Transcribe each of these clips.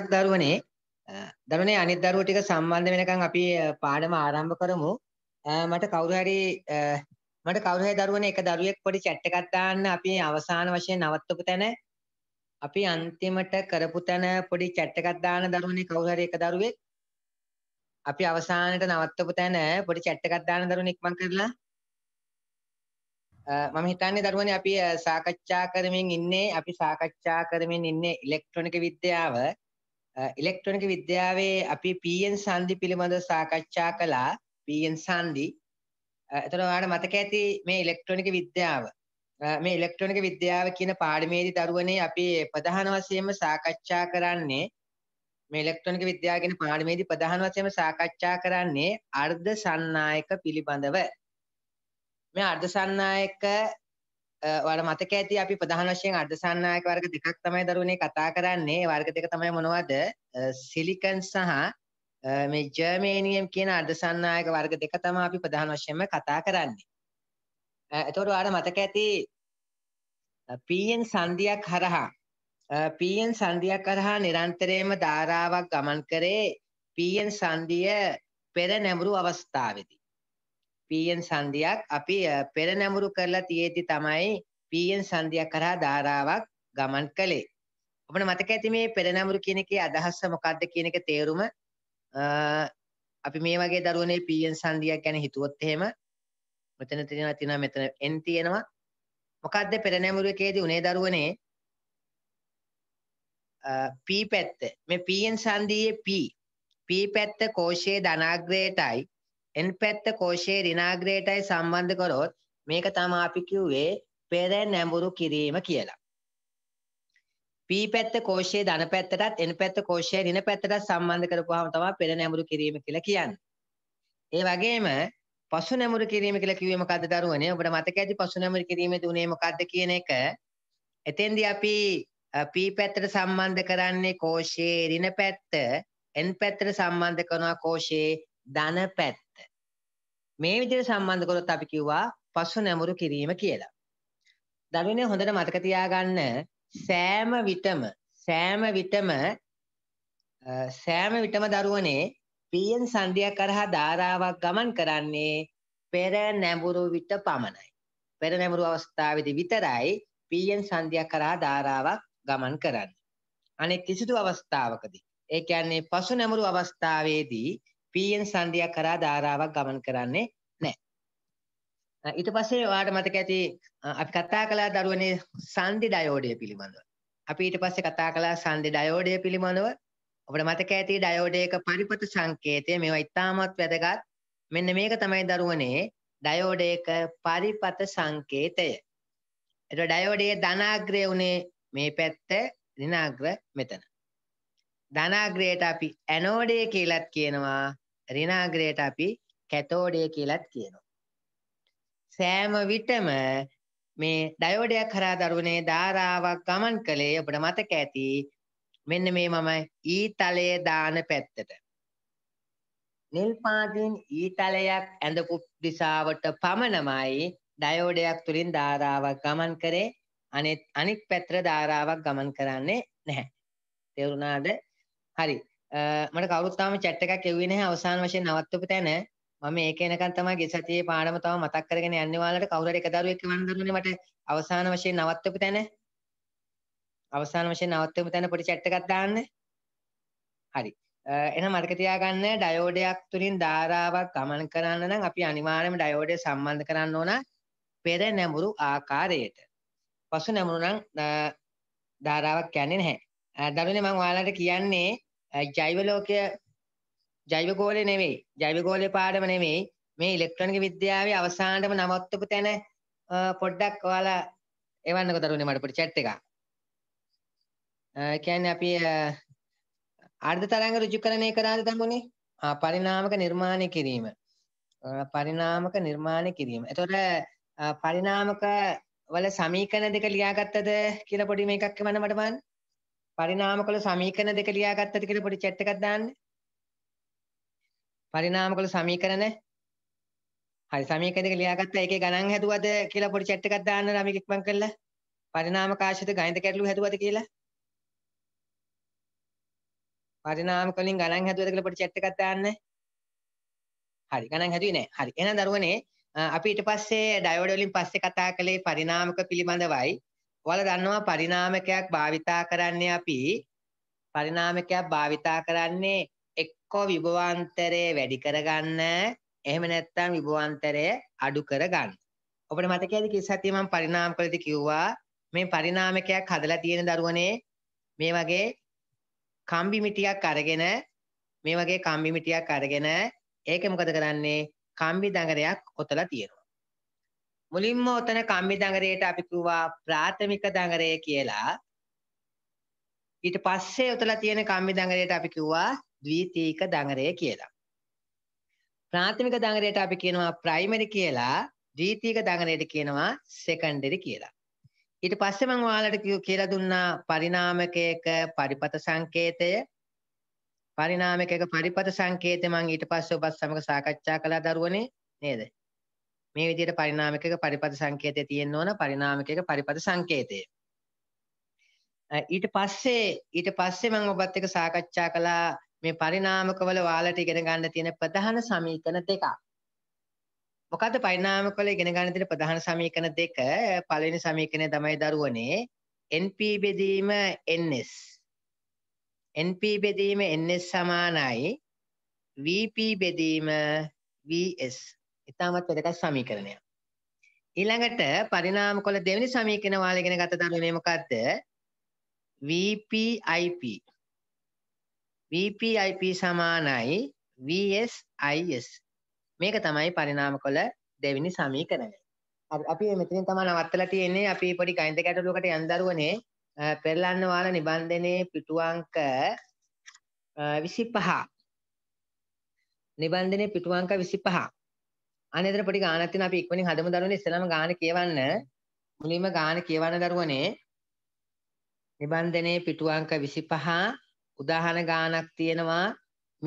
දවසක් දරුවනේ දරුවනේ අනිත් දරුවෝ ටික සම්බන්ධ වෙනකන් අපි පාඩම ආරම්භ කරමු. මට කවුරු හරි මට කවුරු හරි දරුවනේ එක දරුවෙක් පොඩි chat එකක් දාන්න අපි අවසාන වශයෙන් නවත්තපු තැන අපි අන්තිමට කරපු තැන පොඩි chat එකක් දාන්න දරුවනේ කවුරු හරි එක දරුවෙක් අපි අවසානට නවත්තපු තැන පොඩි chat එකක් දාන්න දරුවනේ ඉක්මන් කරලා මම හිතන්නේ දරුවනේ අපි සාකච්ඡා කරමින් ඉන්නේ අපි සාකච්ඡා කරමින් ඉන්නේ ඉලෙක්ට්‍රොනික විද්‍යාව ඉලෙක්ට්‍රොනික විද්‍යාවේ අපි පීයෙන් සන්ධි පිළිබඳ සාකච්ඡා කළා පීයෙන් සන්ධි එතකොට ඔයාලට මතක ඇති මේ ඉලෙක්ට්‍රොනික විද්‍යාව මේ ඉලෙක්ට්‍රොනික විද්‍යාව කියන පාඩමේදී දරුවනේ අපි ප්‍රධාන වශයෙන්ම සාකච්ඡා කරන්නේ මේ ඉලෙක්ට්‍රොනික විද්‍යාව කියන පාඩමේදී ප්‍රධාන වශයෙන්ම සාකච්ඡා කරන්නේ අර්ධ සන්නායක පිළිබඳව මේ අර්ධ සන්නායක ඔයාලට මතක ඇති අපි ප්‍රධාන වශයෙන් අර්ධසන්නායක වර්ග දෙකක් තමයි දරුවනේ කතා කරන්නේ. වර්ග දෙක තමයි මොනවද? සිලිකන් සහ මේ ජර්මේනියම් කියන අර්ධසන්නායක වර්ග දෙක තමයි අපි ප්‍රධාන වශයෙන්ම කතා කරන්නේ. එතකොට ඔයාලට මතක ඇති පීයෙන් සංදියක් හරහා පීයෙන් සංදියක් කරහා නිරන්තරයෙන්ම ධාරාවක් ගමන් කරේ පීයෙන් සංදිය පෙර නැඹුරු අවස්ථාවේදී පීයෙන් සන්ධියක් අපි පෙර නැමුරු කරලා තියේති තමයි පීයෙන් සන්ධියක් කරා ධාරාවක් ගමන් කළේ. අපිට මතක ඇති මේ පෙර නැමුරු කියන එකේ අදහස මොකක්ද කියන එක තේරුම අපි මේ වගේ දරුවනේ පීයෙන් සන්ධියක් ගැන හිතුවොත් එහෙම මෙතන තියෙනවා තියෙනවා මෙතන n තියෙනවා මොකද්ද පෙර නැමුරු එකේදී උනේ දරුවනේ p පැත්ත මේ pn සන්ධියේ p p පැත්ත කෝෂයේ ධනාග්‍රයටයි එන් පැත්ත කෝෂයේ ඍණාග්‍රේටයි සම්බන්ධ කරොත් මේක තමයි අපි කිව්වේ පෙර නැඹුරු කිරීම කියලා. P පැත්ත කෝෂයේ ධන පැත්තටත් N පැත්ත කෝෂයේ ඍණ පැත්තටත් සම්බන්ධ කරපුවාම තමයි පෙර නැඹුරු කිරීම කියලා කියන්නේ. ඒ වගේම පසු නැඹුරු කිරීම කියලා කිව්වේ මොකද්ද දරුවනේ? ඔබට මතක ඇති පසු නැඹුරු කිරීමේදී උනේ මොකද්ද කියන එක. එතෙන්දී අපි P පැත්තට සම්බන්ධ කරන්නේ කෝෂයේ ඍණ පැත්ත, N පැත්තට සම්බන්ධ කරනවා කෝෂයේ ධන පැත්ත. මේ විදිහට සම්බන්ධ කරොත් අපි කිව්වා පසු නැමුරු කිරීම කියලා. දරුවනේ හොඳට මතක තියාගන්න සෑම විටම සෑම විටම සෑම විටම දරුවනේ පියෙන් සන්ධියක් කරහා ධාරාවක් ගමන් කරන්නේ පෙර නැඹුරු විට පමණයි. පෙර නැඹුරු අවස්ථාවේදී විතරයි පියෙන් සන්ධියක් කරහා ධාරාවක් ගමන් කරන්නේ. අනෙක් කිසිදු අවස්ථාවකදී ඒ කියන්නේ පසු නැඹුරු අවස්ථාවේදී පීයෙන් සංධියක් කරා ධාරාවක් ගමන් කරන්නේ නැහැ. ඊට පස්සේ ඔයාලට මතක ඇති අපි කතා කළා දරුවනේ සංධි ඩයෝඩය පිළිබඳව. අපි ඊට පස්සේ කතා කළා සංධි ඩයෝඩය පිළිබඳව. අපිට මතක ඇති ඩයෝඩයක පරිපත සංකේතය මේවා ඉතාමත් වැදගත්. මෙන්න මේක තමයි දරුවනේ ඩයෝඩයක පරිපත සංකේතය. එතකොට ඩයෝඩයේ ධනාග්‍රය උනේ මේ පැත්ත ඍණාග්‍ර මෙතන. ධනාග්‍රයට අපි ඇනෝඩය කියලත් කියනවා ඍණාග්‍රයට අපි කැතෝඩය කියලත් කියනවා. සෑම විටම මේ ඩයෝඩයක් හරහා දරුවනේ ධාරාවක් ගමන් කළේ ඔබට මතක ඇති මෙන්න මේ මම ඊ තලය දාන පැත්තට. නිල් පාටින් ඊ තලයක් ඇඳපු දිශාවට පමණමයි ඩයෝඩයක් තුලින් ධාරාවක් ගමන් කරේ අනිත් අනිත් පැත්තට ධාරාවක් ගමන් කරන්නේ නැහැ. තේරුණාද? හරි. මට කවුරුත් තාම chat එකක් එව්වේ නැහැ අවසාන වශයෙන් නවත්වපු තැන. මම මේක එනකන් තමයි ගේ සතියේ පාඩම තව මතක් කරගෙන යන්නේ ඔයාලට කවුරු හරි එක දරුවෙක් එවන්න දරුවනේ මට අවසාන වශයෙන් නවත්වපු තැන. අවසාන වශයෙන් නවත්වපු තැන පොඩි chat එකක් දාන්න. හරි. එහෙනම් මතක තියාගන්න ඩයෝඩයක් තුලින් ධාරාවක් ගමන් කරන්න නම් අපි අනිවාර්යයෙන්ම ඩයෝඩය සම්බන්ධ කරන්න ඕන පෙර නැඹුරු ආකාරයට. පසු නැඹුරු නම් ධාරාවක් යන්නේ නැහැ. දරුවනේ මම ඔයාලට කියන්නේ ජෛව ලෝකය ජෛව ගෝලය නෙමෙයි ජෛව ගෝලයේ පාඩම නෙමෙයි මේ ඉලෙක්ට්‍රොනික විද්‍යාවේ අවසානටම නවත්තපු තැන පොඩ්ඩක් ඔයාලා එවන්නකෝ දරුවනේ මට පොඩි chat එකක්. කියන්නේ අපි අර්ධ තරංග ඍජුකරණය කරාද දමුනේ? ආ පරිණාමක නිර්මාණය කිරීම. පරිණාමක නිර්මාණය කිරීම. එතකොට පරිණාමක වල සමීකරණ දෙක ලියාගත්තද කියලා පොඩි මේකක් එවන්න මට බලන්න. පරිණාමකල සමීකරණ දෙක ලියාගත්තද කියලා පොඩි chat එකක් දාන්න. පරිණාමකල සමීකරණ හරි සමීකරණ දෙක ලියාගත්තා ඒකේ ගණන් හැදුවද කියලා පොඩි chat එකක් දාන්න ළමයි ඉක්මන් කරලා. පරිණාමකාශිත ගණිත ගැටලු හැදුවද කියලා. පරිණාමකලින් ගණන් හැදුවද කියලා පොඩි chat එකක් දාන්න. හරි ගණන් හැදුවේ නැහැ. හරි. එහෙනම් දරුවනේ අපි ඊට පස්සේ ඩයෝඩ් වලින් පස්සේ කතා කළේ පරිණාමක පිළිබඳවයි. ඔයාලා දන්නවා පරිණාමකයක් භාවිතා කරන්නේ අපි පරිණාමකයක් භාවිතා කරන්නේ එක්කෝ විභවාන්තරය වැඩි කරගන්න එහෙම නැත්නම් විභවාන්තරය අඩු කරගන්න. ඔබට මතකයිද කිස් හැටි මම පරිණාම කළේදී කිව්වා මේ පරිණාමකයක් හදලා තියෙන දරුවනේ මේ වගේ කම්බි මිටියක් අරගෙන මේ වගේ කම්බි මිටියක් අරගෙන ඒක මොකද කරන්නේ කම්බි දඟරයක් ඔතලා තියෙනවා. මුලින්ම ඔතන කම්බි දඟරේට අපි කිව්වා ප්‍රාථමික දඟරය කියලා. ඊට පස්සේ උතලා තියෙන කම්බි දඟරේට අපි කිව්වා ද්විතීක දඟරය කියලා. ප්‍රාථමික දඟරේට අපි කියනවා ප්‍රයිමරි කියලා, ද්විතීක දඟරේට කියනවා සෙකන්ඩරි කියලා. ඊට පස්සේ මම ඔයාලට කියලා දුන්නා පරිණාමකයක පරිපත සංකේතය. පරිණාමකයක පරිපත සංකේතය මම ඊට පස්සේ ඔබත් සමග සාකච්ඡා කළා දරුවනේ නේද? මේ විදිහට පරිණාමිකක පරිපද සංකේතය තියෙන්න ඕන පරිණාමිකක පරිපද සංකේතය. ඊට පස්සේ ඊට පස්සේ මම ඔබත් එක්ක සාකච්ඡා කළා මේ පරිණාමකවල ඔයාලට ඉගෙන ගන්න තියෙන ප්‍රධාන සමීකරණ දෙකක්. මොකද්ද පරිණාමකවල ඉගෙන ගන්න තියෙන ප්‍රධාන සමීකරණ දෙක? පළවෙනි සමීකරණය තමයි දරුවනේ NP බෙදීම NS. NP බෙදීම NS සමානයි VP බෙදීම VS. ඉතාමත් වැදගත් සමීකරණයක්. ඊළඟට පරිණාම කොළ දෙවෙනි සමීකරණ වාලගෙන ගත ධර්ම මේ මොකද්ද? VPIP. VPIP සමානයි VSIS. මේක තමයි පරිණාම කොළ දෙවෙනි සමීකරණය. අපි මෙතනින් තමයි නවත්තලා තියෙන්නේ අපි පොඩි ගණිත ගැටලුවකට යන් දරුවනේ පෙරලන්න වාල නිබන්ධනයේ පිටු අංක 25 නිබන්ධනයේ පිටු අංක 25 අනේතර පොඩි ගානක් තියෙනවා අපි ඉක්මනින් හදමු දරුවනේ ඉස්සෙල්ලාම ගාන කියවන්න මුලින්ම ගාන කියවන්න දරුවනේ නිබන්ධනයේ පිටු අංක 25 උදාහරණ ගානක් තියෙනවා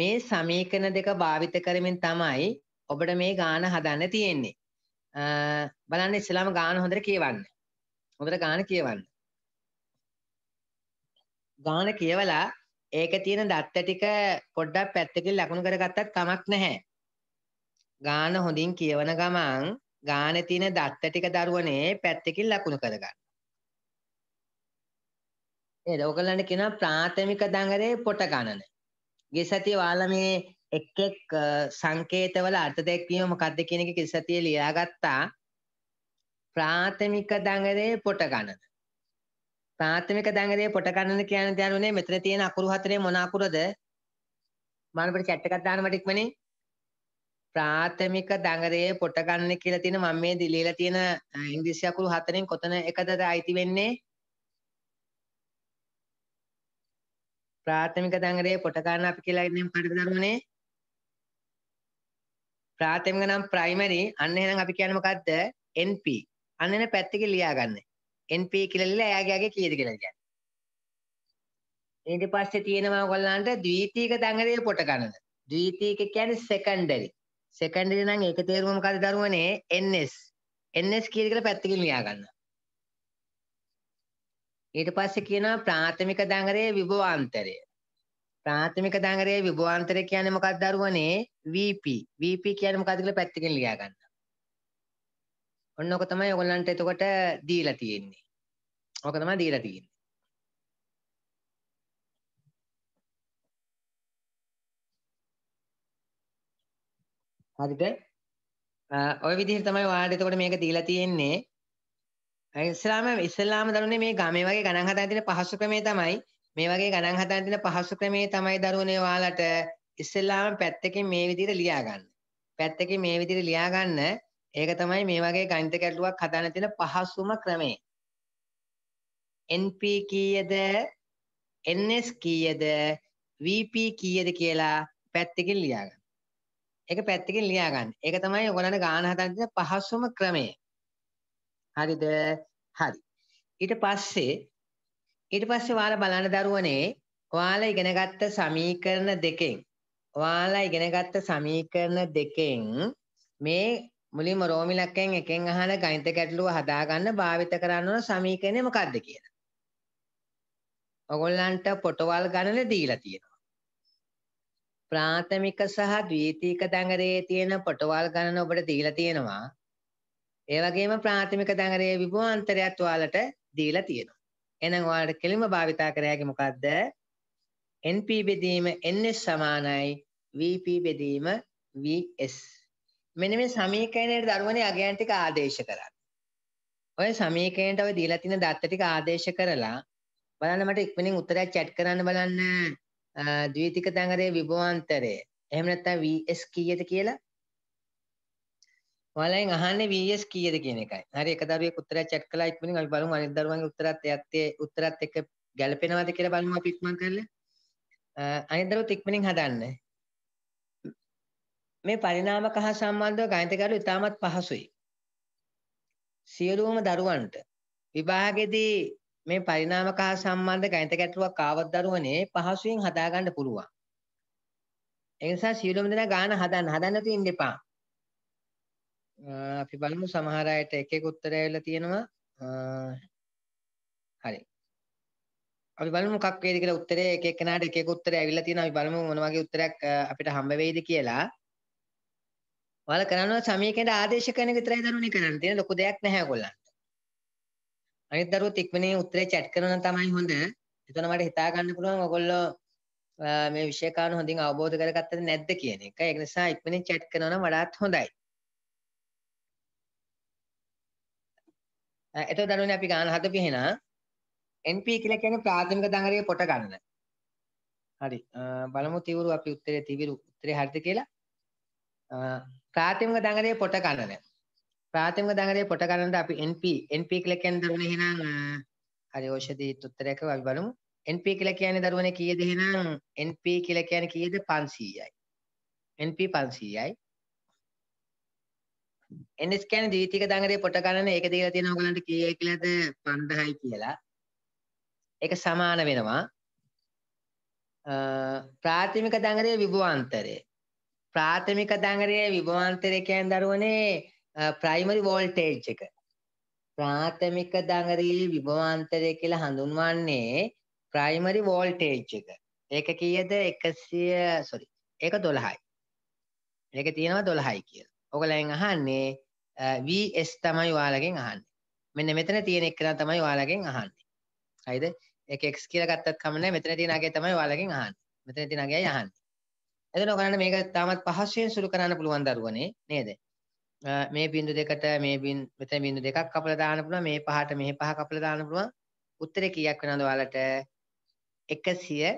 මේ සමීකරණ දෙක භාවිත කරමින් තමයි ඔබට මේ ගාන හදන්න තියෙන්නේ බලන්න ඉස්සෙල්ලාම ගාන හොඳට කියවන්න හොඳට ගාන කියවන්න ගාන කියවලා ඒක තියෙන දත්ත ටික පොඩ්ඩක් පැත්තකින් ලකුණු කරගත්තත් කමක් නැහැ ගාන හොඳින් කියවන ගමන් ගානේ තියෙන දත්ත ටික දරුවනේ පැත්තකින් ලකුණු කරගන්න. ඒ ඔයගලන්ට කියනවා ප්‍රාථමික දඟරේ පොට ගණන. ගිය සතියේ ඔයාලා මේ එක් එක් සංකේතවල අර්ථ දැක්වීම මොකක්ද කියන එක ගිය සතියේ ලියාගත්තා. ප්‍රාථමික දඟරේ පොට ගණන. ප්‍රාථමික දඟරේ පොට ගණන කියන්නේ දැනුනේ මෙතන තියෙන අකුරු හතරේ මොන අකුරද? මම අපිට chat එකක් දාන්න මට ඉක්මනින් ප්‍රාථමික දඟරේ පොට ගන්න කියලා තියෙන මම මේ දිලීලා තියෙන ඉංග්‍රීසි අකුරු හතරෙන් කොතන එකද අයිති වෙන්නේ? ප්‍රාථමික දඟරේ පොට ගන්න අපි කියලා ඉන්නේ මොකටද ධර්මනේ? ප්‍රාථමික නම් ප්‍රයිමරි අන්න එහෙනම් අපි කියන්නේ මොකද්ද? NP. අන්න එන පැත්තක ලියාගන්න. NP කියලා ලියලා එයාගේ යගේ කීයද කියලා කියන්නේ. ඊට පස්සේ තියෙනවා ඔයගොල්ලන්ට ද්විතීක දඟරේ පොට ගන්නද? ද්විතීක කියන්නේ secondary. සෙකන්ඩරි නම් ඒක තේරුම මොකද දරුවනේ NS NS කියලා පැත්තකින් ලියා ගන්න. ඊට පස්සේ කියනවා ප්‍රාථමික දඟරේ විභවාන්තරය. ප්‍රාථමික දඟරේ විභවාන්තරය කියන්නේ මොකක්ද දරුවනේ VP. VP කියන්නේ මොකද්ද කියලා පැත්තකින් ලියා ගන්න. ඔන්න ඔක තමයි ඔයගොල්ලන්ට එතකොට දීලා තියෙන්නේ. ඕක තමයි දීලා තියෙන්නේ. හරිද ඔය විදිහට තමයි ඔයාලට එතකොට මේක දීලා තියෙන්නේ ඉස්ලාම ඉස්ලාම දරුවනේ මේ ගමේ වගේ ගණන් හදන තියෙන පහසු ක්‍රමේ තමයි මේ වගේ ගණන් හදන තියෙන පහසු ක්‍රමේ තමයි දරුවනේ ඔයාලට ඉස්ලාම පැත්තකින් මේ විදිහට ලියා ගන්න. පැත්තකින් මේ විදිහට ලියා ගන්න ඒක තමයි මේ වගේ ගණිත ගැටලුවක් හදන්න තියෙන පහසුම ක්‍රමය. NP කීයද NS කීයද VP කීයද කියලා පැත්තකින් ලියා ගන්න. ඒක පැත්තකින් ලියා ගන්න. ඒක තමයි ඔයගොල්ලන් ගාන හදන්න තියෙන පහසුම ක්‍රමය. හරිද? හරි. ඊට පස්සේ ඊට පස්සේ ඔයාලා බලන්න දරුවනේ ඔයාලා ඉගෙනගත්ත සමීකරණ දෙකෙන් ඔයාලා ඉගෙනගත්ත සමීකරණ දෙකෙන් මේ මුලින්ම රෝමිලක්කෙන් එකෙන් අහන ගණිත ගැටලුව හදාගන්න භාවිත කරන්න ඕන සමීකරණය මොකක්ද කියලා. ඔයගොල්ලන්ට පොටවල් ගණන දීලා තියෙනවා. ප්‍රාථමික සහ ද්විතීක දඟරේ තියෙන පොටවල් ගණන ඔබට දීලා තියෙනවා. ඒ වගේම ප්‍රාථමික දඟරේ විභවාන්තරයත් ඔයාලට දීලා තියෙනවා. එහෙනම් ඔයාලට කෙලින්ම භාවිතා කර හැකි මොකද්ද? NP බෙදීම NS සමානයි VP බෙදීම VS. මෙන්න මේ සමීකරණයේ දරුවනේ අගයන් ටික ආදේශ කරන්න. ඔය සමීකරණයට ඔය දීලා තියෙන දත්ත ටික ආදේශ කරලා බලන්න මට ඉක්මනින් උත්තරයක් chat කරන්න බලන්න ද්විතික තංගරයේ විභවාන්තරය. එහෙම නැත්නම් VS කීයද කියලා? ඔයාලෙන් අහන්නේ VS කීයද කියන එකයි. හරි එක දරුවෙක් උත්තරය chat කළා ඉක්මනින් අපි බලමු අනිත් දරුවන්ගේ උත්තරත් එයත් උත්තරත් එක්ක ගැළපෙනවද කියලා බලමු අපි ඉක්මන් කරලා. අනිත් දරුවොත් ඉක්මනින් හදන්න. මේ පරිණාමක හා සම්බන්ධව ගණිත කරු ඉතාමත් පහසුයි. සියලුම දරුවන්ට විභාගෙදී මේ පරිණාමක හා සම්බන්ධ ගණිත ගැටලුවක් ආවත් දරුවනේ පහසුවෙන් හදාගන්න පුළුවන්. ඒ නිසා සියලුම දෙනා ගාන හදන්න හදන්න තියෙන්න එපා. අපි බලමු සමහර අයට එක එක උත්තර ඇවිල්ලා තියෙනවා. හරි. අපි බලමු මොකක් වේද කියලා උත්තරේ එක එක කෙනාට එක එක උත්තර ඇවිල්ලා තියෙනවා. අපි බලමු මොන වගේ උත්තරයක් අපිට හම්බ වෙයිද කියලා. ඔයාලා කරනවා සමීකරණ ආදේශ කරන විතරයි දරුවනේ කරන්න තියෙන ලොකු දෙයක් නැහැ ඔයගොල්ලන්. අනිත් දරුවොත් ඉක්මනින් උත්තරේ chat කරන තමයි හොඳ. එතන මට හිතා ගන්න පුළුවන් ඔයගොල්ලෝ මේ විෂය කාරණා හොඳින් අවබෝධ කරගත්තද නැද්ද කියන එක. ඒක නිසා ඉක්මනින් chat කරනවා නම් වඩාත් හොඳයි. එතකොට දරුවනේ අපි ගාන හදපු එහෙනම් NP කියලා කියන්නේ ප්‍රාථමික දඟලේ පොට ගන්න. හරි. බලමු තිවුරු අපි උත්තරේ තිවුරු උත්තරේ හරිද කියලා. ප්‍රාථමික දඟලේ පොට ගන්න. ප්‍රාථමික දඟලේ පොට ගණනට අපි NP NP කියලා කියන්නේ දරුවනේ එහෙනම් හරි ඖෂධීත් උත්තරයක අපි බලමු NP කියලා කියන්නේ දරුවනේ කීයද එහෙනම් NP කියලා කියන්නේ කීයද 500යි NP 500යි NS කියන්නේ ද්විතීක දඟලේ පොට ගණන ඒක දීලා තියෙනවා ඔයගලන්ට කීයයි කියලාද 5000යි කියලා ඒක සමාන වෙනවා ප්‍රාථමික දඟලේ විභවාන්තරය ප්‍රාථමික දඟලේ විභවාන්තරය කියන්නේ දරුවනේ ප්‍රයිමරි වෝල්ටේජ් එක ප්‍රාථමික දඟරිල් විභවාන්තරය කියලා හඳුන්වන්නේ ප්‍රයිමරි වෝල්ටේජ් එක. ඒක කීයද 100 sorry. ඒක 12යි. ඒක තියෙනවා 12යි කියලා. ඔයගලෙන් අහන්නේ VS තමයි ඔයාලගෙන් අහන්නේ. මෙන්න මෙතන තියෙන එක තමයි ඔයාලගෙන් අහන්නේ. හරිද? ඒක x කියලා ගත්තත් කමන්නේ මෙතන තියෙන අගේ තමයි ඔයාලගෙන් අහන්නේ. මෙතන තියෙන අගේයි අහන්නේ. එතන ඔයගලන්ට මේක තාමත් පහසුවෙන් සුළු කරන්න පුළුවන් දරුවනේ නේද? මේ බිඳු දෙකට මේ බින් මෙතන බිඳු දෙකක් කපලා දාන්න පුළුවන් මේ පහට මෙහි පහ කපලා දාන්න පුළුවන් උත්තරේ කීයක් වෙනවද ඔයාලට 120යි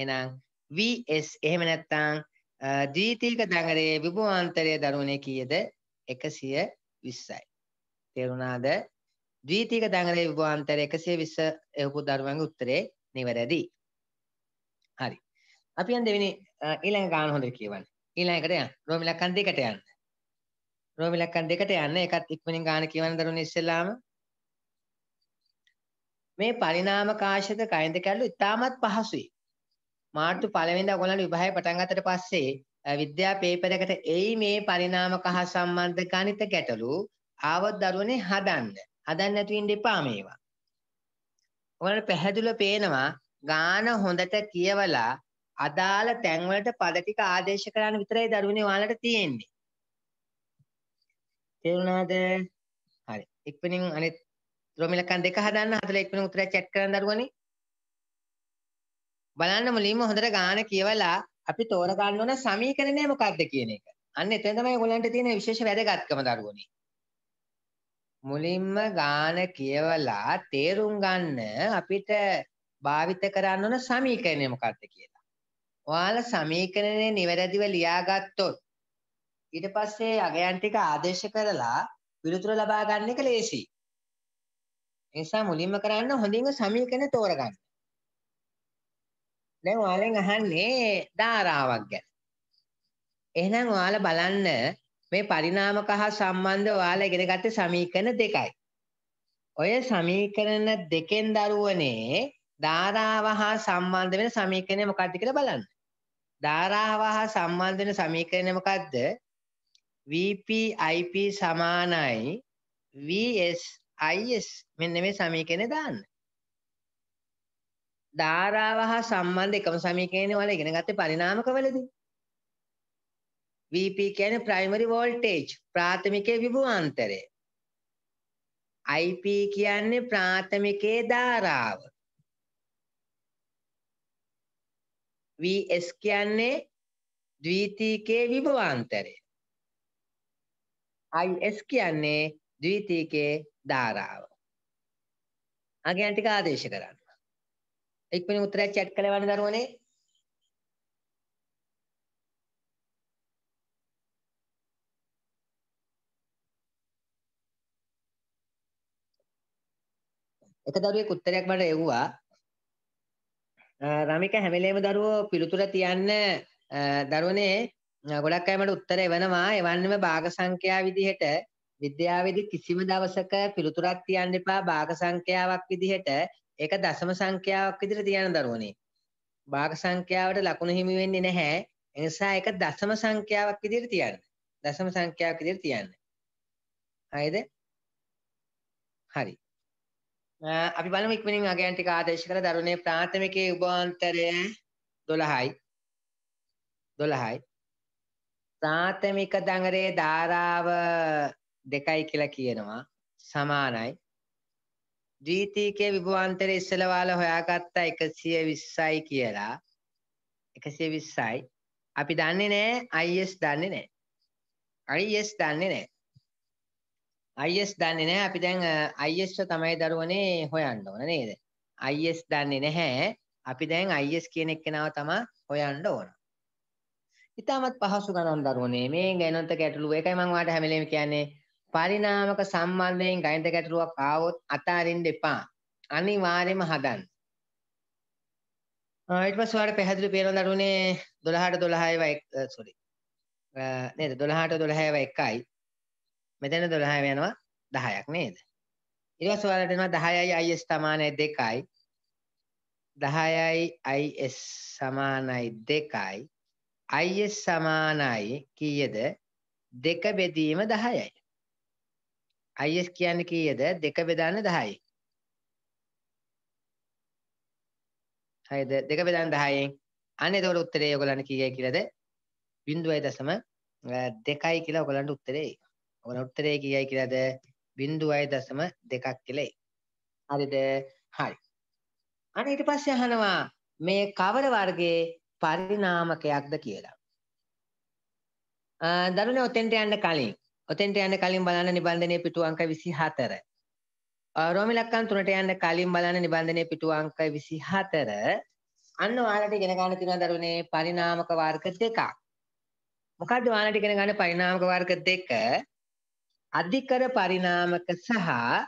එහෙනම් VS එහෙම නැත්නම් ද්විතීක දඟලේ විභවාන්තරයේ දරුවනේ කීයද 120යි තේරුණාද ද්විතීක දඟලේ විභවාන්තරය 120 එවපු දරුවන්ගේ උත්තරේ නිවැරදි හරි අපි යන් දෙවෙනි ඊළඟ ගාන හොඳට කියවන්න ඊළඟට යන්න රෝමිලකන් දෙකට යන්න රෝමිලක්කන් දෙකට යන්න ඒකත් ඉක්මනින් ගාන කියවන දරුණු ඉස්සෙල්ලාම මේ පරිණාමකාශක කයින්ද කැල්ලු ඉතාමත් පහසුයි මාර්තු පළවෙනිදා ඔයගොල්ලන්ට විභාගය පටන් ගත්තට පස්සේ විද්‍යා පේපර් එකට එයි මේ පරිණාමක හා සම්බන්ධ ගණිත ගැටලු ආවත් දරුවනේ හදන්න. හදන්න නැතු ඉන්න එපා මේවා. ඔයාලට පැහැදිලිව පේනවා ගාන හොඳට කියවලා අදාළ තැන් වලට පද ටික ආදේශ කරන්න විතරයි දරුවනේ ඔයාලට තියෙන්නේ. තේරුණාද? හරි. ඉක්මනින් අනිත් රොමිලකන් දෙක හදන්න හදලා ඉක්මනින් උත්තරය chat කරන්න දරුවනේ. බලන්න මුලින්ම හොඳට ගාන කියවලා අපි තෝරගන්න ඕන සමීකරණය මොකක්ද කියන එක. අන්න එතන තමයි ඔයගොල්ලන්ට තියෙන විශේෂ වැදගත්කම දරුවනේ. මුලින්ම ගාන කියවලා තේරුම් ගන්න අපිට භාවිත කරන්න ඕන සමීකරණය මොකක්ද කියලා. ඔයාලා සමීකරණය නිවැරදිව ලියාගත්තොත් ඊට පස්සේ අගයන් ටික ආදේශ කරලා පිළිතුර ලබා ගන්න එක ලේසියි. ඒ නිසා මුලින්ම කරන්න හොඳින්ම සමීකරණ තෝරගන්න. දැන් ඔයාලෙන් අහන්නේ ධාරාවක් ගැන. එහෙනම් ඔයාලා බලන්න මේ පරිණාමක හා සම්බන්ධ ඔයාලා ඉගෙනගත්ත සමීකරණ දෙකයි. ඔය සමීකරණ දෙකෙන් දරුවනේ ධාරාව හා සම්බන්ධ වෙන සමීකරණය මොකක්ද කියලා බලන්න. ධාරාව හා සම්බන්ධ වෙන සමීකරණය මොකක්ද? VPIP සමානයි VSIS මෙන්න මේ සමීකරණය දාන්න. ධාරාව හා සම්බන්ධ එකම සමීකරණේ වල ඉගෙන ගත්තේ පරිණාමකවලදී. VP කියන්නේ primary voltage ප්‍රාථමිකයේ විභවාන්තරය. IP කියන්නේ ප්‍රාථමිකයේ ධාරාව. VS කියන්නේ ද්විතීකයේ විභවාන්තරය. IS කියන්නේ ද්විතීකයේ ධාරාව. අගයන් ටික ආදේශ කරන්න. එක්වෙනි උත්තරයක් chat කළා වන්න දරුවනේ. එක දරුවෙක් උත්තරයක් මට එව්වා රමික හැම වෙලේම දරුවෝ පිළිතුර තියන්න දරුවනේ ගොඩක් අය මට උත්තරේ එවනවා එවන්නම භාග සංඛ්‍යා විදිහට විද්‍යාවේදී කිසිම දවසක පිළිතුරක් තියන්න එපා භාග සංඛ්‍යාවක් විදිහට ඒක දශම සංඛ්‍යාවක් විදිහට තියන්න දරුවනේ භාග සංඛ්‍යාවට ලකුණු හිමි වෙන්නේ නැහැ ඒ නිසා ඒක දශම සංඛ්‍යාවක් විදිහට තියන්න දශම සංඛ්‍යාවක් විදිහට තියන්න හරිද හරි අපි බලමු ඉක්මනින් අගයන් ටික ආදේශ කළ දරුණේ ප්‍රාථමිකයේ උභාන්තරය 12යි 12යි ප්‍රාථමික දඟරේ ධාරාව දෙකයි කියලා කියනවා සමානයි ද්විතීකයේ විභවාන්තරය ඉස්සල ඔයාලා හොයාගත්තා 120යි කියලා 120යි අපි දන්නේ නැහැ IS දන්නේ නැහැ IS දන්නේ නැහැ IS දන්නේ නැහැ අපි දැන් IS තමයි දරුවනේ හොයන්න ඕන නේද IS දන්නේ නැහැ අපි දැන් IS කියන එක්කෙනාව තමයි හොයන්න ඕන ඉතාමත් පහසු ගණන් දරුවනේ මේ ගණිත ගැටලුව එකයි මම ඔයාලට හැම වෙලේම කියන්නේ පරිණාමක සම්බන්ධයෙන් ගණිත ගැටලුවක් ආවොත් අතාරින්න එපා අනිවාර්යයෙන්ම හදන්න ඊට පස්සේ ඔයාලට පැහැදිලි පේනවා දරුවනේ 12ට 12 ඒවා sorry නේද 12ට 12 ඒවා එකයි මෙතන 12 වෙනවා 10ක් නේද ඊට පස්සේ ඔයාලට එනවා 10යි is සමානයි 2යි 10යි is සමානයි 2යි IS සමානයි කීයද? 2 බෙදීම 10යි. IS කියන්නේ කීයද? 2 බෙදන්න 10යි. හරිද? 2 බෙදන්න 10යි. අන්න එතකොට උත්තරේ ඔයගලන්ට කීයයි කියලාද? 0.2යි කියලා ඔයගලන්ට උත්තරේ. ඔයගලන්ට උත්තරේ කීයයි කියලාද? 0.2ක් කියලා. හරිද? හරි. අනේ ඊට පස්සේ අහනවා මේ කවර වර්ගයේ පරිණාමකයක්ද කියලා. දරුණේ ඔතෙන්ට යන්න කලින් ඔතෙන්ට යන්න කලින් බලන්න නිබන්ධනයේ පිටු අංක 24. රෝමි ලක්කන් තුනට යන්න කලින් බලන්න නිබන්ධනයේ පිටු අංක 24. අන්න ඔයාලට ඉගෙන ගන්න තියෙනවා දරුණේ පරිණාමක වර්ග දෙකක්. මොකද්ද ඔයාලට ඉගෙන ගන්න පරිණාමක වර්ග දෙක? අධිකර පරිණාමක සහ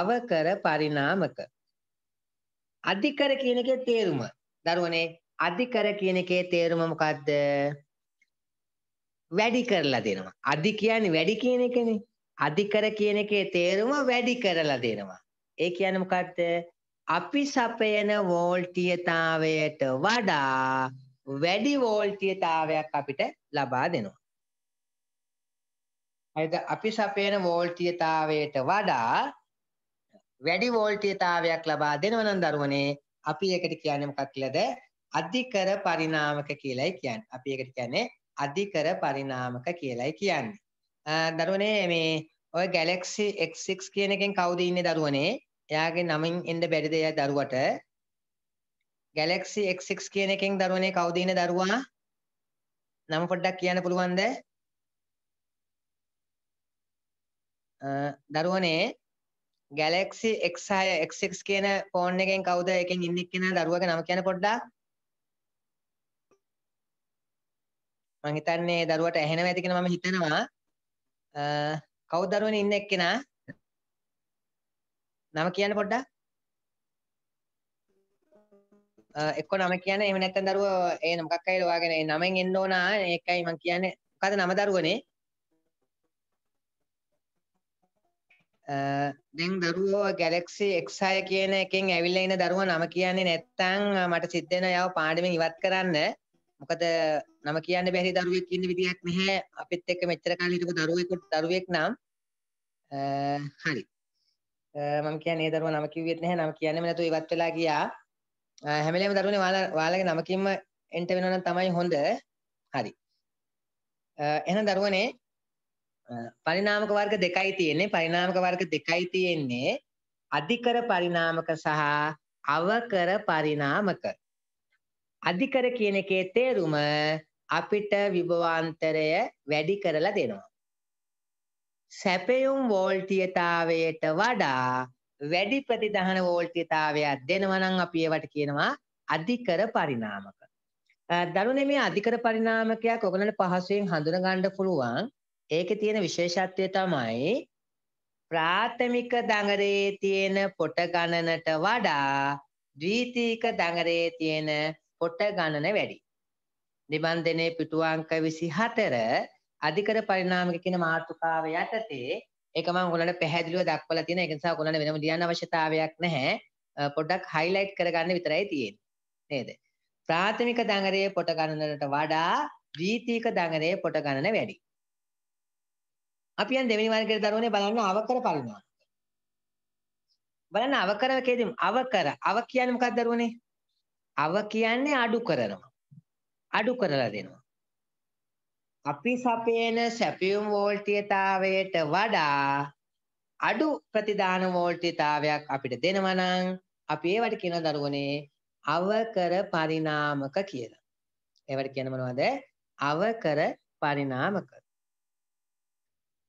අවකර පරිණාමක. අධිකර කියන එකේ තේරුම දරුවනේ අධිකර කියන එකේ තේරුම මොකක්ද? වැඩි කරලා දෙනවා. අධි කියන්නේ වැඩි කියන එකනේ. අධිකර කියන එකේ තේරුම වැඩි කරලා දෙනවා. ඒ කියන්නේ මොකක්ද? අපි සපයන වෝල්ටීයතාවයට වඩා වැඩි වෝල්ටීයතාවයක් අපිට ලබා දෙනවා. හරිද? අපි සපයන වෝල්ටීයතාවයට වඩා වැඩි වෝල්ටීයතාවයක් ලබා දෙනවා නම් දරුවනේ අපි ඒකට කියන්නේ මොකක්ද කියලාද? අධිකර පරිණාමක කියලයි කියන්නේ. අපි ඒකට කියන්නේ අධිකර පරිණාමක කියලයි කියන්නේ. දරුවනේ මේ ඔය Galaxy X6 කියන එකෙන් කවුද ඉන්නේ දරුවනේ? එයාගේ නමින් එන්න බැරිද එයා දරුවට? Galaxy X6 කියන එකෙන් දරුවනේ කවුද ඉන්නේ දරුවා? නම පොඩ්ඩක් කියන්න පුළුවන්ද? දරුවනේ Galaxy X6 X6 කියන ෆෝන් එකෙන් කවුද එකෙන් ඉන්නේ කියන දරුවගේ නම කියන්න පොඩ්ඩක්? මං හිතන්නේ දරුවට ඇහෙනව ඇති කියලා මම හිතනවා. කවුද දරුවනේ ඉන්න එක්කෙනා? නම කියන්න පොඩ්ඩක්. එක්ක නම කියන්නේ එහෙම නැත්නම් දරුවෝ ඒ මොකක් හරි ඔයාගෙන ඒ නමෙන් එන්න ඕන ඒකයි මම කියන්නේ. මොකද නම දරුවනේ? දැන් දරුවෝ Galaxy X6 කියන එකෙන් ඇවිල්ලා ඉන දරුවා නම කියන්නේ නැත්නම් මට සිද්ධ වෙනවා යව පාඩමෙන් ඉවත් කරන්න. මොකද නම කියන්න බැරි දරුවෙක් ඉන්න විදිහක් නැහැ අපිත් එක්ක මෙච්චර කාලෙ හිටපු දරුවෙකුට දරුවෙක් නම් හරි මම කියන්නේ ඒ දරුවා නම කිව්වෙත් නැහැ නම කියන්නේම නැතුව ඉවත් වෙලා ගියා හැම වෙලේම දරුවනේ ඔයාලගේ නමකින්ම එන්ට වෙනවා නම් තමයි හොඳ හරි එහෙනම් දරුවනේ පරිණාමක වර්ග දෙකයි තියෙන්නේ පරිණාමක වර්ග දෙකයි තියෙන්නේ අධිකර පරිණාමක සහ අවකර පරිණාමක අධිකර කියන එකේ තේරුම අපිට විභවාන්තරය වැඩි කරලා දෙනවා. සැපයුම් වෝල්ටීයතාවයට වඩා වැඩි ප්‍රතිදහන වෝල්ටීයතාවයක් දෙනවා නම් අපි ඒවට කියනවා අධිකර පරිණාමක. දරුණේ මේ අධිකර පරිණාමකයක් ඔගලන්ට පහසුවෙන් හඳුනා ගන්න පුළුවන්. ඒකේ තියෙන විශේෂත්වය තමයි ප්‍රාථමික දඟරේ තියෙන පොට ගණනට වඩා ද්විතීක දඟරේ තියෙන කොට ගණන වැඩි. නිබන්ධනයේ පිටු අංක 24 අධිකර පරිණාමික කියන මාතෘකාව යටතේ ඒක මම ඔයාලට පැහැදිලිව දක්වලා තියෙන ඒක නිසා ඔයාලට වෙනම ලියන්න අවශ්‍යතාවයක් නැහැ. පොඩ්ඩක් highlight කරගන්න විතරයි තියෙන්නේ. නේද? ප්‍රාථමික දඟරයේ පොට ගණනට වඩා ද්විතීක දඟරයේ පොට ගණන වැඩි. අපි යන් දෙවෙනි වර්ගයේ දරුවනේ බලන්න අවකර පරිණාමක. බලන්න අවකර කේදීම අවකර අව කියන්නේ මොකක්ද දරුවනේ? අව කියන්නේ අඩු කරනවා. අඩු කරලා දෙනවා. අපි සපයන සැපියුම් වෝල්ටීයතාවයට වඩා අඩු ප්‍රතිදාන වෝල්ටීයතාවයක් අපිට දෙනවා නම් අපි ඒවට කියන දරුවනේ අවකර පරිණාමක කියලා. ඒවට කියන්නේ මොනවද? අවකර පරිණාමක.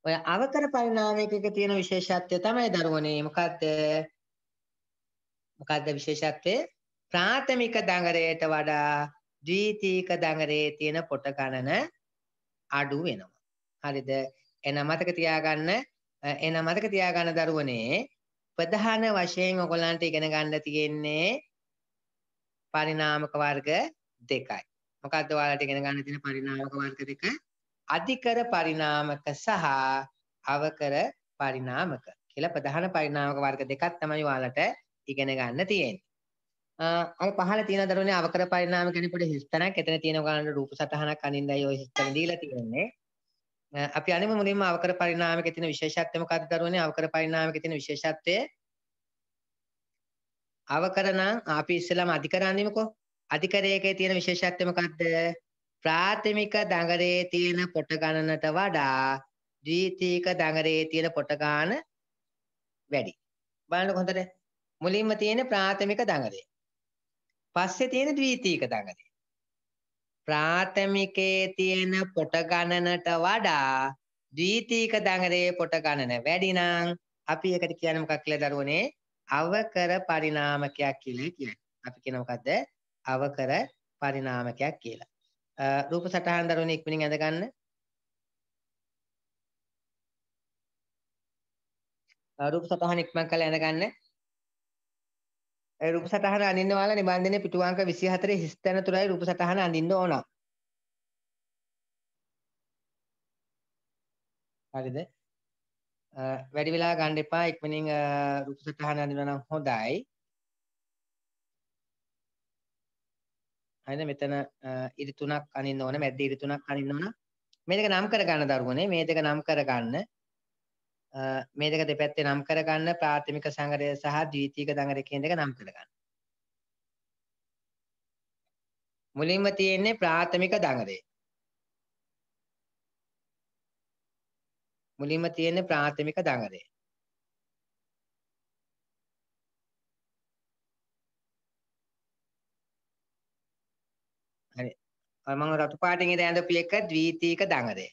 ඔය අවකර පරිණාමයකක තියෙන විශේෂත්වය තමයි දරුවනේ මොකද්ද? මොකද්ද විශේෂත්වය? ප්‍රාථමික දඟරයට වඩා ද්විතීක දඟරේ තියෙන පොට ගණන අඩු වෙනවා. හරිද? එහෙනම් මතක තියාගන්න එහෙනම් මතක තියාගන්න දරුවනේ ප්‍රධාන වශයෙන් ඔයගලන්ට ඉගෙන ගන්න තියෙන්නේ පරිණාමක වර්ග දෙකයි. මොකද්ද ඔයාලට ඉගෙන ගන්න තියෙන පරිණාමක වර්ග දෙක? අධිකර පරිණාමක සහ අවකර පරිණාමක කියලා ප්‍රධාන පරිණාමක වර්ග දෙකක් තමයි ඔයාලට ඉගෙන ගන්න තියෙන්නේ. අර පහල තියෙන දරුවනේ අවකර පරිණාම ගැන පොඩි හිස්තනක් එතන තියෙන ගානට රූප සටහනක් අනින්දයි ওই හිස්තන දීලා තියෙන්නේ. අපි අනිම මුලින්ම අවකර පරිණාමකේ තියෙන විශේෂත්වය මොකක්ද දරුවනේ අවකර පරිණාමකේ තියෙන විශේෂත්වය අවකර නම් අපි ඉස්සෙල්ලාම අධිකරන්නේමකෝ. අධිකරයේකේ තියෙන විශේෂත්වය මොකක්ද? ප්‍රාථමික දඟරේ තියෙන පොට ගණනට වඩා ද්විතීක දඟරේ තියෙන පොට ගාන වැඩි. බලන්න හොඳට මුලින්ම තියෙන ප්‍රාථමික දඟරේ පස්සේ තියෙන ද්විතීක දඟලේ. ප්‍රාථමිකයේ තියෙන පොට ගණනට වඩා ද්විතීක දඟලේ පොට ගණන වැඩි නම් අපි ඒකට කියන්නේ මොකක් කියලා දරුවනේ අවකර පරිණාමකයක් කියලා කියන්නේ. අපි කියන මොකද්ද? අවකර පරිණාමකයක් කියලා. රූප සටහන් දරුවනේ ඉක්මනින් ඇඳ ගන්න. රූප සටහන ඉක්මන් කළා ඇඳ ගන්න. රූප සටහන අඳින්න ඔයාලා නිබන්ධනයේ පිටුවංක 24 හිස්තන තුනයි රූප සටහන අඳින්න ඕන. හරිද? වැඩි වෙලා ගන්න එපා ඉක්මනින් රූප සටහන අඳිනවා නම් හොඳයි. හරිද? මෙතන ඉරි තුනක් අඳින්න ඕන. මැද්ද ඉරි තුනක් අඳින්න ඕන. මේ දෙක නම් කරගන්න දරුවනේ. මේ දෙක නම් කරගන්න. මේ දෙක දෙපැත්තේ නම් කරගන්න ප්‍රාථමික සංගරය සහ ද්විතීක දඟරය කියන දෙක නම් කරගන්න. මුලින්ම තියෙන්නේ ප්‍රාථමික දඟරය. මුලින්ම තියෙන්නේ ප්‍රාථමික දඟරය. හරි. මම රතු පාටින් ඉඳන් ඇඳපු එක ද්විතීක දඟරය.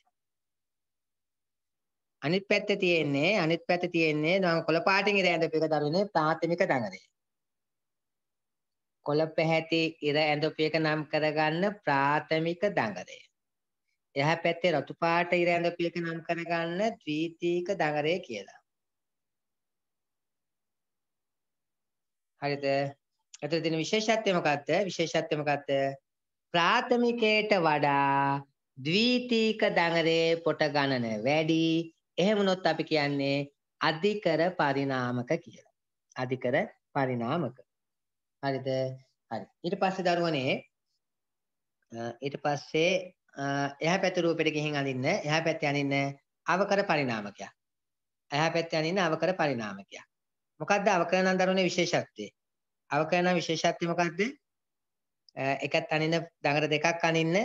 අනිත් පැත්තේ තියෙන්නේ අනිත් පැත්තේ තියෙන්නේ නම් කොළ පාටින් ඉර ඇඳපු එක දරුවනේ ප්‍රාථමික දඟලේ. කොළ පැහැති ඉර ඇඳපු එක නම් කරගන්න ප්‍රාථමික දඟලේ. එහා පැත්තේ රතු පාට ඉර ඇඳපු එක නම් කරගන්න ද්විතීක දඟලේ කියලා. හරිද? එතන තියෙන විශේෂත්වය මොකක්ද? විශේෂත්වය මොකක්ද? ප්‍රාථමිකයට වඩා ද්විතීක දඟලේ පොට ගණන වැඩි එහෙම වුණොත් අපි කියන්නේ අධිකර පරිණාමක කියලා. අධිකර පරිණාමක. හරිද? හරි. ඊට පස්සේ දරුවනේ ඊට පස්සේ එහා පැත්ත රූපෙට ගිහින් අඳින්න එහා පැත්තේ අඳින්න අවකර පරිණාමකයක්. එහා පැත්තේ අඳින්න අවකර පරිණාමකයක්. මොකද්ද අවකරණ දරුවනේ විශේෂත්වය? අවකරණ විශේෂත්වය මොකද්ද? එකත් අනින්න දඟර දෙකක් අනින්න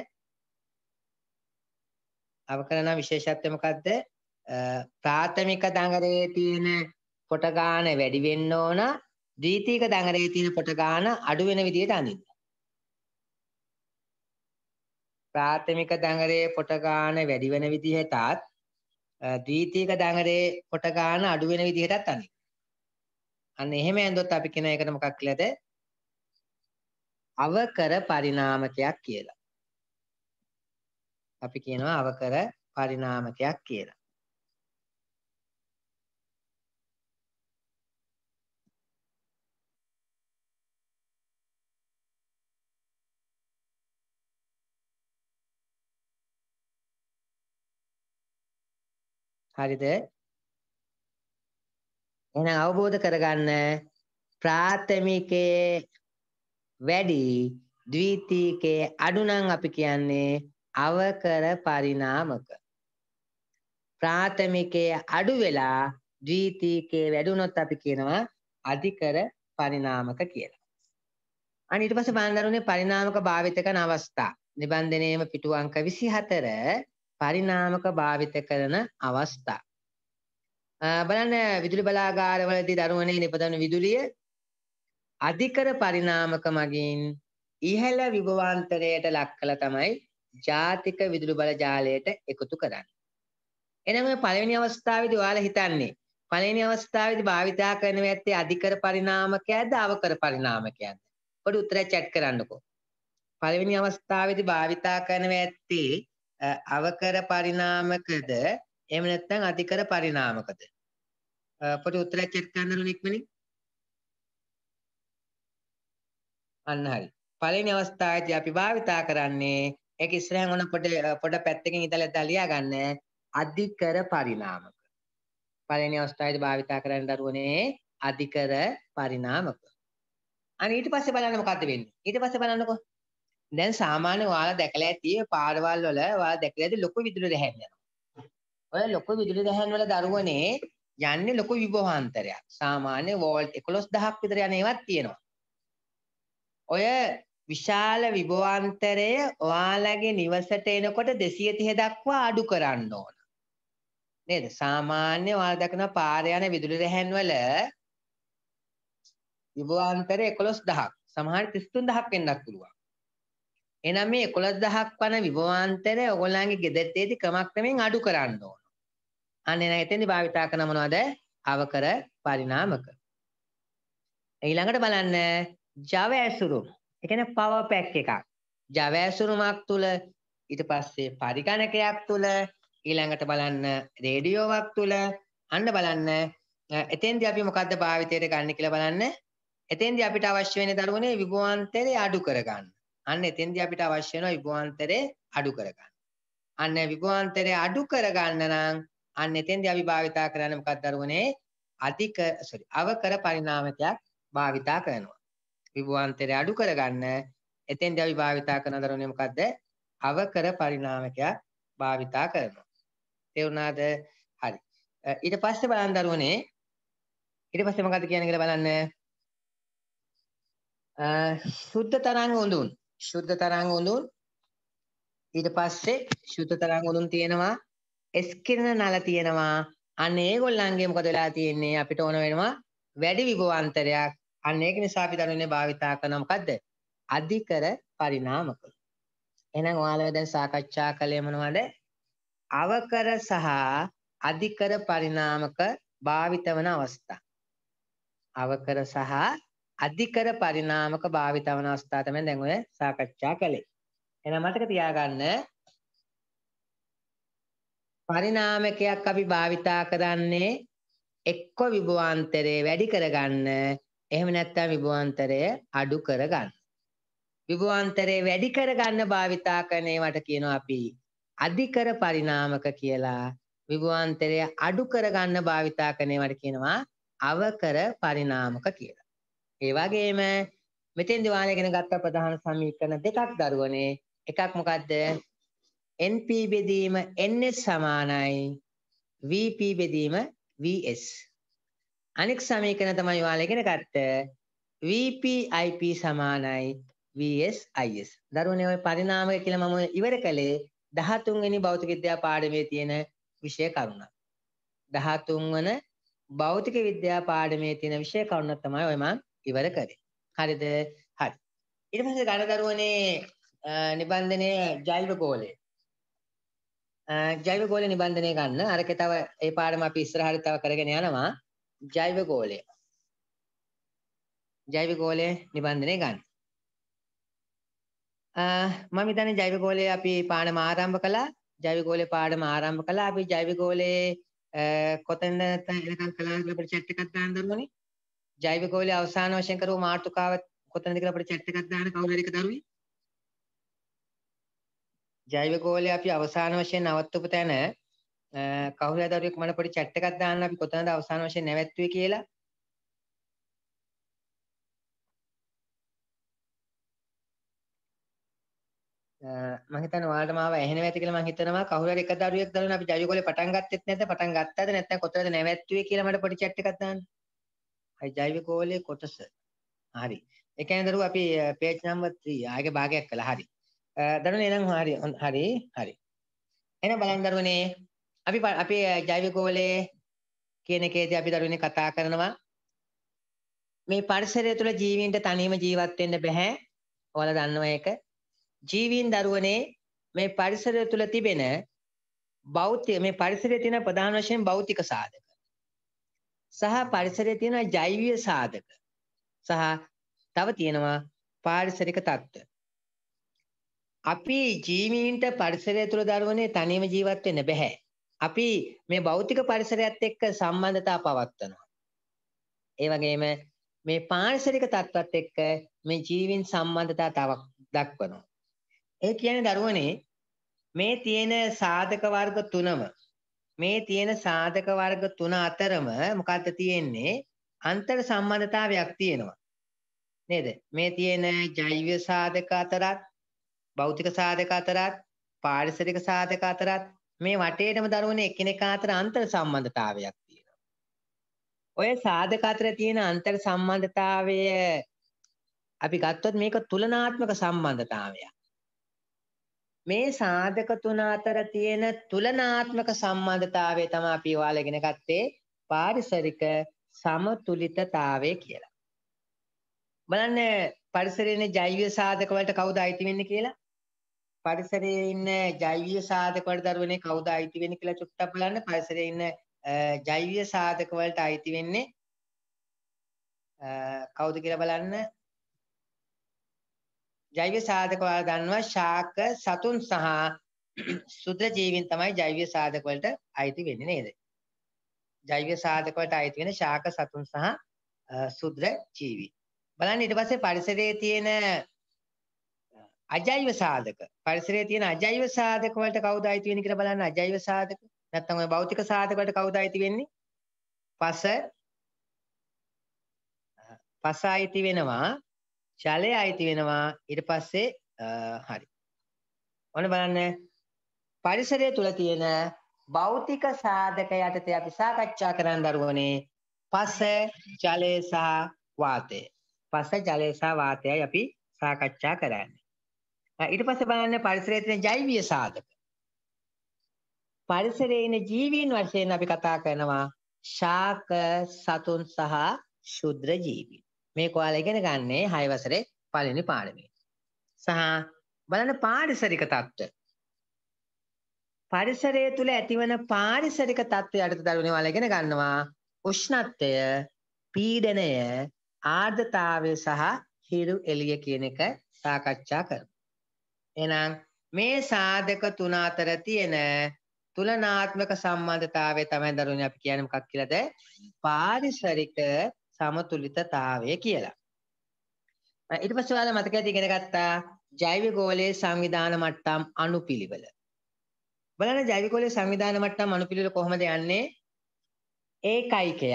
අවකරණ විශේෂත්වය මොකද්ද? ප්‍රාථමික දඟරේ තියෙන කොට ගාන වැඩි වෙන්න ඕන ද්විතීක දඟරේ තියෙන කොට ගාන අඩු වෙන විදිහට අඳින්න ප්‍රාථමික දඟරේ කොට ගාන වැඩි වෙන විදිහටත් ද්විතීක දඟරේ කොට ගාන අඩු වෙන විදිහටත් අඳින්න අන්න එහෙම ඇඳොත් අපි කියන එකට මොකක් කියලාද අවකර පරිණාමකයක් කියලා අපි කියනවා අවකර පරිණාමකයක් කියලා හරිද? එහෙනම් අවබෝධ කරගන්න ප්‍රාථමිකයේ වැඩි ද්විතීකයේ අඩු නම් අපි කියන්නේ අවකර පරිණාමක. ප්‍රාථමිකයේ අඩු වෙලා ද්විතීකයේ වැඩුණොත් අපි කියනවා අධිකර පරිණාමක කියලා. අන්න ඊට පස්සේ බණ්ඩාරුනේ පරිණාමක භාවිත කරන අවස්ථා. නිබන්ධනයේම පිටු අංක 24 පරිණාමක භාවිත කරන අවස්ථා. බලන්න විදුලි බලාගාරවලදී දරුවනේ නිපදවන විදුලිය අධිකර පරිණාමක මගින් ඉහළ විභවාන්තරයට ලක් කළ තමයි ජාතික විදුලි බල ජාලයට එකතු කරන්නේ. එනම පළවෙනි අවස්ථාවේදී ඔයාලා හිතන්නේ පළවෙනි අවස්ථාවේදී භාවිතා කරන වැත්තේ අධිකර පරිණාමකයක්ද අවකර පරිණාමකයක්ද? පොඩි උත්තරයක් chat කරන්නකෝ. පළවෙනි අවස්ථාවේදී භාවිතා කරන වැත්තේ අවකර පරිණාමකද එහෙම නැත්නම් අධිකර පරිණාමකද පොඩි උත්තරයක් චෙක් කරන්න ඕන ඉක්මනින් අන්න හරි පළවෙනි අවස්ථාවේදී අපි භාවිතා කරන්නේ ඒක ඉස්සරහන් ඕන පොඩ පොඩ පැත්තකින් ඉඳලා දැන් ලියා ගන්න අධිකර පරිණාමක පළවෙනි අවස්ථාවේදී භාවිතා කරන්න දරුවනේ අධිකර පරිණාමක අනේ ඊට පස්සේ බලන්න මොකද්ද වෙන්නේ ඊට පස්සේ බලන්නකෝ දැන් සාමාන්‍ය ඔයාලා දැකලා ඇති පාරවල් වල ඔයාලා දැකලා ඇති ලොකු විදුලි රැහැන් යනවා. ඔය ලොකු විදුලි රැහැන් වල දරුවනේ යන්නේ ලොකු විභවාන්තරයක්. සාමාන්‍ය වෝල්ට් 11000ක් විතර යන ඒවාත් තියෙනවා. ඔය විශාල විභවාන්තරය ඔයාලගේ නිවසට එනකොට 230 දක්වා අඩු කරන්න ඕන. නේද? සාමාන්‍ය ඔයාලා දකින පාර යන විදුලි රැහැන් වල විභවාන්තරය 11000ක් සමහර 33000ක් වෙන්නත් පුළුවන්. එනම් මේ 11000ක් වන විභවාන්තර ඔයගොල්ලන්ගේ ගෙදරටදී ක්‍රමක්‍රමෙන් අඩු කරන්න ඕන. අන්න එන එතෙන්දී භාවිතා කරන මොනවද? අවකර පරිණාමක. ඊළඟට බලන්න Java ඇසුරුම්. ඒ කියන්නේ power pack එකක්. Java ඇසුරුමක් තුල ඊට පස්සේ පරිගණකයක් තුල ඊළඟට බලන්න රේඩියෝවක් තුල අන්න බලන්න එතෙන්දී අපි මොකද්ද භාවිතයට ගන්න කියලා බලන්න. එතෙන්දී අපිට අවශ්‍ය වෙන දරුවනේ විභවාන්තරය අඩු කරගන්න. අන්න එතෙන්දී අපිට අවශ්‍ය වෙන විභවාන්තරේ අඩු කරගන්න. අන්න විභවාන්තරේ අඩු කරගන්න නම් අන්න එතෙන්දී අපි භාවිතා කරන්න මොකක්ද දරුවනේ? අධික sorry අවකර පරිණාමකයක් භාවිතා කරනවා. විභවාන්තරය අඩු කරගන්න එතෙන්දී අපි භාවිතා කරන දරුවනේ මොකද්ද? අවකර පරිණාමකයක් භාවිතා කරනවා. තේරුණාද? හරි. ඊට පස්සේ බලන්න දරුවනේ ඊට පස්සේ මොකද කියන්නේ කියලා බලන්න. සුද්ධ තරංග උඳුන් ශුද්ධ තරංග උඳුන් ඊට පස්සේ ශුද්ධ තරංග උඳුන් තියෙනවා S කිරණ නල තියෙනවා අන්න ඒගොල්ලන්ගේ මොකද වෙලා තියෙන්නේ අපිට ඕන වෙනවා වැඩි විභවාන්තරයක් අන්න ඒක නිසා අපි දරුවනේ භාවිතා කරන මොකද්ද අධිකර පරිණාමක එහෙනම් ඔයාලා දැන් සාකච්ඡා කළේ මොනවද අවකර සහ අධිකර පරිණාමක භාවිත වන අවස්ථා අවකර සහ අධිකර පරිණාමක භාවිත වන අවස්ථා තමයි දැන් ඔය සාකච්ඡා කළේ. එහෙනම් මතක තියාගන්න පරිණාමකයක් අපි භාවිතා කරන්නේ එක්ක විභවාන්තරය වැඩි කරගන්න එහෙම නැත්නම් විභවාන්තරය අඩු කරගන්න. විභවාන්තරය වැඩි කරගන්න භාවිතා කරන ඒවට කියනවා අපි අධිකර පරිණාමක කියලා. විභවාන්තරය අඩු කරගන්න භාවිතා කරන ඒවට කියනවා අවකර පරිණාමක කියලා. ඒ වගේම මෙතෙන්දි වාලගෙන ගත්ත ප්‍රධාන සමීකරණ දෙකක් දරුවනේ එකක් මොකක්ද NP බෙදීම NS සමානයි VP බෙදීම VS අනෙක් සමීකරණ තමයි වාලගෙන ගත්ත VP IP සමානයි VS IS දරුවනේ ওই පරිණාමක කියලා මම ඉවර කළේ 13 වෙනි භෞතික විද්‍යා පාඩමේ තියෙන විෂය කරුණ 13 වන භෞතික විද්‍යා පාඩමේ තියෙන විෂය කරුණ තමයි ඔය මම ඉවර කරේ. හරිද? හරි. ඊට පස්සේ ඝනදරුවනේ නිබන්ධනයේ ජෛව ගෝලය. ජෛව ගෝලය නිබන්ධනය ගන්න අරක තව ඒ පාඩම අපි ඉස්සරහට තව කරගෙන යනවා. ජෛව ගෝලය. ජෛව ගෝලය නිබන්ධනය ගන්න. මම හිතන්නේ ජෛව ගෝලය අපි පාඩම ආරම්භ කළා. ජෛව ගෝලය පාඩම ආරම්භ කළා. අපි ජෛව ගෝලයේ කොතනද එනකන් කළා කියලා අපිට chat එකක් දාන්න දන්නවනේ. ජෛව ගෝලය අවසාන වශයෙන් කරව මාතෘකාව කොතනද කියලා අපිට chat එකක් දාන්න කවුරු හරි එක දරුවේ. ජෛව ගෝලය අපි අවසාන වශයෙන් නවත්වපු තැන කවුරු හරි දරුවෙක් මට පොඩි chat එකක් දාන්න අපි කොතනද අවසාන වශයෙන් නැවැත්තුවේ කියලා. මම හිතන්නේ ඔයාලට මාව ඇහෙනව ඇති කියලා මම හිතනවා කවුරු හරි එක දරුවෙක් දරුවන අපි ජයගෝලේ පටන් ගත්තෙත් නැද්ද පටන් ගත්තද නැත්නම් කොතනද නැවැත්තුවේ කියලා මට පොඩි chat එකක් දාන්න. ජෛවික ඕලේ කොටස. හරි. ඒ කියන්නේ දරුවෝ අපි page number 3 ආගේ භාගයක් කළා. හරි. දරුවනේ එහෙනම් හරි හරි හරි. එහෙනම් බලන්න දරුවනේ අපි අපේ ජෛවික ඕලේ කියන එකේදී අපි දරුවනේ කතා කරනවා මේ පරිසරය තුළ ජීවීන්ට තනියම ජීවත් වෙන්න බෑ. ඔයාලා දන්නවා ඒක. ජීවීන් දරුවනේ මේ පරිසරය තුළ තිබෙන භෞතික මේ පරිසරයේ තියෙන ප්‍රධාන වශයෙන් භෞතික සාධක. සහ පරිසරයේ තියෙන ජෛවික සාධක සහ තව තියෙනවා පාරිසරික தত্ত্ব. අපි ජීවීන්ට පරිසරය තුළ දරුවනේ තනියම ජීවත් වෙන්න බෑ. අපි මේ භෞතික පරිසරයත් එක්ක සම්බන්ධතා පවත්වනවා. ඒ වගේම මේ පාරිසරික தত্ত্বත් එක්ක මේ ජීවීන් සම්බන්ධතා තවක් දක්වනවා. ඒ කියන්නේ දරුවනේ මේ තියෙන සාධක වර්ග තුනම මේ තියෙන සාධක වර්ග තුන අතරම මොකද්ද තියෙන්නේ? අන්තර් සම්බන්ධතාවයක් තියෙනවා. නේද? මේ තියෙන ජෛව සාධක අතරත් භෞතික සාධක අතරත් පාරිසරික සාධක අතරත් මේ වටේටම දරුවනේ එකිනෙකා අතර අන්තර් සම්බන්ධතාවයක් තියෙනවා. ඔය සාධක අතර තියෙන අන්තර් සම්බන්ධතාවය අපි ගත්තොත් මේක තුලනාත්මක සම්බන්ධතාවයක්. මේ සාධක තුන අතර තියෙන තුලනාත්මක සම්බන්ධතාවය තමයි අපි ඔයාලා ඉගෙන ගත්තේ පාරිසරික සමතුලිතතාවය කියලා. බලන්න පරිසරයේ ජෛවික සාධක වලට කවුද අයිති වෙන්නේ කියලා? පරිසරයේ ඉන්න ජෛවික සාධක වලට දරුවනේ කවුද අයිති වෙන්නේ කියලා චුට්ටක් බලන්න පරිසරයේ ඉන්න ජෛවික සාධක වලට අයිති වෙන්නේ කවුද කියලා බලන්න ජෛව සාධක වල දන්නවා ශාක සතුන් සහ සුද්‍ර ජීවීන් තමයි ජෛව සාධක වලට අයිති වෙන්නේ නේද? ජෛව සාධක වලට අයිති වෙන ශාක සතුන් සහ සුද්‍ර ජීවි. බලන්න ඊට පස්සේ පරිසරයේ තියෙන අජෛව සාධක පරිසරයේ තියෙන අජෛව සාධක වලට කවුද අයිති වෙන්නේ කියලා බලන්න අජෛව සාධක නැත්නම් ওই භෞතික සාධක වලට කවුද අයිති වෙන්නේ? පස පස අයිති වෙනවා ශලය අයිති වෙනවා ඊට පස්සේ හරි. ඔන්න බලන්න පරිසරය තුල තියෙන භෞතික සාධක යටතේ අපි සාකච්ඡා කරන දරුවනේ පස ජලය සහ වාතය. පස ජලය සහ වාතයයි අපි සාකච්ඡා කරන්නේ. ඊට පස්සේ බලන්න පරිසරයේ තියෙන ජෛවික සාධක. පරිසරයේ ඉන ජීවීන් වශයෙන් අපි කතා කරනවා ශාක, සතුන් සහ ශුද්‍ර ජීවීන්. මේක ඔයාලා ඉගෙන ගන්නේ 6 වසරේ පළවෙනි පාඩමේ. සහ බලන්න පාරිසරික தত্ত্ব. පරිසරය තුල ඇතිවන පාරිසරික தত্ত্বය අටත දරුවනේ ඔයාලා ඉගෙන ගන්නවා උෂ්ණත්වය, පීඩනය, ආර්ද්‍රතාවය සහ හිරු එළිය කියන එක සාකච්ඡා කරමු. එහෙනම් මේ සාධක තුන අතර තියෙන තුලනාත්මක සම්බන්ධතාවය තමයි දරුවනේ අපි කියන්නේ මොකක් කියලාද? පාරිසරික සමතුලිතතාවය කියලා. ඊට පස්සේ ඔයාලා මතක ඇති ඉගෙන ගත්තා ජෛව ගෝලයේ සංවිධාන මට්ටම් අනුපිළිවෙල. බලන්න ජෛව ගෝලයේ සංවිධාන මට්ටම් අනුපිළිවෙල කොහොමද යන්නේ? ඒකයිකය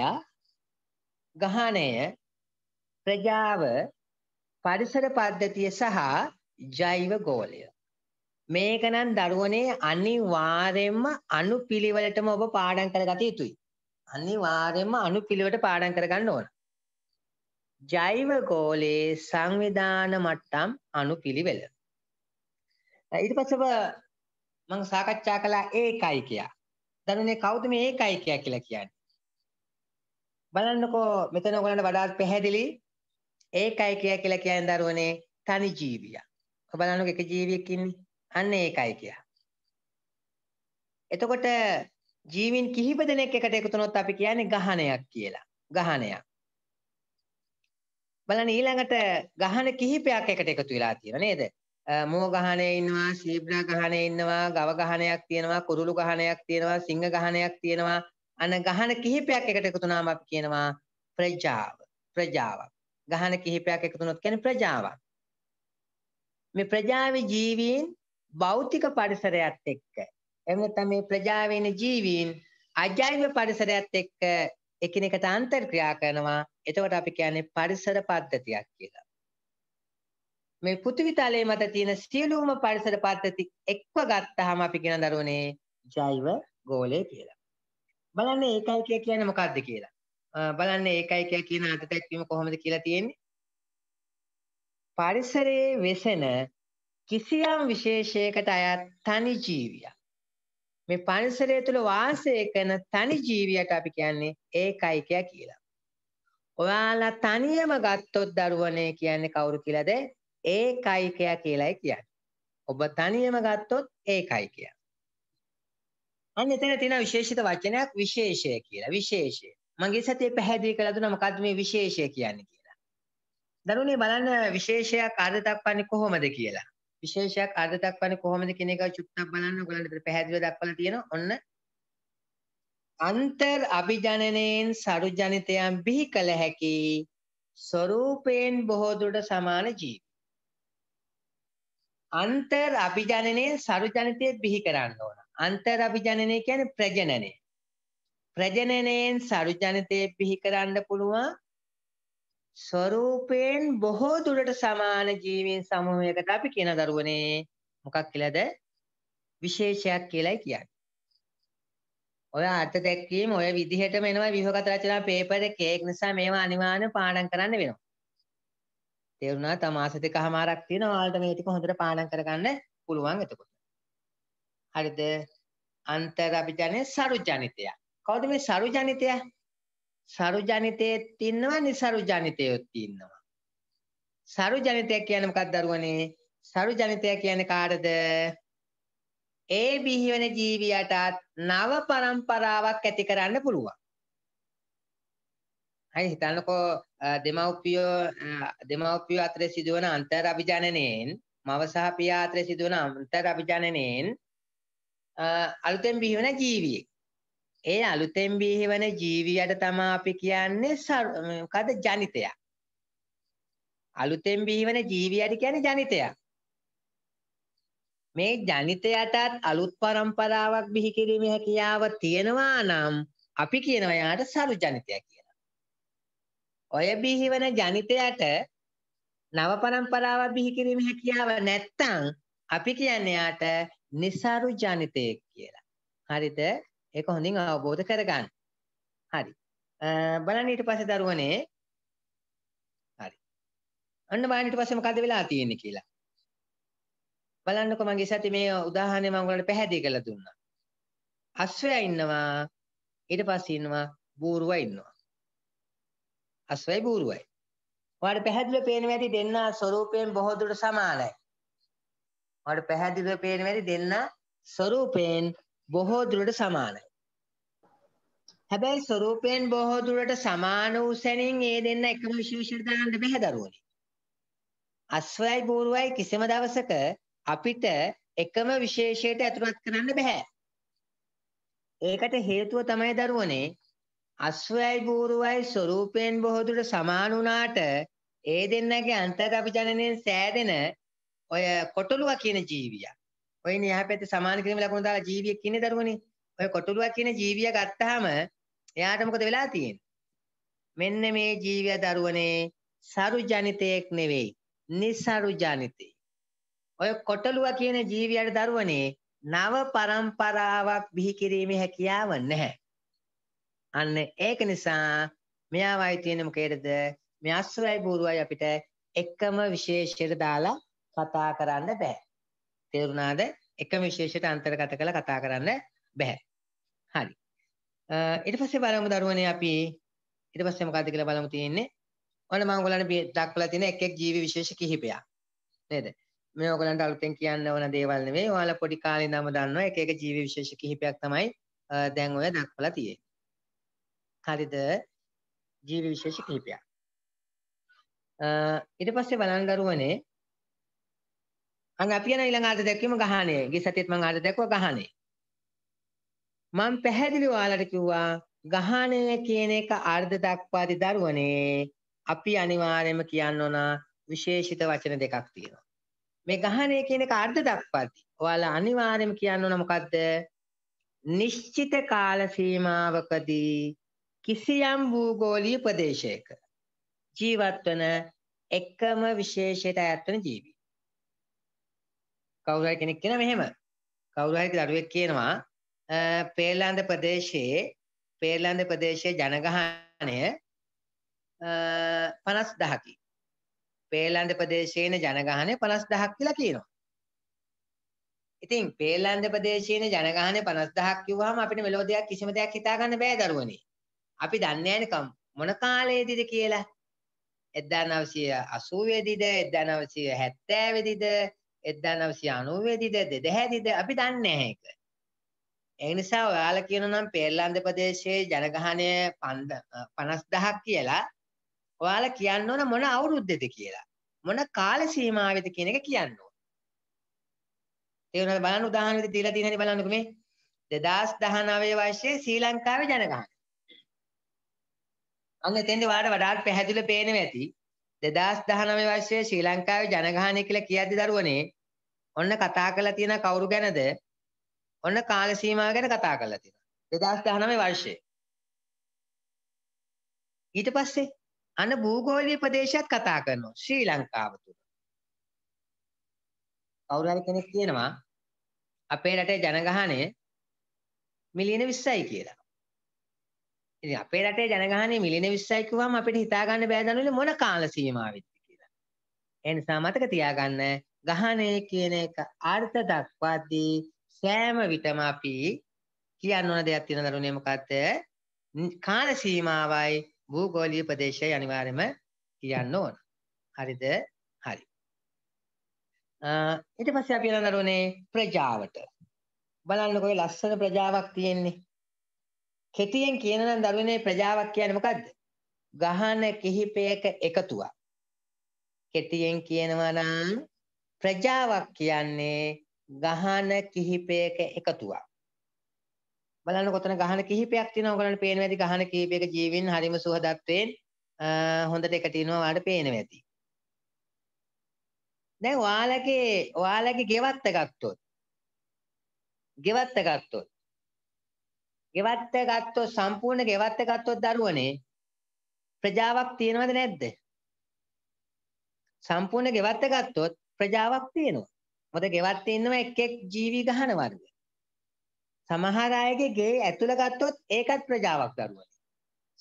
ගහණය ප්‍රජාව පරිසර පද්ධතිය සහ ජෛව ගෝලය. මේකනම් දරුවනේ අනිවාර්යයෙන්ම අනුපිළිවෙලටම ඔබ පාඩම් කරගත යුතුයි. අනිවාර්යයෙන්ම අනුපිළිවෙට පාඩම් කරගන්න ඕන. ජෛව ගෝලයේ සංවිධාන මට්ටම් අනුපිළිවෙල. ඊට පස්සේ මම සාකච්ඡා කළා ඒකයි කියා. දනුනේ කවුද මේ ඒකයි කියා කියලා කියන්නේ? බලන්නකෝ මෙතන ඔයගලන්ට වඩාත් පැහැදිලි ඒකයි කියා කියලා කියන දරුවනේ තනි ජීවියා. ඔබ බලන්නකෝ එක ජීවියෙක් ඉන්නේ. අන්න ඒකයි කියා. එතකොට ජීවීන් කිහිප දෙනෙක් එකට එකතු වුණොත් අපි කියන්නේ ගහණයක් කියලා. ගහණයක්. බලන්න ඊළඟට ගහන කිහිපයක් එකට එකතු වෙලා තියෙනවා නේද? මෝ ගහණේ ඉන්නවා, සීබ්‍රා ගහණේ ඉන්නවා, ගව ගහණයක් තියෙනවා, කුරුළු ගහණයක් තියෙනවා, සිංහ ගහණයක් තියෙනවා. අන ගහන කිහිපයක් එකට එකතු වුණාම අපි කියනවා ප්‍රජාව. ප්‍රජාවක්. ගහන කිහිපයක් එකතු වුණොත් කියන්නේ ප්‍රජාවක්. මේ ප්‍රජාවේ ජීවීන් භෞතික පරිසරයත් එක්ක එහෙම නැත්නම් මේ ප්‍රජාවේ ඉන ජීවීන් අජෛව පරිසරයත් එක්ක එකිනෙකට අන්තර්ක්‍රියා කරනවා. එතකොට අපි කියන්නේ පරිසර පද්ධතියක් කියලා. මේ පෘථිවි තලයේ මත තියෙන සියලුම පරිසර පද්ධති එක්ව ගත්තාම අපි කියන දරුවනේ ජෛව ගෝලය කියලා. බලන්න ඒකයි කියන්නේ මොකද්ද කියලා. බලන්න ඒකයි කියන අර්ථ දැක්වීම කොහොමද කියලා තියෙන්නේ. පරිසරයේ වෙසෙන කිසියම් විශේෂයකට අයත් තනි ජීවියක් මේ පරිසරය තුළ වාසය කරන තනි ජීවියට අපි කියන්නේ ඒකයිකය කියලා. ඔයාලා තනියම ගත්තොත් දරුවනේ කියන්නේ කවුරු කියලාද? ඒකයිකය කියලායි කියන්නේ. ඔබ තනියම ගත්තොත් ඒකයිකය. අන්න එතන තියෙන විශේෂිත වචනයක් විශේෂය කියලා. විශේෂය. මගේ සතියේ පැහැදිලි කරලා දුන්නා මොකද්ද මේ විශේෂය කියන්නේ කියලා. දරුවනේ බලන්න විශේෂයක් අර්ථ දක්වන්නේ කොහොමද කියලා. විශේෂයක් අර්ධ දක්වන්නේ කොහොමද කියන එක චුට්ටක් බලන්න ඔයගලන්ට පැහැදිලිව දක්වලා තියෙනවා. ඔන්න අන්තර් අභිජනනයෙන් සරුජනිතයන් බිහි කළ හැකි ස්වરૂපයෙන් බොහෝ දුරට සමාන ජීවි. අන්තර් අභිජනනයෙන් සරුජනිතය බිහි කරන්න ඕන. අන්තර් අභිජනනය කියන්නේ ප්‍රජනනය. ප්‍රජනනයෙන් සරුජනිතය බිහි කරන්න පුළුවන් ස්වરૂපයෙන් බොහෝ දුරට සමාන ජීවීන් සමූහයකට අපි කියන දරුවනේ මොකක් කියලාද විශේෂයක් කියලායි කියන්නේ. ඔය අර්ථ දැක්වීම ඔය විදිහටම එනවා විහගත රචනා පේපර් එකේ ඒක නිසා මේවා අනිවාර්යව පාඩම් කරන්න වෙනවා. තේරුණා තම මාස දෙකමාරක් තියෙනවා ඔයාලට මේ ටික හොඳට පාඩම් කරගන්න පුළුවන් එතකොට. හරිද? අන්තර් අභිජනයේ සරුජනිතය. කවුද මේ සරුජනිතය? සරුජනිතයේත් ඉන්නවා නිසරුජනිතයේත් ඉන්නවා. සරුජනිතය කියන්නේ මොකක්ද දරුවනේ? සරුජනිතය කියන්නේ කාටද? ඒ බිහිවන ජීවියටත් නව પરම්පරාවක් ඇති කරන්න පුළුවන්. හයි හිතන්නකෝ දෙමව්පියෝ දෙමව්පියෝ අතරේ සිදුවන අන්තර් අභිජනනයෙන් මව සහ පියා අතරේ සිදුවන අන්තර් අභිජනනයෙන් අලුතෙන් බිහිවන ජීවියෙක් ඒ අලුතෙන් බිහිවන ජීවියට තමයි අපි කියන්නේ මොකද ජනිතයක්. අලුතෙන් බිහිවන ජීවියට කියන්නේ ජනිතයක්. මේ ජනිතයටත් අලුත් પરම්පරාවක් බිහි කිරීමේ හැකියාව තියෙනවා නම් අපි කියනවා යාට සරු ජනිතය කියලා. ඔය බිහිවන ජනිතයට නව પરම්පරාවක් බිහි කිරීමේ හැකියාව නැත්තම් අපි කියන්නේ යාට નિસાරු ජනිතයෙක් කියලා. හරිද? ඒක හොඳින් අවබෝධ කරගන්න. හරි. බලන්න ඊට පස්සේ දරුවනේ හරි. අන්න බලන්න ඊට පස්සේ මොකද වෙලා තියෙන්නේ කියලා. බලන්නකො මගේ සති මේ උදාහරණය මම ඔයාලට පැහැදිලි කරලා දුන්නා. අශ්වයා ඉන්නවා ඊට පස්සේ ඉන්නවා බූරුවා ඉන්නවා. අශ්වයයි බූරුවයි. ඔයාලට පැහැදිලිව පේනවා ඇති දෙන්නා ස්වરૂපයෙන් බොහෝ දුරට සමානයි. ඔයාලට පැහැදිලිව පේනවා ඇති දෙන්නා ස්වરૂපයෙන් බොහෝ දුරට සමානයි. හැබැයි ස්වરૂපයෙන් බොහෝ දුරට සමාන වූ සැනින් ඒ දෙන්න එකම විශේෂයට දාන්න බෑ දරුවනේ. අස්වැයි බෝරුවයි කිසිම දවසක අපිට එකම විශේෂයට ඇතුළත් කරන්න බෑ. ඒකට හේතුව තමයි දරුවනේ අස්වැයි බෝරුවයි ස්වરૂපයෙන් බොහෝ දුරට සමාන වුණාට ඒ දෙන්නගේ අන්තර්ගත අභිජනනයෙන් සෑදෙන ඔය කොටලුවා කියන ජීවියා ඔයනේ යහපැත්තේ සමාන කිරීම ලකුණු දාලා ජීවියෙක් ඉන්නේ දරුවනේ. ඔය කොටුරුවක් කියන ජීවිය ගත්තාම එයාට මොකද වෙලා තියෙන්නේ? මෙන්න මේ ජීවිය දරුවනේ සරුජනිතයක් නෙවෙයි. නිසරුජනිතේ. ඔය කොටලුව කියන ජීවියට දරුවනේ නව પરම්පරාවක් බිහි කිරීමේ හැකියාව නැහැ. අන්න ඒක නිසා මෙයාවයි තියෙන මොකේද? මේ අස්වැයි බෝරුවයි අපිට එකම විශේෂයට දාලා කතා කරන්න බෑ. තේරුණාද? එකම විශේෂයට අන්තර්ගත කරලා කතා කරන්න බෑ. හරි. ඊට පස්සේ බලමු දරුවනේ අපි ඊට පස්සේ මොකද්ද කියලා බලමු තියෙන්නේ. ඔන්න මම ඔයගලන්ට දක්වලා තියෙන එක එක් ජීවි විශේෂ කිහිපයක්. නේද? මේ ඔයගලන්ට අලුතෙන් කියන්න ඕන දේවල් නෙවෙයි. ඔයාලා පොඩි කාලේ ඉඳන්ම දන්නවා එක එක ජීවි විශේෂ කිහිපයක් තමයි දැන් ඔය දක්වලා තියෙන්නේ. හරිද? ජීවි විශේෂ කිහිපයක්. ඊට පස්සේ බලන් දරුවනේ අන් අපි යන ඊළඟ ආත දැක්වීම ගහණය. ගිය සතියේත් මම ආත දැක්වා ගහණය. මම පැහැදිලිව ඔයාලට කිව්වා ගහණය කියන එක අර්ථ දක්වාදී දරුවනේ අපි අනිවාර්යයෙන්ම කියන්න ඕන විශේෂිත වචන දෙකක් තියෙනවා. මේ ගහණය කියන එක අර්ථ දක්වාදී. ඔයාලා අනිවාර්යයෙන්ම කියන්න ඕන මොකද්ද? නිශ්චිත කාල සීමාවකදී කිසියම් භූගෝලීය ප්‍රදේශයක ජීවත් වන එකම විශේෂයට අයත් වන ජීවි කවුරු හරි කෙනෙක් කියන මෙහෙම කවුරු හරි දරුවෙක් කියනවා පේලන්ද ප්‍රදේශයේ පේලන්ද ප්‍රදේශයේ ජනගහනය 50000කි. පේලන්ද ප්‍රදේශයේන ජනගහනය 50000ක් කියලා කියනවා. ඉතින් පේලන්ද ප්‍රදේශයේන ජනගහනය 50000ක් කිව්වහම අපිට මෙලොව දෙයක් කිසිම දෙයක් හිතාගන්න බෑ දරුවනේ. අපි දන්නේ නැනිකම් මොන කාලයේදීද කියලා. 1980 දීද 1970 දීද 1990 ද 2000 ද අපි දන්නේ නැහැ ඒක. ඒ නිසා ඔයාලා කියනනම් පෙරලන්ද ප්‍රදේශයේ ජනගහණය 50000ක් කියලා ඔයාලා කියන්න ඕන මොන අවුරුද්දේද කියලා. මොන කාල සීමාවෙද කියන එක කියන්න ඕන. ඒවන බලන්න උදාහරණ විදිහට දීලා තියෙන හැටි බලන්නකෝ මේ 2019 වර්ෂයේ ශ්‍රී ලංකාවේ ජනගහණය. අන්න එතෙන්ද වාඩ වඩාත් පැහැදිලිව පේනවා ඇති. 2019 වර්ෂයේ ශ්‍රී ලංකාවේ ජනගහනය කියලා කියද්දි දරුවනේ ඔන්න කතා කරලා තියෙන කවුරු ගැනද? ඔන්න කාල සීමාව ගැන කතා කරලා තියෙනවා. 2019 වර්ෂයේ. ඊට පස්සේ අන්න භූගෝලීය ප්‍රදේශයත් කතා කරනවා ශ්‍රී ලංකාව තුල. කවුරු හරි කෙනෙක් කියනවා අපේ රටේ ජනගහනය මිලියන 20යි කියලා. ඉතින් අපේ රටේ ජනගහනය මිලියන 20යි කිව්වම අපිට හිතා ගන්න බෑ දනුවල මොන කාල සීමාවෙද්ද කියලා. ඒ නිසා මතක තියාගන්න ගහණය කියන එක අර්ථ දක්වද්දී සෑම විටම අපි කියන්න ඕන දෙයක් තියෙන දරුණේ මොකද්ද? කාල සීමාවයි භූගෝලීය ප්‍රදේශය අනිවාර්යයෙන්ම කියන්න ඕන. හරිද? හරි. ඊට පස්සේ අපි යන දරුණේ ප්‍රජාවට. බලන්නකෝ ලස්සන ප්‍රජාවක් තියෙන්නේ. කෙටියෙන් කියනනම් දරුවනේ ප්‍රජාවක් කියන්නේ මොකද්ද? ගහන කිහිපයක එකතුවක්. කෙටියෙන් කියනවා නම් ප්‍රජාවක් කියන්නේ ගහන කිහිපයක එකතුවක්. බලන්න කොතන ගහන කිහිපයක් තියෙනවා ඔයගලන්ට පේනවා ඇති ගහන කිහිපයක ජීවීන් හරිම සුහදත්වයෙන් හොඳට එකතු වෙනවා වාට පේනවා ඇති. දැන් ඔයාලගේ ඔයාලගේ ගෙවත්ත ගත්තොත් ගෙවත්ත ගත්තොත් ගෙවත්ත ගත්තොත් සම්පූර්ණ ගෙවත්ත ගත්තොත් දරුවනේ ප්‍රජාවක් තියෙනවද නැද්ද? සම්පූර්ණ ගෙවත්ත ගත්තොත් ප්‍රජාවක් තියෙනවා. මොකද ගෙවත්ත ඉන්නවා එක් එක් ජීවි ගහන වර්ග. සමහර අයගේ ගේ ඇතුළ ගත්තොත් ඒකත් ප්‍රජාවක් දරුවනේ.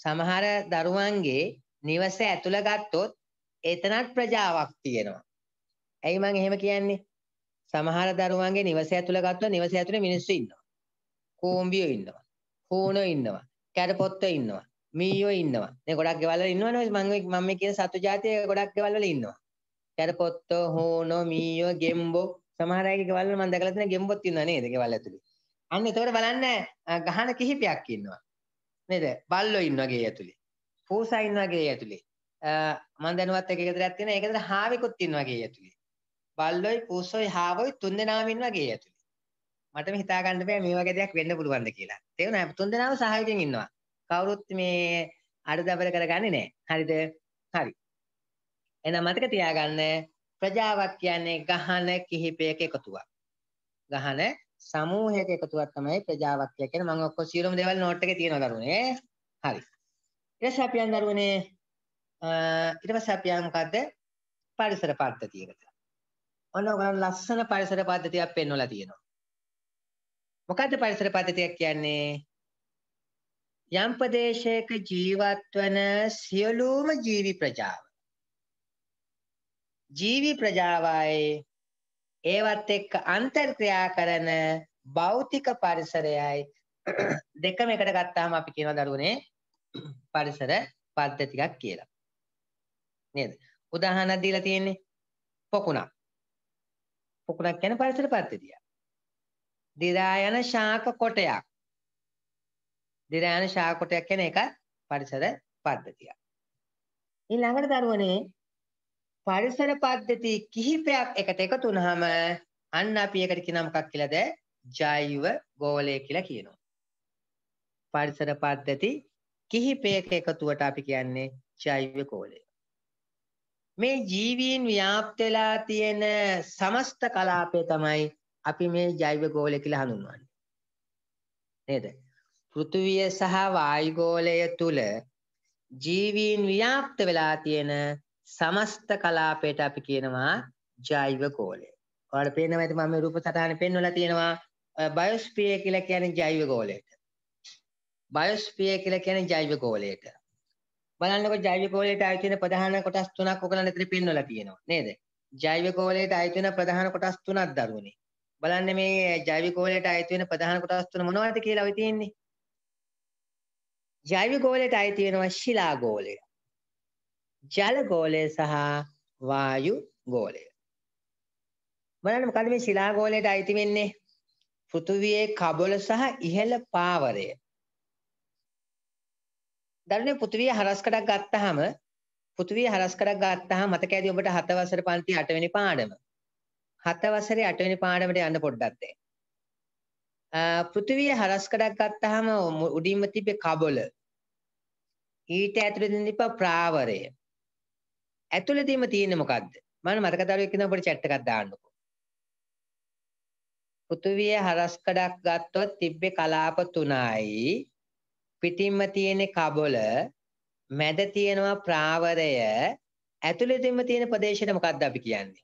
සමහර දරුවන්ගේ නිවස ඇතුළ ගත්තොත් එතනත් ප්‍රජාවක් තියෙනවා. ඇයි මම එහෙම කියන්නේ? සමහර දරුවන්ගේ නිවස ඇතුළ ගත්තොත් නිවස ඇතුලේ මිනිස්සු ඉන්නවා. කෝඹියෝ ඉන්නවා. කූණෝ ඉන්නවා. කැරපොත්තෝ ඉන්නවා. මීයෝ ඉන්නවා. මේ ගොඩක් ගෙවල් වල ඉන්නවනේ මම මම මේ කියන සතු జాතිය ගොඩක් ගෙවල් වල ඉන්නවා. කැරපොත්තෝ, හෝනෝ, මීයෝ, ගෙම්බෝ සමහර අයගේ ගෙවල් වල මම දැකලා තියෙනවා ගෙම්බොත් ඉන්නවා නේද ගෙවල් ඇතුලේ. අන්න එතකොට බලන්න ගහන කිහිපයක් ඉන්නවා. නේද? බල්ලෝ ඉන්නවා ගේ ඇතුලේ. පූසා ඉන්නවා ගේ ඇතුලේ. මම දැනුවත් එක ගෙදරක් තියෙනවා. ඒ ගෙදර හාවෙකුත් ඉන්නවා ගේ ඇතුලේ. බල්ලොයි පූසොයි හාවොයි තුන් දෙනාම ඉන්නවා ගේ ඇතුලේ. මට හිතා ගන්න බෑ මේ වගේ දෙයක් වෙන්න පුළුවන්ද කියලා. තේරුණා? තුන් දෙනාම සහායකයෙන් ඉන්නවා. කවුරුත් මේ අඩදබර කරගන්නේ නැහැ. හරිද? හරි. එහෙනම් මතක තියාගන්න ප්‍රජාවක් කියන්නේ ගහන කිහිපයක එකතුවක්. ගහන සමූහයක එකතුවක් තමයි ප්‍රජාවක් කියන්නේ. මම ඔක්කොම සියලුම දේවල් නෝට් එකේ තියෙනවා දරුවනේ. හරි. ඊට පස්සේ අපි යන දරුවනේ ඊට පස්සේ අපි යන මොකද්ද? පරිසර පද්ධතියකට. ඔන්න ඔයගොල්ලන් ලස්සන පරිසර පද්ධතියක් පෙන්වලා තියෙනවා. මොකද්ද පරිසර පද්ධතියක් කියන්නේ? යම් ප්‍රදේශයක ජීවත් වන සියලුම ජීවි ප්‍රජාව. ජීවි ප්‍රජාවයි ඒවත් එක්ක අන්තර්ක්‍රියා කරන භෞතික පරිසරයයි දෙකම එකට ගත්තාම අපි කියනවා දරුවනේ පරිසර පද්ධතියක් කියලා. නේද? උදාහරණයක් දීලා තියෙන්නේ පොකුණක්. පොකුණක් කියන්නේ පරිසර පද්ධතිය. දිරායන ශාක කොටයක්. දිරායන ශාක කොටයක් කියන එක පරිසර පද්ධතියක්. ඊළඟට දරුවනේ පරිසර පද්ධති කිහිපයක් එකට එකතු වුනහම අන්න අපි ඒකට කියනවා මොකක් කියලාද? ජෛව ගෝලය කියලා කියනවා. පරිසර පද්ධති කිහිපයක එකතුවට අපි කියන්නේ ජෛව ගෝලය. මේ ජීවීන් ව්‍යාප්ත වෙලා තියෙන සමස්ත කලාපය තමයි අපි මේ ජෛව ගෝලය කියලා හඳුන්වන්නේ. නේද? පෘථුවිය සහ වායු ගෝලය තුල ජීවීන් ව්‍යාප්ත වෙලා තියෙන සමස්ත කලාපයට අපි කියනවා ජෛව ගෝලය. ඔයාලට පේනවා ඇති මම මේ රූප සටහන පෙන්වලා තියෙනවා බයෝස්ෆියර් කියලා කියන්නේ ජෛව ගෝලයට. බයෝස්ෆියර් කියලා කියන්නේ ජෛව ගෝලයට. බලන්නකො ජෛව ගෝලයට ආයු තියෙන ප්‍රධාන කොටස් තුනක් ඔයගලන්ට ඉතින් පෙන්වලා තියෙනවා නේද? ජෛව ගෝලයට ආයු වෙන ප්‍රධාන කොටස් තුනක් දරුවනේ. බලන්න මේ ජෛවික ගෝලයට අයිති වෙන ප්‍රධාන කොටස් තුන මොනවද කියලා ඔය තියෙන්නේ. ජෛවික ගෝලයට අයිති වෙනවා ශිලා ගෝලය. ජල ගෝලය සහ වායු ගෝලය. බලන්න මොකද මේ ශිලා ගෝලයට අයිති වෙන්නේ? පෘථුවියේ කබල සහ ඉහළ පාවරය. දරුණේ පෘථුවිය හරස්කඩක් ගත්තාම පෘථුවිය හරස්කඩක් ගත්තාම මතක ඇති ඔබට 7 වසර පන්ති 8 වෙනි පාඩම. 7 වසරේ 8 වෙනි පාඩමට යන්න පොඩ්ඩක් දැන්. පෘථිවිය හරස්කඩක් ගත්තාම උඩින්ම තිබේ කබල. ඊට ඇතුළේ තියෙන තිබ්බා ප්‍රාවරය. ඇතුළේදීම තියෙන්නේ මොකද්ද? මම මතක තාලෙ එක්ක ඉඳන් පොඩි chat එකක් දාන්නකෝ. පෘථිවිය හරස්කඩක් ගත්තොත් තිබ්බේ කලාප තුනයි. පිටින්ම තියෙන්නේ කබල. මැද තියෙනවා ප්‍රාවරය. ඇතුළේදීම තියෙන ප්‍රදේශයට මොකද්ද අපි කියන්නේ?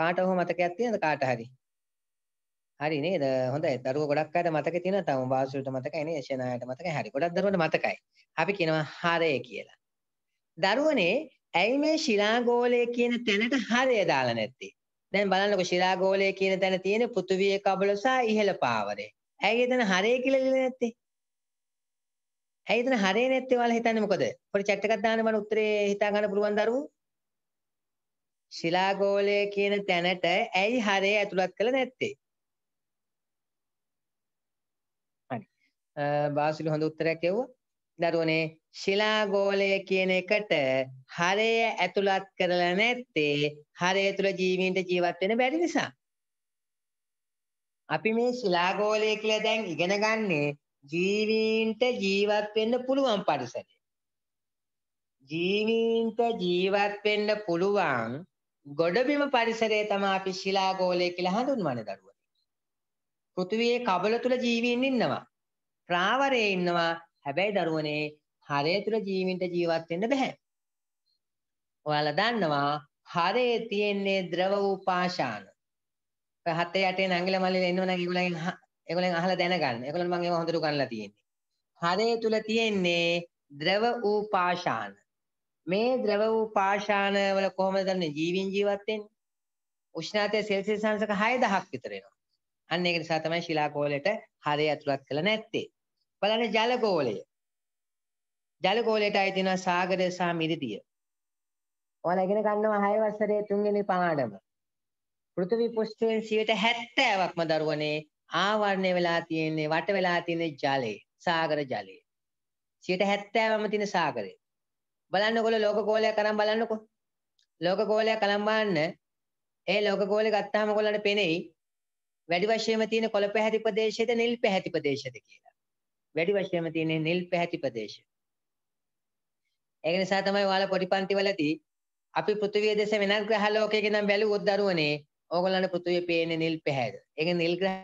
කාට හෝ මතකයක් තියෙනද කාට හරි? හරි නේද? හොඳයි. දරුවෝ ගොඩක් අයට මතකේ තියෙනවා. තම වාසුලට මතකයි නේ, ෂෙනායට මතකයි. හරි. ගොඩක් දරුවන්ට මතකයි. අපි කියනවා හරය කියලා. දරුවනේ ඇයි මේ ශිලාගෝලය කියන තැනට හරය දාලා නැත්තේ? දැන් බලන්නකො ශිලාගෝලය කියන තැන තියෙන පෘථුවියේ කබල සහ ඉහළ පාවරේ. ඇයි එතන හරය කියලා ලියලා නැත්තේ? ඇයි එතන හරේ නැත්තේ ඔයාලා හිතන්නේ මොකද? පොඩි chat එකක් දාන්න මම උත්තරේ හිතා ගන්න පුළුවන් දරුවෝ. ශිලාගෝලය කියන තැනට ඇයි හරය ඇතුළත් කළ නැත්තේ? හරි. බාසිලි හොඳ උත්තරයක් එවුවා. දරුවනේ ශිලාගෝලය කියන එකට හරය ඇතුළත් කරලා නැත්තේ හරය තුළ ජීවීන්ට ජීවත් වෙන්න බැරි නිසා. අපි මේ ශිලාගෝලය කියලා දැන් ඉගෙන ගන්නේ ජීවීන්ට ජීවත් වෙන්න පුළුවන් පරිසරය. ජීවීන්ට ජීවත් වෙන්න පුළුවන් ගොඩබිම පරිසරය තමයි අපි ශිලාගෝලය කියලා හඳුන්වන්නේ දරුවෝ. පෘථිවියේ කබල තුල ජීවීන් ඉන්නවා. ප්‍රාවරයේ ඉන්නවා. හැබැයි දරුවනේ හරය තුල ජීවින්ට ජීවත් වෙන්න බෑ. ඔයාලා දන්නවා හරේ තියෙන්නේ ද්‍රව වූ පාෂාණ. ඔය හතේ යටේ නැංගිල මල්ලේ ඉන්නවනම් ඒගොල්ලන් ඒගොල්ලන් අහලා දැනගන්න. ඒගොල්ලන් මම ඒව හොඳට උගන්ලා තියෙන්නේ. හරේ තුල තියෙන්නේ ද්‍රව වූ පාෂාණ. මේ ද්‍රව වූ පාෂාණ වල කොහොමද දන්නේ ජීවීන් ජීවත් වෙන්නේ? උෂ්ණත්වය සෙල්සියස් අංශක 6000ක් විතර එනවා. අන්න ඒක නිසා තමයි ශිලා කෝලයට හරය ඇතුළත් කළ නැත්තේ. බලන්න ජල කෝලය. ජල කෝලයට ආයේ තියෙනවා සාගරය සහ මිරිදිය. ඔයාලා ඉගෙන ගන්නවා 6 වසරේ තුන්වෙනි පාඩම. පෘථිවි පුෂ්ඨයෙන් 70%ක්ම දරුවනේ ආවරණය වෙලා තියෙන්නේ වට වෙලා තියෙන්නේ ජලයේ, සාගර ජලයේ. 70%ම තියෙන සාගරේ. බලන්න ඔයගොල්ලෝ ලෝක ගෝලයක් අරන් බලන්නකෝ. ලෝක ගෝලයක් අරන් බලන්න. ඒ ලෝක ගෝලෙ ගත්තාම ඔයගොල්ලන්ට පෙනෙයි වැඩි වශයෙන්ම තියෙන කොළ පැහැති ප්‍රදේශයේද නිල් පැහැති ප්‍රදේශයේද කියලා. වැඩි වශයෙන්ම තියෙන නිල් පැහැති ප්‍රදේශය. ඒක නිසා තමයි ඔයාලා පොඩි පන්තිවලදී අපි පෘථිවිය දෙස වෙනත් ග්‍රහ ලෝකයක ඉඳන් බැලුවොත් දරුවනේ ඕගොල්ලන්ට පෘථිවිය පේන්නේ නිල් පැහැද. ඒක නිල් ග්‍රහ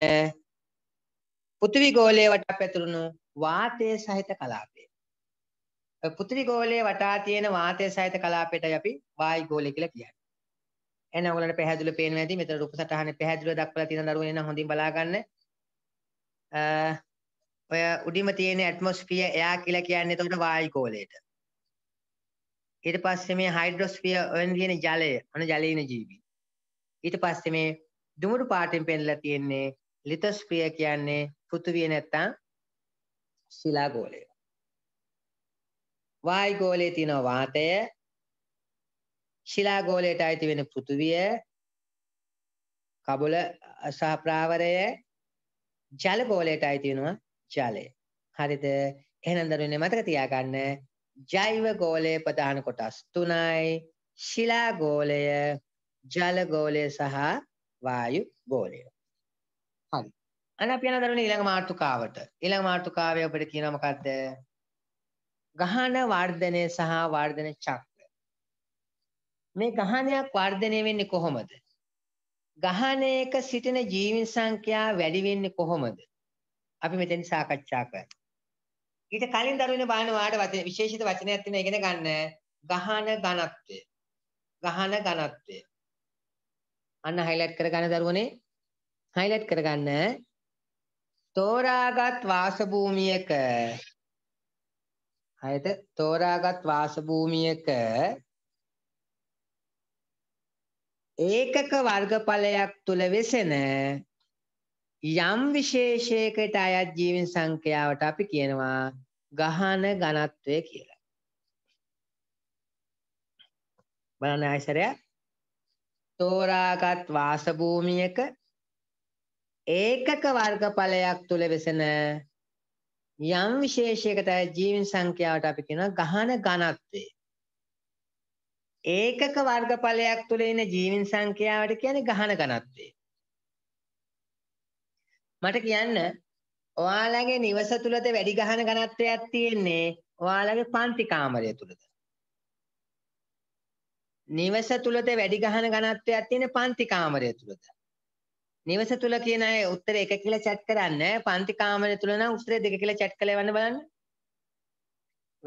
පෘථිවි ගෝලය වටා පැතුරුණු වාතය සහිත කලාපය. පෘථිවි ගෝලය වටා තියෙන වාතය සහිත කලාපයටයි අපි වායු ගෝලය කියලා කියන්නේ. එහෙනම් ඔයගලන්ට පැහැදිලිව පේනවා ඇති මෙතන රූප සටහනේ පැහැදිලිව දක්වලා තියෙන දරුවෝ එන හොඳින් බලා ගන්න. ඔය උඩිම තියෙන ඇට්මොස්ෆියර් එයා කියලා කියන්නේ එතකොට වායු ගෝලයට. ඊට පස්සේ මේ හයිඩ්‍රොස්ෆියර් වෙන තියෙන ජලය, අන ජලීන ජීවි. ඊට පස්සේ මේ දුමුඩු පාටින් පෙන්ලා තියෙන්නේ ලිතස්ප්‍රිය කියන්නේ පෘථුවිය නැත්තම් ශිලා ගෝලය. වායු ගෝලයේ තියෙන වාතය ශිලා ගෝලයට අයිති වෙන පෘථුවිය කබල සහ ප්‍රාවරය ජල ගෝලයට අයිති වෙනවා ජලය. හරිද? එහෙනම් දරුවනේ මතක තියාගන්න ජෛව ගෝලයේ ප්‍රධාන කොටස් තුනයි ශිලා ගෝලය, ජල ගෝලය සහ වායු ගෝලය. හරි. අන්න අපි යන දරුවනේ ඊළඟ මාතෘකාවට. ඊළඟ මාතෘකාවේ අපිට කියනවා මොකද්ද? ගහන වර්ධනය සහ වර්ධන චක්‍ර. මේ ගහනයක් වර්ධනය වෙන්නේ කොහොමද? ගහණයක සිටින ජීවීන් සංඛ්‍යාව වැඩි වෙන්නේ කොහොමද? අපි මෙතෙන් සාකච්ඡා කරා. ඊට කලින් දරුවනේ බාන වාඩ වචන විශේෂිත වචනයක් තියෙන ඉගෙන ගන්න ගහන ඝනත්වය. ගහන ඝනත්වය. අන්න හයිලයිට් කරගන්න දරුවනේ හයිලයිට් කරගන්න තෝරාගත් වාසභූමියක හරිද තෝරාගත් වාසභූමියක ඒකක වර්ගඵලයක් තුල වෙසෙන යම් විශේෂයකට අයත් ජීවන සංඛ්‍යාවට අපි කියනවා ගහන ඝනත්වය කියලා. බලන්න ආයසරය තෝරාගත් වාසභූමියක ඒකක වර්ගඵලයක් තුල වෙසෙන යම් විශේෂයකට ජීවීන් සංඛ්‍යාවට අපි කියනවා ගහන ඝනත්වය. ඒකක වර්ගඵලයක් තුල ඉන ජීවීන් සංඛ්‍යාවට කියන්නේ ගහන ඝනත්වය. මට කියන්න ඔයාලගේ නිවස තුලද වැඩි ගහන ඝනත්වයක් තියෙන්නේ ඔයාලගේ පන්ති කාමරය තුලද? නිවස තුලද වැඩි ගහන ඝනත්වයක් තියෙන්නේ පන්ති කාමරය තුලද? නිවස තුල කියන අය උත්තර එක කියලා chat කරන්නේ පන්ති කාමර තුල නම් උත්තර දෙක කියලා chat කළා වන්න බලන්න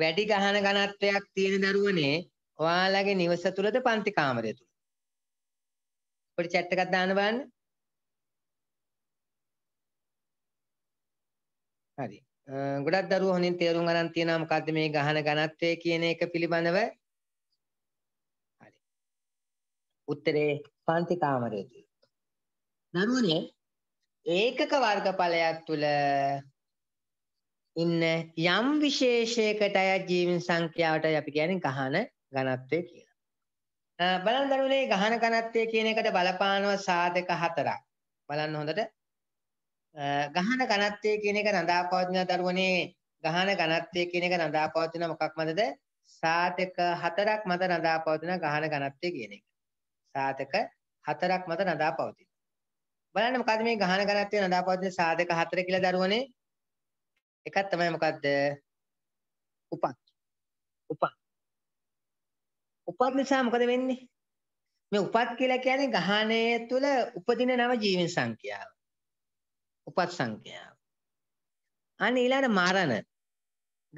වැඩි ගහන ඝනත්වයක් තියෙන දරුවනේ ඔයාලගේ නිවස තුලද පන්ති කාමරය තුල පොඩි chat එකක් දාන්න බලන්න හරි ගොඩක් දරුවෝ හොඳින් තේරුම් ගන්න තියෙනවා මොකද්ද මේ ගහන ඝනත්වය කියන එක පිළිබඳව හරි උත්තරේ පන්ති කාමරය තුල දරුවනේ ඒකක වර්ගඵලයක් තුළ ඉන්න යම් විශේෂයකට අයත් ජීවීන් සංඛ්‍යාවට අපි කියන්නේ ගහන ඝනත්වය කියලා. බලන්න දරුවනේ ගහන ඝනත්වය කියන එකට බලපානව සාධක හතරක්. බලන්න හොඳට ගහන ඝනත්වය කියන එක රඳා පවතින දරුවනේ ගහන ඝනත්වය කියන එක රඳා පවතින මොකක් මතද? සාධක හතරක් මත රඳා පවතින ගහන ඝනත්වය කියන එක. සාධක හතරක් මත රඳා පවතින. බලන්න මොකද්ද මේ ගහන ගණන් තියෙන නඩාපවතින සාධක හතර කියලා දරුවනේ එකක් තමයි මොකද්ද උපත් උපත් උපත් නිසා මොකද වෙන්නේ මේ උපත් කියලා කියන්නේ ගහණය තුළ උපදින නව ජීවන සංඛ්‍යාව උපත් සංඛ්‍යාව අන්න ඊළඟ මරණ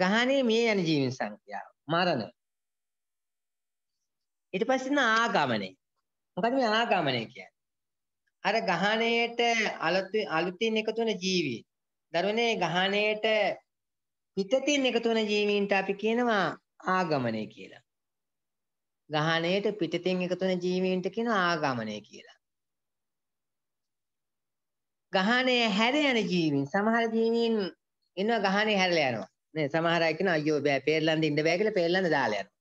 ගහණය මේ යන ජීවන සංඛ්‍යාව මරණ ඊට පස්සේ න ආගමනේ මොකද මේ ආගමනේ කියන්නේ අර ගහණයට අලුතින් එකතු වෙන ජීවි. දරුවනේ ගහණයට පිටතින් එකතු වෙන ජීවීන්ට අපි කියනවා ආගමනය කියලා. ගහණයට පිටතින් එකතු වෙන ජීවීන්ට කියනවා ආගමනය කියලා. ගහණය හැර යන ජීවීන් සමහර ජීවීන් ඉන්නවා ගහණය හැරලා යනවා. නේ සමහර අය කියනවා අයියෝ බෑ පෙරලන් දින්න බෑ කියලා පෙරලන් දාලා යනවා.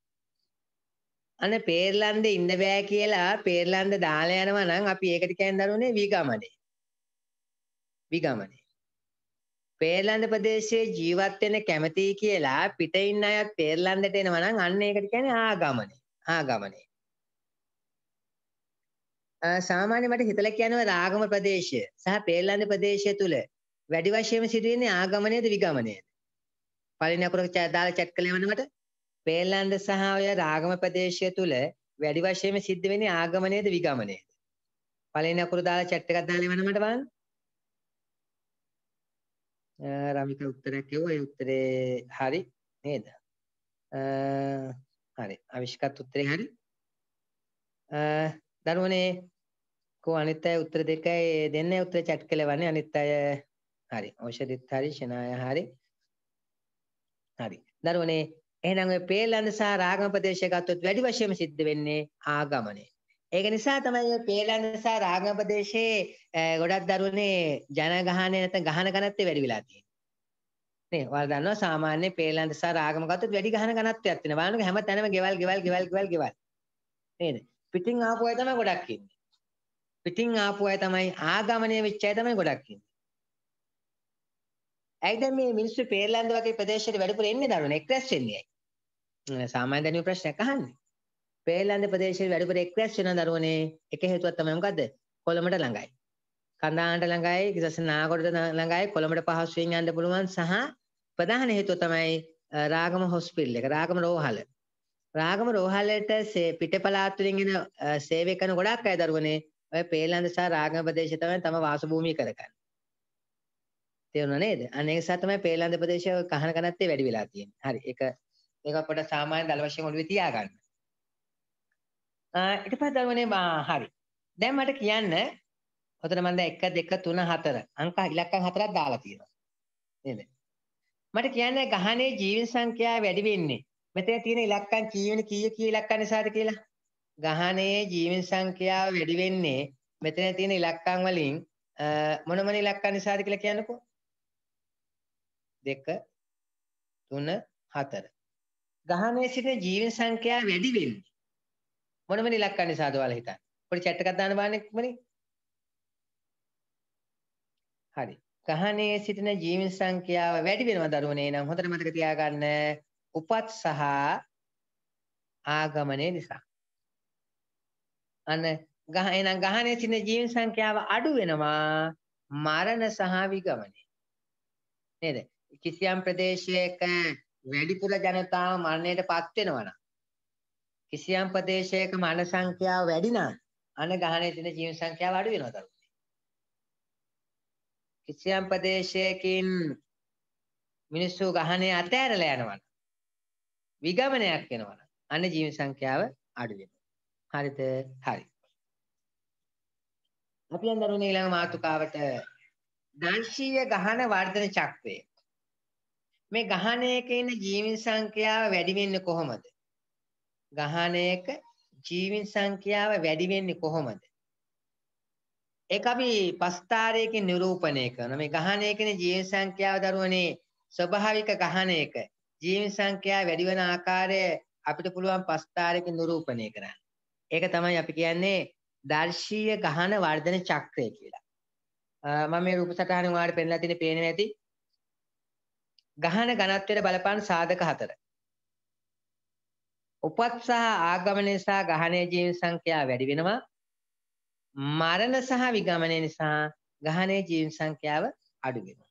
අන පේර්ලන්ද ඉන්න බෑ කියලා පේර්ලන්ද දාලා යනවා නම් අපි ඒකට කියන්නේ දරුවනේ විගමනේ. විගමනේ. පේර්ලන්ද ප්‍රදේශයේ ජීවත් වෙන්න කැමතියි කියලා පිට ඉන්න අයත් පේර්ලන්දට එනවා නම් අන්න ඒකට කියන්නේ ආගමනේ. ආගමනේ. සාමාන්‍ය මට හිතලා කියනවා රාගම ප්‍රදේශය සහ පේර්ලන්ද ප්‍රදේශය තුල වැඩි වශයෙන්ම සිදුවෙන්නේ ආගමනයේද විගමනයේද? පළවෙනි අකුර දාලා චැට් කළේ වන්නකට පේලන්ද සහ ඔය රාගම ප්‍රදේශය තුල වැඩි වශයෙන්ම සිද්ධ වෙන්නේ ආගමනයේද විගමනයේද? පළවෙනි අකුර දාලා chat එකක් දාලා එවන්න මට බලන්න. රමික උත්තරයක් කිව්වා. ඒ උත්තරේ හරි නේද? හරි. අවිෂ්කත් උත්තරේ හරි. දරුවනේ කෝ අනිත් අය උත්තර දෙකයි දෙන්නේ උත්තර chat කළවන්නේ අනිත් අය හරි. ඖෂධිත් හරි, ෂනාය හරි. හරි. දරුවනේ එහෙනම් ඔය පේලඳ සහ රාගම ප්‍රදේශය ගත්තොත් වැඩි වශයෙන්ම සිද්ධ වෙන්නේ ආගමනේ. ඒක නිසා තමයි ඔය පේලඳ සහ රාගම ප්‍රදේශයේ ගොඩක් දරුවනේ ජනගහනය නැත්නම් ගහන ඝනත්වය වැඩි වෙලා තියෙන්නේ. නේ ඔයාලා දන්නවා සාමාන්‍ය පේලඳ සහ රාගම ගත්තොත් වැඩි ගහන ඝනත්වයක් තියෙනවා. බලන්නක හැම තැනම ගෙවල් ගෙවල් ගෙවල් ගෙවල් ගෙවල්. නේද? පිටින් ආපු අය තමයි ගොඩක් ඉන්නේ. පිටින් ආපු අය තමයි ආගමනය වෙච්ච අය තමයි ගොඩක් ඉන්නේ. ඇයිද මේ මිනිස්සු පේලඳ වගේ ප්‍රදේශයට වැඩිපුර එන්නේ දරුවනේ එක්රැස් වෙන්නේ ඇයි? සාමාන්‍ය දැනුම ප්‍රශ්නයක් අහන්නේ. පේලන්ද ප්‍රදේශයේ වැඩිපුර එක්රැස් වෙන දරුවනේ එක හේතුවක් තමයි මොකද්ද? කොළඹට ළඟයි. කඳාන්ට ළඟයි, ඊටස් නාගොඩට ළඟයි, කොළඹට පහසුවෙන් යන්න පුළුවන් සහ ප්‍රධාන හේතුව තමයි රාගම හොස්පිටල් එක, රාගම රෝහල. රාගම රෝහලට පිටපලාත් වලින් එන සේවය කරන ගොඩක් අය දරුවනේ ඔය පේලන්ද සහ රාගම ප්‍රදේශය තමයි තම වාසභූමිය කරගන්නේ. තේරුණා නේද? අනේක සහ තමයි පේලන්ද ප්‍රදේශය කහන කනත්තේ වැඩි වෙලා තියෙන්නේ. හරි. ඒක මේක පොඩ සාමාන්‍ය දල වශයෙන් ඔළුවේ තියාගන්න. ඊට පස්සේ දරුවනේ හරි. දැන් මට කියන්න ඔතන මම දැන් 1 2 3 4 අංක ඉලක්කම් හතරක් දාලා තියෙනවා. නේද? මට කියන්නේ ගහනේ ජීවීන් සංඛ්‍යාව වැඩි වෙන්නේ. මෙතන තියෙන ඉලක්කම් කීවෙනි කීය කී ඉලක්කම් නිසාද කියලා? ගහනේ ජීවීන් සංඛ්‍යාව වැඩි වෙන්නේ මෙතන තියෙන ඉලක්කම් වලින් මොන මොන ඉලක්කම් නිසාද කියලා කියන්නකෝ. 2 3 4. ගහනේ සිටින ජීවීන් සංඛ්‍යාව වැඩි වෙන්නේ මොනම ඉලක්ක නිසාද ඔයාලා හිතන්නේ? පොඩි chat එකක් දාන්න බලන්න ඉක්මනින්. හරි. ගහනේ සිටින ජීවීන් සංඛ්‍යාව වැඩි වෙනවා දරුවනේ නම් හොඳට මතක තියාගන්න. උපත් සහ ආගමනය නිසා. අන ගහ එහෙනම් ගහනේ සිටින ජීවීන් සංඛ්‍යාව අඩු වෙනවා මරණ සහ විගමනය. නේද? කිසියම් ප්‍රදේශයක වැඩිපුර ජනතාව මරණයට පත් වෙනවා කිසියම් ප්‍රදේශයක මන සංඛ්‍යාව වැඩි නම් අන ගහණේ තියෙන ජීව සංඛ්‍යාව අඩු වෙනවා තමයි. කිසියම් ප්‍රදේශයකින් මිනිස්සු ගහණේ අතෑරලා යනවා. විගමනයක් වෙනවා. අන ජීව සංඛ්‍යාව අඩු වෙනවා. හරිද? හරි. අපි යන් දරුණේ ඊළඟ මාතෘකාවට දංශීය ගහන වර්ධන චක්‍රය මේ ගහන එකේ ඉන්න ජීවීන් සංඛ්‍යාව වැඩි වෙන්නේ කොහොමද? ගහන එක ජීවීන් සංඛ්‍යාව වැඩි වෙන්නේ කොහොමද? ඒක අපි පස්තරයකින් නිරූපණය කරන මේ ගහන එකනේ ජීවීන් සංඛ්‍යාව දරුවනේ ස්වභාවික ගහන එක ජීවීන් සංඛ්‍යාව වැඩි වෙන ආකාරය අපිට පුළුවන් පස්තරයකින් නිරූපණය කරන්න. ඒක තමයි අපි කියන්නේ දර්ශීය ගහන වර්ධන චක්‍රය කියලා. මම මේ රූප සටහන වලට පෙන්ලා තියෙන පේනවා ඇති ගහන ඝනත්වයට බලපාන සාධක හතර. උපත් සහ ආගමනය සහ ගහනයේ ජීව සංඛ්‍යාව වැඩි වෙනවා. මරණ සහ විගමනය නිසා ගහනයේ ජීව සංඛ්‍යාව අඩු වෙනවා.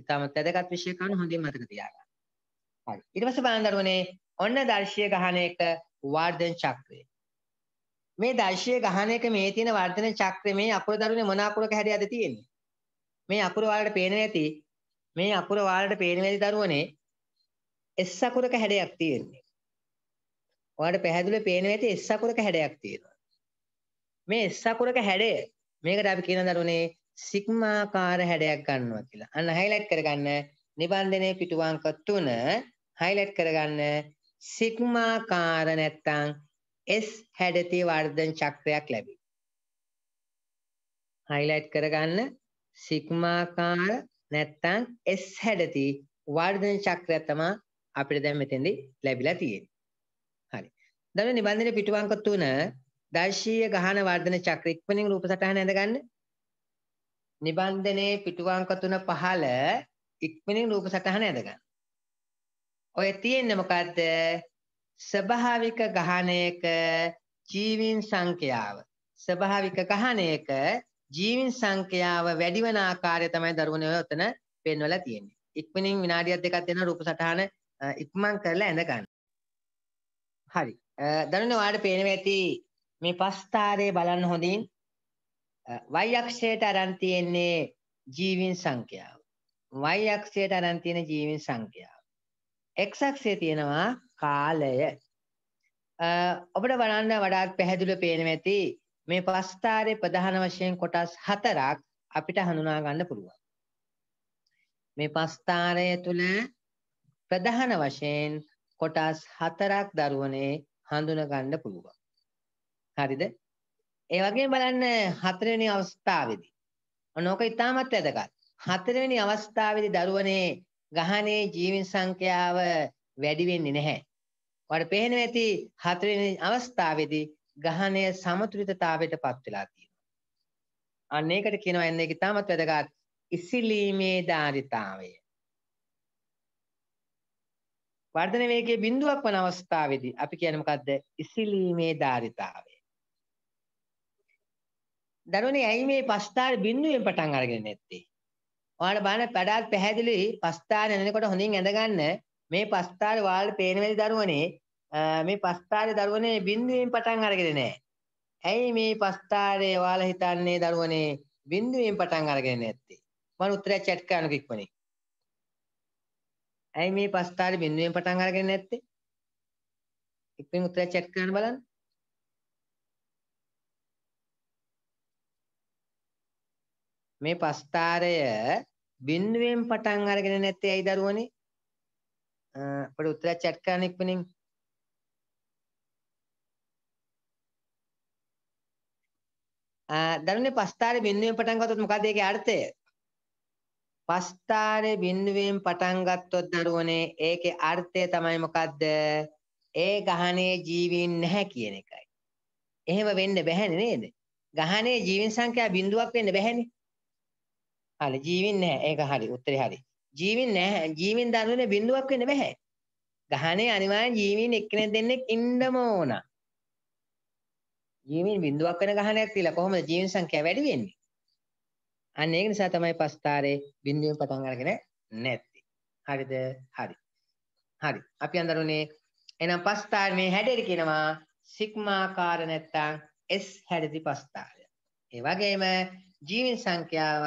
ඉතාමත් වැදගත් විශේෂ කරුණු හොඳින් මතක තියාගන්න. හරි. ඊට පස්සේ බලන්න දරුවනේ ඔන්න දර්ශීය ගහනයක වර්ධන චක්‍රය. මේ දර්ශීය ගහනයක මේ තියෙන වර්ධන චක්‍රය මේ අකුරු දරුවනේ මොන අකුරක හැරියද තියෙන්නේ? මේ අකුරු වලට පේන්නේ නැති මේ අකුර ඔයාලට පේන වෙලේ දරුවනේ S අකුරක හැඩයක් තියෙන්නේ. ඔයාලට පැහැදිලිව පේන වෙලේ S අකුරක හැඩයක් තියෙනවා. මේ S අකුරක හැඩය මේකට අපි කියන දරුවනේ සිග්මාකාර හැඩයක් ගන්නවා කියලා. අන්න හයිලයිට් කරගන්න නිබන්ධනයේ පිටු අංක 3 හයිලයිට් කරගන්න සිග්මාකාර නැත්තම් S හැඩති වර්ධන චක්‍රයක් ලැබේ. හයිලයිට් කරගන්න සිග්මාකාර නැත්තම් S හැඩති වර්ධන චක්‍රය තමයි අපිට දැන් මෙතෙන්දී ලැබිලා තියෙන්නේ. හරි. දැන් නිබන්ධනයේ පිටු අංක 3 දර්ශීය ගහන වර්ධන චක්‍ර ඉක්මනින් රූප සටහන ඇඳගන්න. නිබන්ධනයේ පිටු අංක 3 පහළ ඉක්මනින් රූප සටහන ඇඳගන්න. ඔය තියෙන්නේ මොකද්ද? ස්වභාවික ගහණයක ජීවීන් සංඛ්‍යාව. ස්වභාවික ගහණයක ජීවීන් සංඛ්‍යාව වැඩි වෙන ආකාරය තමයි දරුවනේ ඔය උතන පෙන්වලා තියෙන්නේ. ඉක්මනින් විනාඩියක් දෙකක් දෙනවා රූප සටහන ඉක්මන් කරලා ඇඳ ගන්න. හරි. දරුවනේ ඔයාලට පේනවා ඇති මේ පස්තරේ බලන්න හොඳින් y අක්ෂයට අරන් තියෙන්නේ ජීවීන් සංඛ්‍යාව. y අක්ෂයට අරන් තියෙන ජීවීන් සංඛ්‍යාව. x අක්ෂයේ තියෙනවා කාලය. අපිට බලන්න වඩාත් පැහැදිලිව පේනවා ඇති මේ පස්තරේ ප්‍රධාන වශයෙන් කොටස් හතරක් අපිට හඳුනා ගන්න පුළුවන්. මේ පස්තරය තුල ප්‍රධාන වශයෙන් කොටස් හතරක් දරුවනේ හඳුනා ගන්න පුළුවන්. හරිද? ඒ වගේම බලන්න හතරවෙනි අවස්ථාවේදී. ඔනෝක ඉතාමත් වැදගත්. හතරවෙනි අවස්ථාවේදී දරුවනේ ගහනේ ජීවීන් සංඛ්‍යාව වැඩි වෙන්නේ නැහැ. වඩ පේනවා ඇති හතරවෙනි අවස්ථාවේදී ගහණය සමතුලිතතාවයට පත් වෙලා තියෙනවා. අන්න ඒකට කියනවා එන්නේ ඒක තාමත් වැදගත් ඉසිලීමේ ධාරිතාවය. වර්ධන වේගයේ බිඳුවක් වන අවස්ථාවේදී අපි කියන්නේ මොකද්ද? ඉසිලීමේ ධාරිතාවය. දරුවනේ ඇයි මේ පස්තාර බිඳුවෙන් පටන් අරගෙන නැත්තේ? ඔයාලා බලන්න පඩාත් පැහැදිලි පස්තාර එනකොට හොඳින් ඇඳගන්න මේ පස්තාර වාල් පේන වෙලේ දරුවනේ මේ පස්තාරේ දරුවනේ බින්දුවෙන් පටන් අරගෙන නැහැ. ඇයි මේ පස්තාරේ ඔයාලා හිතන්නේ දරුවනේ බින්දුවෙන් පටන් අරගෙන නැත්තේ? මම උත්තරය chat කරන්න කිව්වනේ. ඇයි මේ පස්තාරේ බින්දුවෙන් පටන් අරගෙන නැත්තේ? ඉක්මෙන් උත්තරය chat කරන්න බලන්න. මේ පස්තාරය බින්දුවෙන් පටන් අරගෙන නැත්තේ ඇයි දරුවනේ? අපිට උත්තරය chat කරන්න ඉක්මනින් දරුණේ පස්තරේ බින්දුවෙන් පටන් ගත්තොත් මොකද ඒකේ අර්ථය? පස්තරේ බින්දුවෙන් පටන් ගත්තොත් දරුවනේ ඒකේ අර්ථය තමයි මොකද්ද? ඒ ගහනේ ජීවීන් නැහැ කියන එකයි. එහෙම වෙන්න බැහැනේ නේද? ගහනේ ජීවීන් සංඛ්‍යා බින්දුවක් වෙන්න බැහැනේ. හරි ජීවීන් නැහැ. ඒක හරි. උත්තරේ හරි. ජීවීන් නැහැ. ජීවීන් දරුවනේ බින්දුවක් වෙන්න බෑ. ගහනේ අනිවාර්යෙන් ජීවීන් එක්කෙනෙක් දෙන්නෙක් ඉන්නම ඕනා. ජීවීන් බිඳුවක් වෙන ගහනයක් තියලා කොහොමද ජීවීන් සංඛ්‍යාව වැඩි වෙන්නේ? අන්න ඒක නිසා තමයි පස්තරේ බිඳුවෙන් පටන් අරගෙන නැත්තේ. හරිද? හරි. හරි. අපි අඳුරන්නේ එහෙනම් පස්තර මේ හැඩයට කියනවා සිග්මාකාර නැත්තම් S හැඩති පස්තරය. ඒ වගේම ජීවීන් සංඛ්‍යාව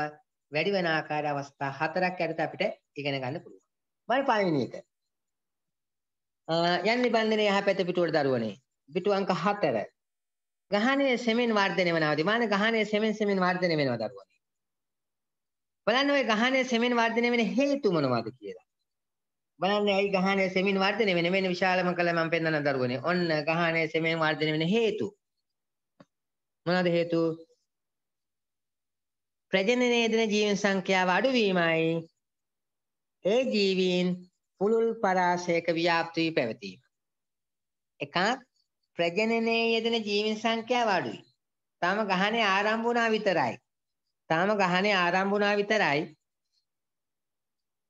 වැඩි වෙන ආකාර අවස්ථා හතරක් යටතේ අපිට ඉගෙන ගන්න පුළුවන්. බලන්න පළවෙනි එක. යන්නේ බන්ධනයේ යහපැත පිටුවට දරුවනේ. පිටු අංක 4 ගහණය සෙමෙන් වර්ධනය වෙනවද? මාන ගහණය සෙමෙන් සෙමෙන් වර්ධනය වෙනවද දරුවනේ? බලන්න ওই ගහණය සෙමෙන් වර්ධනය වෙන හේතු මොනවද කියලා. බලන්න ඇයි ගහණය සෙමෙන් වර්ධනය වෙන්නේ? මෙන්න විශාලම කළ මම පෙන්නන දරුවනේ. ඔන්න ගහණය සෙමෙන් වර්ධනය වෙන හේතු. මොනවාද හේතු? ප්‍රජනනයේදන ජීවන සංඛ්‍යාව අඩුවීමයි. ඒ ජීවීන් පුළුල් පරාසයක ව්‍යාප්ත වී පැවතීම. එකක් ප්‍රජනනයේ යෙදෙන ජීවීන් සංඛ්‍යාව අඩුයි. තාම ගහණේ ආරම්භ වුණා විතරයි. තාම ගහණේ ආරම්භ වුණා විතරයි.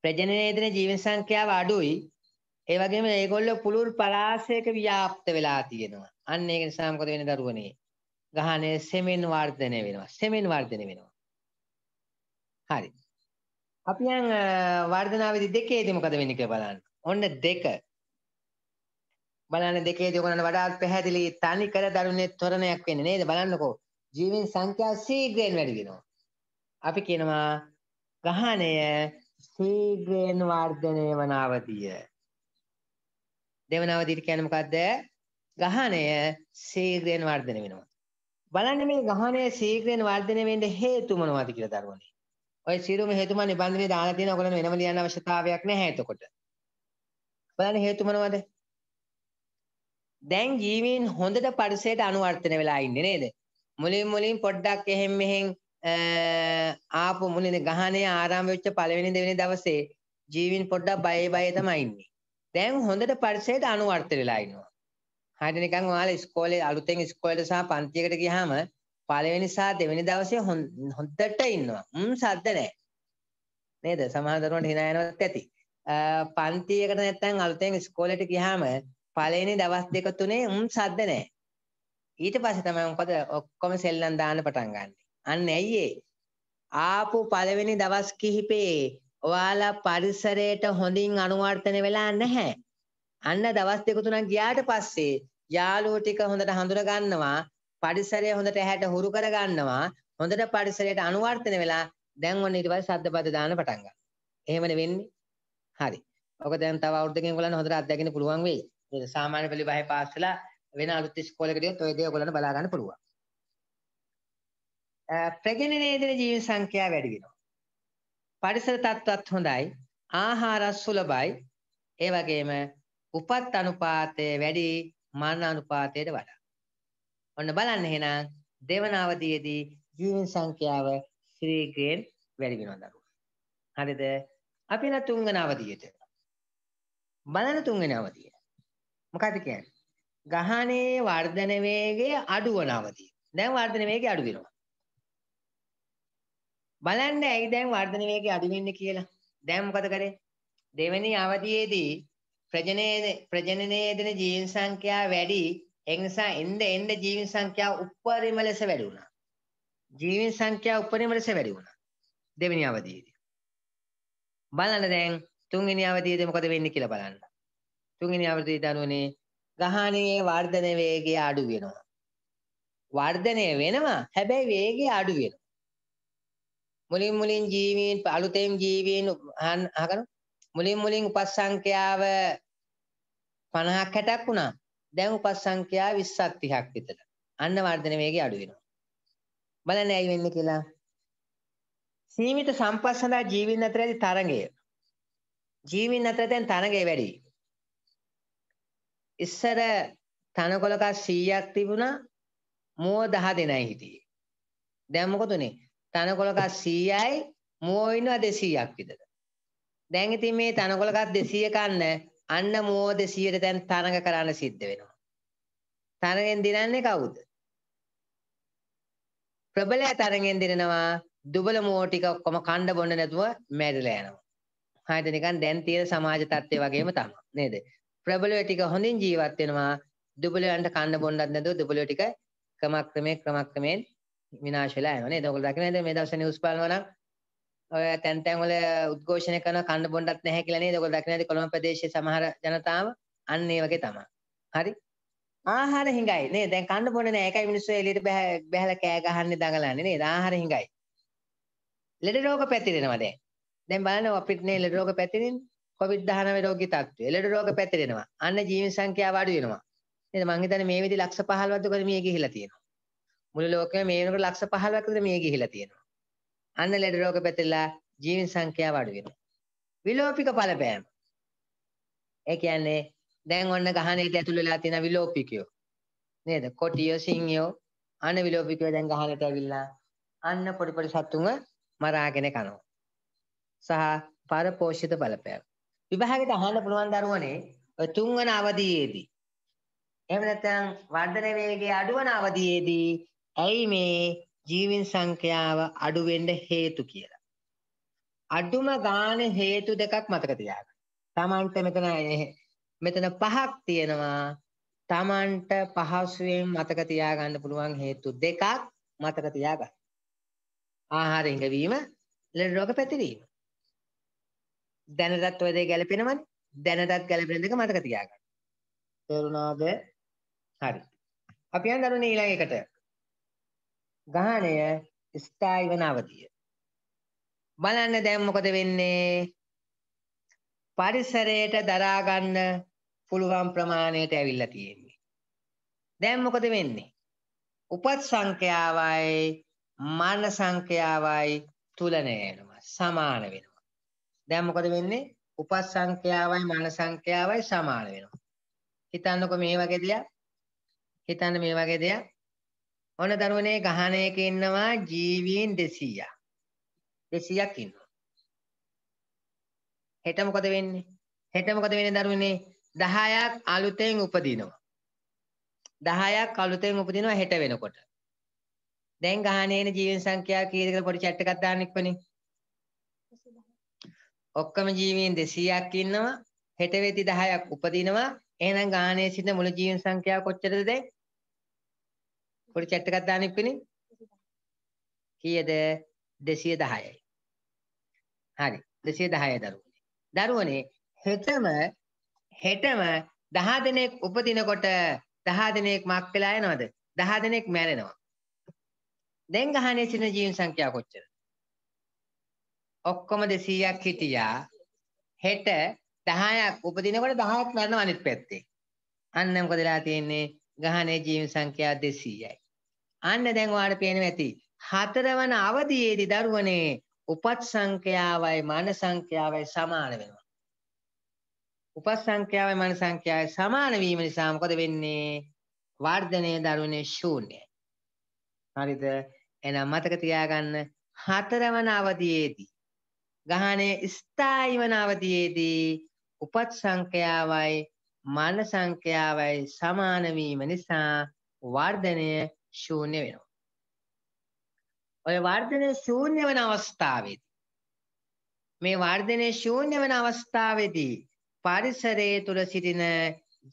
ප්‍රජනනයේ යෙදෙන ජීවීන් සංඛ්‍යාව අඩුයි. ඒ වගේම ඒගොල්ලෝ පුළුල් පලාසයක ව්‍යාප්ත වෙලා තියෙනවා. අන්න ඒක නිසා මොකද වෙන්නේ දරුවනේ? ගහණේ සෙමෙන් වර්ධනය වෙනවා. සෙමෙන් වර්ධනය වෙනවා. හරි. අපි යන් වර්ධනාවේදී දෙකේදී මොකද වෙන්නේ කියලා බලන්න. ඔන්න දෙක බලන්න දෙකේදී ඔයගොල්ලන්ට වඩාත් පැහැදිලි තනි කර දරුණේ තොරණයක් වෙන්නේ නේද බලන්නකෝ ජීවීන් සංඛ්‍යාව ශීඝ්‍රයෙන් වැඩි වෙනවා අපි කියනවා ගහණය ශීඝ්‍රයෙන් වර්ධනය වන අවධිය දෙවන අවධියට කියන්නේ මොකද්ද ගහණය ශීඝ්‍රයෙන් වර්ධනය වෙනවා බලන්න මේ ගහණය ශීඝ්‍රයෙන් වර්ධනය වෙන්න හේතු මොනවද කියලා දරුවනේ ඔය සියලුම හේතු මා නිබන්ධනේ දාලා තියෙනවා ඔයගොල්ලන් වෙනම ලියන්න අවශ්‍යතාවයක් නැහැ එතකොට බලන්න හේතු මොනවද දැන් ජීවීන් හොඳට පරිසයට අනුවර්තන වෙලා ඉන්න නේද. මුලින් මුලින් පොඩ්ඩක් එහෙම මෙහෙන් ආපු මුලින් ගහනය ආරාම වෙච්ච පළවෙනි දෙවෙනි දවසේ ජීවීන් පොඩ්ඩක් බය බය තමයි ඉන්නේ. දැන් හොඳට පරිසයට අනුවර්තන වෙලා ඉනවා. හරියට නිකන් ඔයාලා ඉස්කෝලේ අලුතෙන් ඉස්කෝලේට සහ පන්තියකට ගියාම පළවෙනි සහ දෙවෙනි දවසේ හොඳට ඉන්නවා. ම් සද්ද නැහැ. නේද? සමහර දරුවන්ට hina යනවත් ඇති. පන්තියකට නැත්නම් අලුතෙන් ඉස්කෝලේට ගියාම පළවෙනි දවස් දෙක තුනේ උම් සද්ද නැහැ. ඊට පස්සේ තමයි මොකද ඔක්කොම සෙල්ලම් දාන්න පටන් ගන්න. අන්න ඇයි ඒ? ආපු පළවෙනි දවස් කිහිපේ ඔයාලා පරිසරයට හොඳින් අනුවර්තනය වෙලා නැහැ. අන්න දවස් දෙක තුනක් ගියාට පස්සේ යාළුවෝ ටික හොඳට හඳුනා ගන්නවා, පරිසරය හොඳට ඇහැට හුරු කර ගන්නවා, හොඳට පරිසරයට අනුවර්තනය වෙලා දැන් ඔන්න ඊට පස්සේ සද්දපද දාන්න පටන් ගන්නවා. එහෙමනේ වෙන්නේ. හරි. ඔක දැන් තව අවුරුද්දකින් ඔයගලන්ට හොඳට අත්දැකෙන්න පුළුවන් වෙයි. සාමාන්‍ය පෙළ විභාගේ පාස් වෙලා වෙන අලුත් ඉස්කෝලේකට ගියොත් ඔය දේ ඔයගොල්ලන්ට බලා ගන්න පුළුවන්. ප්‍රගණනයේදී ජීව සංඛ්‍යාව වැඩි වෙනවා. පරිසර තත්ත්වත් හොඳයි. ආහාර සුලභයි. ඒ වගේම උපත් අනුපාතය වැඩි මරණ අනුපාතයට වඩා. ඔන්න බලන්න එහෙනම් දෙවන අවධියේදී ජීව සංඛ්‍යාව ශීඝ්‍රයෙන් වැඩි වෙනවා දරුවෝ. හරිද? අපි යන තුන්වන අවධියට. බලන තුන්වන අවධිය. මොකද්ද කියන්නේ? ගහණයේ වර්ධන වේගය අඩුවන අවධිය. දැන් වර්ධන වේගය අඩු වෙනවා. බලන්න ඇයි දැන් වර්ධන වේගය අඩු වෙන්නේ කියලා. දැන් මොකද කරේ? දෙවෙනි අවධියේදී ප්‍රජනනයේ ප්‍රජනනයේ දෙන ජීවීන් සංඛ්‍යාව වැඩි. ඒ නිසා එන්න එන්න ජීවීන් සංඛ්‍යාව උප්පරිම ලෙස වැඩි වුණා. ජීවීන් සංඛ්‍යාව උපරිම ලෙස වැඩි වුණා. දෙවෙනි අවධියේදී. බලන්න දැන් තුන්වෙනි අවධියේදී මොකද වෙන්නේ කියලා බලන්න. තුන්වෙනි අවෘත්තිය දනුවනේ ගහණයේ වර්ධන වේගය අඩු වෙනවා. වර්ධනය වෙනවා හැබැයි වේගය අඩු වෙනවා. මුලින් මුලින් ජීවීන් අලුතෙන් ජීවීන් අහගෙන මුලින් මුලින් උපසංඛ්‍යාව 50ක් 60ක් වුණා. දැන් උපසංඛ්‍යාව 20ක් 30ක් විතර. අන්න වර්ධන වේගය අඩු වෙනවා. බලන්න ඇයි වෙන්නේ කියලා. සීමිත සම්පස්සඳා ජීවීන් අතර ඇති තරඟය. ජීවීන් අතර දැන් තරඟය වැඩි. ඉස්සර තනකොළක 100ක් තිබුණා මුව 10 දෙනයි හිටියේ. දැන් මොකද උනේ? තනකොළක 100යි මුව ඉන්නවා 200ක් විතර. දැන් ඉතින් මේ තනකොළක 200 කන්න අන්න මුව 200ට දැන් තරඟ කරන්න සිද්ධ වෙනවා. තරගෙන් දිනන්නේ කවුද? ප්‍රබලය තරගෙන් දිනනවා දුබල මුව ටික ඔක්කොම කණ්ඩ බොන්න නැතුව මැරිලා යනවා. හරිද නිකන් දැන් තියෙන සමාජ තත්ත්වය වගේම තමයි නේද? ප්‍රබලය ටික හොඳින් ජීවත් වෙනවා දුබලයන්ට කන්න බොන්නත් නැතුව දුබලය ටික ක්‍රමක්‍රමයෙන් ක්‍රමක්‍රමයෙන් විනාශ වෙලා යනවා නේද ඔයගොල්ලෝ දකින්නේ මේ දවස්වල නිවුස් බලනවා නම් ඔය තැන් තැන් වල උද්ඝෝෂණය කරන කන්න බොන්නත් නැහැ කියලා නේද ඔයගොල්ලෝ දකින්නේ කොළඹ ප්‍රදේශයේ සමහර ජනතාව අන්න ඒ වගේ තමයි හරි ආහාර හිඟයි නේද දැන් කන්න බොන්නේ නැහැ ඒකයි මිනිස්සු එළියට බැහැලා කෑ ගහන්නේ දඟලන්නේ නේද ආහාර හිඟයි ලෙඩ රෝග පැතිරෙනවා දැන් දැන් බලන්න අපිට නේ ලෙඩ රෝග පැතිරෙන්නේ කොවිඩ්-19 රෝගී තත්ත්වය. ලෙඩ රෝග පැතිරෙනවා. අන්න ජීවීන් සංඛ්‍යාව අඩු වෙනවා. නේද? මම හිතන්නේ මේ විදි ලක්ෂ 15ක් දුකට මිය ගිහිලා තියෙනවා. මුළු ලෝකෙම මේ වෙනකොට ලක්ෂ 15ක් විතර මිය ගිහිලා තියෙනවා. අන්න ලෙඩ රෝග පැතිරලා ජීවීන් සංඛ්‍යාව අඩු වෙනවා. විලෝපික ඵලපෑම. ඒ කියන්නේ දැන් ඔන්න ගහණේට ඇතුල් වෙලා තියෙන විලෝපිකයෝ. නේද? කොටියෝ, සිංහයෝ, අන විලෝපිකයෝ දැන් ගහණේට ඇවිල්ලා අන්න පොඩි පොඩි සතුන්ව මරාගෙන කනවා. සහ පරපෝෂිත බලපෑම. විභාගෙට අහන්න පුළුවන් දරුවනේ ඔය තුන්වන අවධියේදී එහෙම නැත්නම් වර්ධන වේගය අඩුවන අවධියේදී ඇයි මේ ජීවීන් සංඛ්‍යාව අඩු වෙන්න හේතු කියලා. අඩුම ගාන හේතු දෙකක් මතක තියාගන්න. Tamanට මෙතන මෙතන පහක් තියෙනවා. Tamanට පහසුවෙන් මතක තියාගන්න පුළුවන් හේතු දෙකක් මතක තියාගන්න. ආහාර ඉඟවීම, ලෙඩ රෝග පැතිරීම. දැනටත් ඔය දේ ගැලපෙනවනේ. දැනටත් ගැලපෙන දෙක මතක තියාගන්න. තේරුණාද? හරි. අපි යන් දරුණේ ඊළඟ එකට. ගහණය ස්ථායි වන අවධිය. බලන්න දැන් මොකද වෙන්නේ? පරිසරයට දරා ගන්න පුළුවන් ප්‍රමාණයට ඇවිල්ලා තියෙන්නේ. දැන් මොකද වෙන්නේ? උපත් සංඛ්‍යාවයි මරණ සංඛ්‍යාවයි තුලන වෙනවා සමාන වෙනවා. දැන් මොකද වෙන්නේ? උපස් සංඛ්‍යාවයි මන සංඛ්‍යාවයි සමාන වෙනවා. හිතන්නකෝ මේ වගේ දෙයක්. හිතන්න මේ වගේ දෙයක්. ඔන්න දරුවනේ ගහණයක ඉන්නවා ජීවීන් 200ක්. 200ක් ඉන්නවා. හෙට මොකද වෙන්නේ? හෙට මොකද වෙන්නේ දරුවනේ? 10ක් අලුතෙන් උපදිනවා. 10ක් අලුතෙන් උපදිනවා හෙට වෙනකොට. දැන් ගහණේන ජීවීන් සංඛ්‍යාව කීයද කියලා පොඩි chat එකක් දාන්න ඉක්මනින්. ඔක්කොම ජීවීන් 200ක් ඉන්නවා හෙට වෙති 10ක් උපදිනවා එහෙනම් ගාහනේ සිට මුළු ජීවීන් සංඛ්‍යාව කොච්චරද දැන් පොඩි chat එකක් දාන්න ඉපිනේ කීයද 210යි හරි 210යි දරුවනේ දරුවනේ හෙටම හෙටම 10 දිනක් උපදිනකොට 10 දිනක් මක් වෙලා යනවද 10 දිනක් මැරෙනවා දැන් ගහන්නේ සිටින ජීවීන් සංඛ්‍යාව කොච්චරද ඔක්කොම 200ක් හිටියා. හෙට 10ක් උපදිනකොට 10ක් මැරෙනවා අනිත් පැත්තේ. අන්න මොකදලා තියෙන්නේ? ගහනේ ජීව සංඛ්‍යා 200යි. අන්න දැන් ඔයාලට පේනවා ඇති. හතරවන අවධියේදී දරුවනේ උපත් සංඛ්‍යාවයි මන සංඛ්‍යාවයි සමාන වෙනවා. උපත් සංඛ්‍යාවයි මන සංඛ්‍යාවයි සමාන වීම නිසා මොකද වෙන්නේ? වර්ධනයේ දරුවනේ ශූන්‍යයි. හරිද? එහෙනම් මතක තියාගන්න හතරවන අවධියේදී ගහනය ස්ථායිව නවතියේදී උපත් සංඛ්‍යාවයි මන සංඛ්‍යාවයි සමාන වීම නිසා වර්ධනය ශූන්‍ය වෙනවා. ඔය වර්ධනය ශූන්‍ය වෙන අවස්ථාවේදී මේ වර්ධනය ශූන්‍ය වෙන අවස්ථාවේදී පරිසරයේ තුල සිටින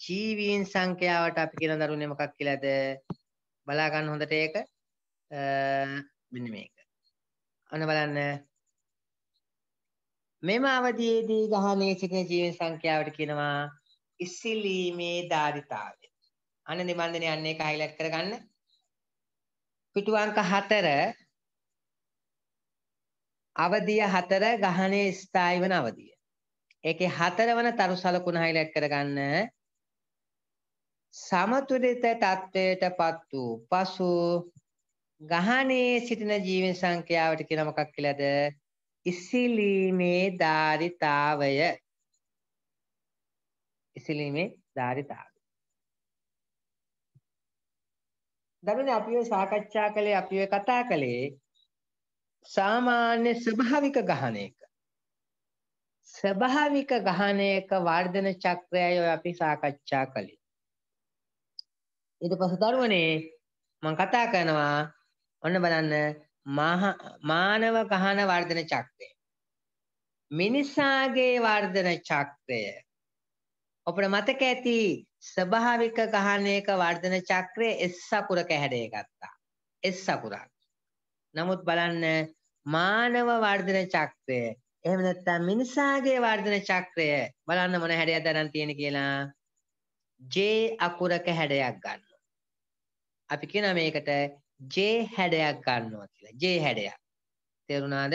ජීවීන් සංඛ්‍යාවට අපි කියන දරුනේ මොකක් කියලාද බලා ගන්න හොඳට ඒක මෙන්න මේක. අන්න බලන්න මෙම අවධියේදී ගහණයේ සිටින ජීව සංඛ්‍යාවට කියනවා ඉස්සිලීමේ ධාරිතාවය. අන්න නිබන්ධනය අන්නේ කයිලට් කරගන්න. පිටු අංක 4 අවධිය 4 ගහණයේ ස්ථායි වන අවධිය. ඒකේ 4 වන තරු සලකුණ හයිලයිට් කරගන්න. සමතුලිත තත්වයටපත් වූ පසු ගහණයේ සිටින ජීව සංඛ්‍යාවට කියන මොකක් කියලාද? ඉසිලීමේ ධාරිතාවය ඉසිලීමේ ධාරිතාවය දරුණේ අපි ඔය සාකච්ඡා කළේ අපි ඔය කතා කළේ සාමාන්‍ය ස්වභාවික ගහණයක ස්වභාවික ගහණයක වර්ධන චක්‍රයයි ඔය අපි සාකච්ඡා කළේ ඊට පස්සේ දරුවනේ මම කතා කරනවා ඔන්න බලන්න මානව ගහන වර්ධන චක්‍රය. මිනිසාගේ වර්ධන චක්‍රය. අපේ මතක ඇති ස්වභාවික ගහණයක වර්ධන චක්‍රය S අකුරක හැඩය ගත්තා. S අකුරක්. නමුත් බලන්න මානව වර්ධන චක්‍රය එහෙම නැත්නම් මිනිසාගේ වර්ධන චක්‍රය බලන්න මොන හැඩයක් දරන් තියෙන කියලා J අකුරක හැඩයක් ගන්නවා. අපි කියනවා මේකට J හැඩයක් ගන්නවා කියලා. J හැඩයක්. තේරුණාද?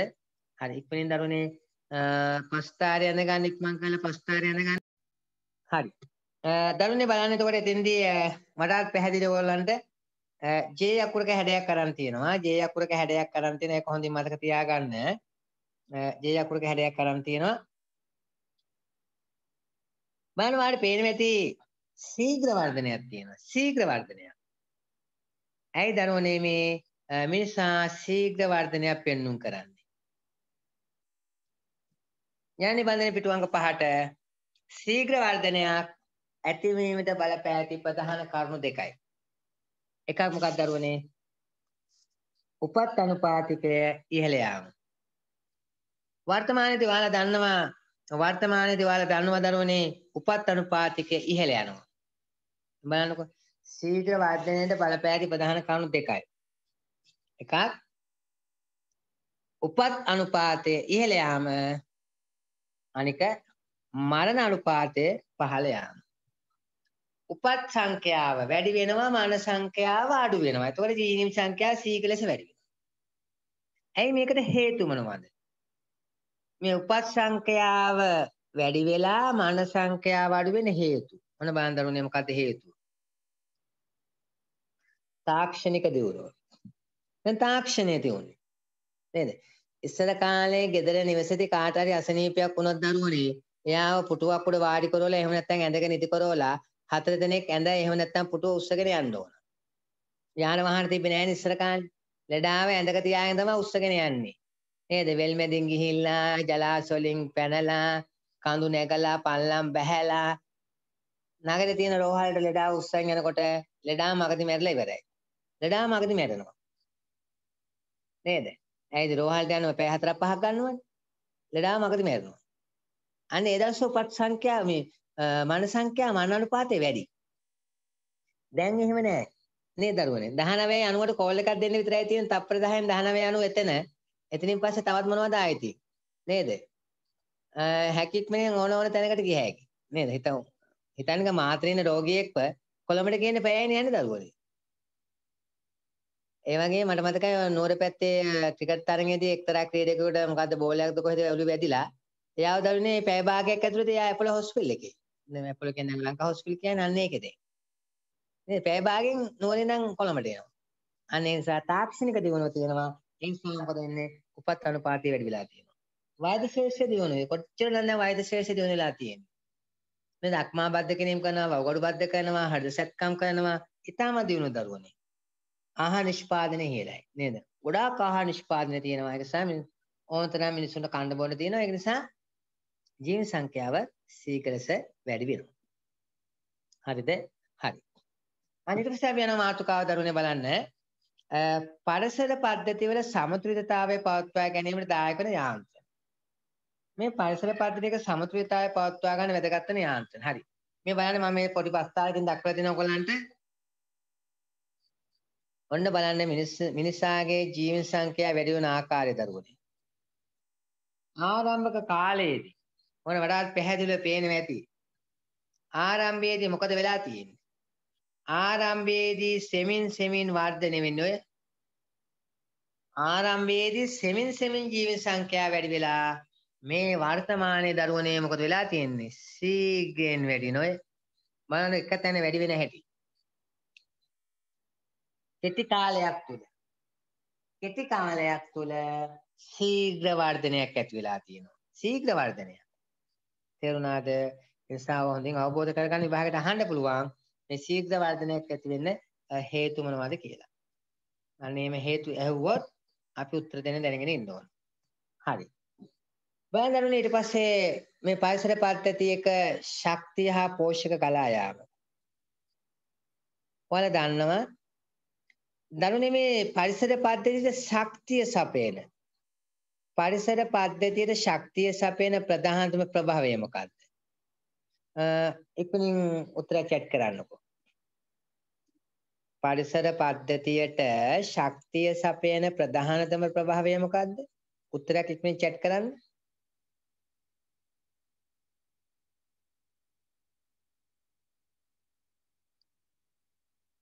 හරි. ඉක්මනින් දරුවනේ පස්තාරය යන ගන්න ඉක්මන් කරලා පස්තාරය යන ගන්න. හරි. දරුවනේ බලන්න එතකොට එතෙන්දී මටත් පැහැදිලි ඕගොල්ලන්ට J අකුරක හැඩයක් කරන් තියෙනවා. J අකුරක හැඩයක් කරන් තියෙන එක හොඳින් මතක තියාගන්න. J අකුරක හැඩයක් කරන් තියෙනවා. බලන්න වාට පේනවා ඇති ශීඝ්‍ර වර්ධනයක් තියෙනවා. ශීඝ්‍ර වර්ධනයක්. ඇයි දරුවනේ මේ මිනිසා ශීඝ්‍ර වර්ධනයක් පෙන්눔 කරන්නේ. යන්නේ බන්ධන පිටුවංග පහට ශීඝ්‍ර වර්ධනයක් ඇතිවීමට බලපෑති ප්‍රධාන කරුණු දෙකයි. එකක් මොකක්ද දරුවනේ? උපත් අනුපාතිකය ඉහළ යාම. වර්තමානයේදී ඔයාලා දන්නවා වර්තමානයේදී ඔයාලා දන්නවා දරුවනේ උපත් අනුපාතිකය ඉහළ යනවා. බලන්නකෝ ශීඝ්‍ර වර්ධනයට බලපෑති ප්‍රධාන කරුණු දෙකයි. එකක් උපත් අනුපාතය ඉහළ යාම අනික මරණ අනුපාතය පහළ යාම. උපත් සංඛ්‍යාව වැඩි වෙනවා මරණ සංඛ්‍යාව අඩු වෙනවා. ඒතකොට ජීනීම් සංඛ්‍යාව ශීඝ්‍ර ලෙස වැඩි වෙනවා. ඇයි මේකට හේතු මොනවද? මේ උපත් සංඛ්‍යාව වැඩි වෙලා මන සංඛ්‍යාව අඩු වෙන හේතු. මොන බාන්දරුනේ මොකද හේතු? තාක්ෂණික දියුණුව. දැන් තාක්ෂණය දියුණුව. නේද? ඉස්සර කාලේ ගෙදර නිවසේදී කාට හරි අසනීපයක් වුණොත් දරුවනේ එයාව පුටුවක් උඩ වාඩි කරවලා එහෙම නැත්නම් ඇඳගෙන ඉදි කරවලා හතර දිනක් ඇඳ එහෙම නැත්නම් පුටුව උස්සගෙන යන්න ඕන. යාන වාහන තිබෙන්නේ නැහැ ඉස්සර කාලේ. ලඩාව ඇඳක තියාගෙන තමයි උස්සගෙන යන්නේ. නේද? වෙල් මැදින් ගිහිල්ලා ජලාශ වලින් පැනලා කඳු නැගලා පල්ලම් බැහැලා නගරේ තියෙන රෝහලට ලඩාව උස්සන් යනකොට ලඩා මගදී මැරිලා ඉවරයි. ලඩා මාර්ගෙදි මැරෙනවා. නේද? ඇයිද රෝහලට යනවා පැය හතරක් පහක් ගන්නවනේ. ලඩා මාර්ගෙදි මැරෙනවා. අන්න ඒ දවස්වල පත් සංඛ්‍යා මේ මන සංඛ්‍යා මන අනුපාතේ වැඩි. දැන් එහෙම නෑ. නේ දරුවනේ 19යි 90ට කෝල් එකක් දෙන්න විතරයි තියෙන තප්පර 10න් 19 90 එතන එතනින් පස්සේ තවත් මොනවද ආයේ තියෙන්නේ නේද හැකිත් මේ ඕන ඕන තැනකට ගිය හැකි නේද හිතමු හිතන්නක මාත්‍රින රෝගියෙක්ව කොළඹට ගේන්න පෑයනේ යන්නේ දරුවනේ ඒ වගේ මට මතකයි නුවර පැත්තේ ක්‍රිකට් තරගයේදී එක්තරා ක්‍රීඩකයෙකුට මොකද්ද බෝලයක්ද කොහෙද ඇවිළු වැදිලා එයාව දළුනේ පැය භාගයක් ඇතුළත එයා ඇපොලෝ හොස්පිටල් එකේ. දැන් ඇපොලෝ කියන්නේ ලංකා හොස්පිටල් කියන්නේ අන්න ඒකද. මේ පැය භාගෙන් නුවරේ නම් කොළඹට එනවා. අන්න ඒ නිසා තාක්ෂණික දියුණුව තියෙනවා. ඒ නිසා මොකද වෙන්නේ? උපත් අනුපාතය වැඩි වෙලා තියෙනවා. වෛද්‍ය ශේෂ්‍ය දියුණුව කොච්චර නම් වෛද්‍ය ශේෂ්‍ය දියුණු වෙලා තියෙන්නේ. මේ දක්මා බද්ධ කිරීම කරනවා, වගඩු බද්ධ කරනවා, හෘද සැත්කම් කරනවා. ඊටම දියුණුව දරුවනේ. ආහාර නිෂ්පාදනය කියලායි නේද? ගොඩාක් ආහාර නිෂ්පාදනය තියෙනවා. ඒක නිසා ඕනතරම් මිනිස්සුන්ට කන්න බොන්න තියෙනවා. ඒක නිසා ජීව සංඛ්‍යාව සීකලස වැඩි වෙනවා. හරිද? හරි. අනිත් පස්සේ අපි යන මාතෘකාව දරුණේ බලන්න. පරසර පද්ධතිවල සමතුලිතතාවය පවත්වා ගැනීමට දායක වන යාන්ත්‍රණ. මේ පරිසර පද්ධතියක සමතුලිතතාවය පවත්වා ගන්න වැදගත් වෙන යාන්ත්‍රණ. හරි. මේ බලන්න මම මේ පොඩි පස්තාවකින් දක්වලා දෙනවා ඔයගලන්ට. ඔන්න බලන්න මිනිස්සාගේ ජීවන සංඛ්‍යාව වැඩි වෙන ආකාරය දරුවනේ. ආරම්භක කාලයේදී මොන වඩාත් පැහැදිලිව පේනවා ඇති. ආරම්භයේදී මොකද වෙලා තියෙන්නේ? ආරම්භයේදී සෙමින් සෙමින් වර්ධනය වෙන්නේ ඔය ආරම්භයේදී සෙමින් සෙමින් ජීවන සංඛ්‍යාව වැඩි වෙලා මේ වර්තමානයේ දරුවනේ මොකද වෙලා තියෙන්නේ? සීගෙන් වැඩි නෝය. බලන්න එක තැන වැඩි වෙන හැටි. කෙටි කාලයක් තුළ කෙටි කාලයක් තුළ ශීඝ්‍ර වර්ධනයක් ඇති වෙලා තියෙනවා. ශීඝ්‍ර වර්ධනයක්. තේරුණාද? නිසා හොඳින් අවබෝධ කරගන්න විභාගයට අහන්න පුළුවන් මේ ශීඝ්‍ර වර්ධනයක් ඇති වෙන්න හේතු මොනවද කියලා. අනේ මේ හේතු ඇහුවොත් අපි උත්තර දෙන්න දැනගෙන ඉන්න ඕන. හරි. බලන්න ඊට පස්සේ මේ පරිසර පද්ධතියක ශක්තිය හා පෝෂක කලායාම. ඔයාලා දන්නවා දනුනේ මේ පරිසර පද්ධතියට ශක්තිය සපේන පරිසර පද්ධතියට ශක්තිය සපේන ප්‍රධානතම ප්‍රභාවය මොකක්ද? එක්කෙනින් උත්තරයක් ඇඩ් කරන්නකෝ. පරිසර පද්ධතියට ශක්තිය සපයන ප්‍රධානතම ප්‍රභාවය මොකක්ද? උත්තරයක් ඉක්මනින් chat කරන්න.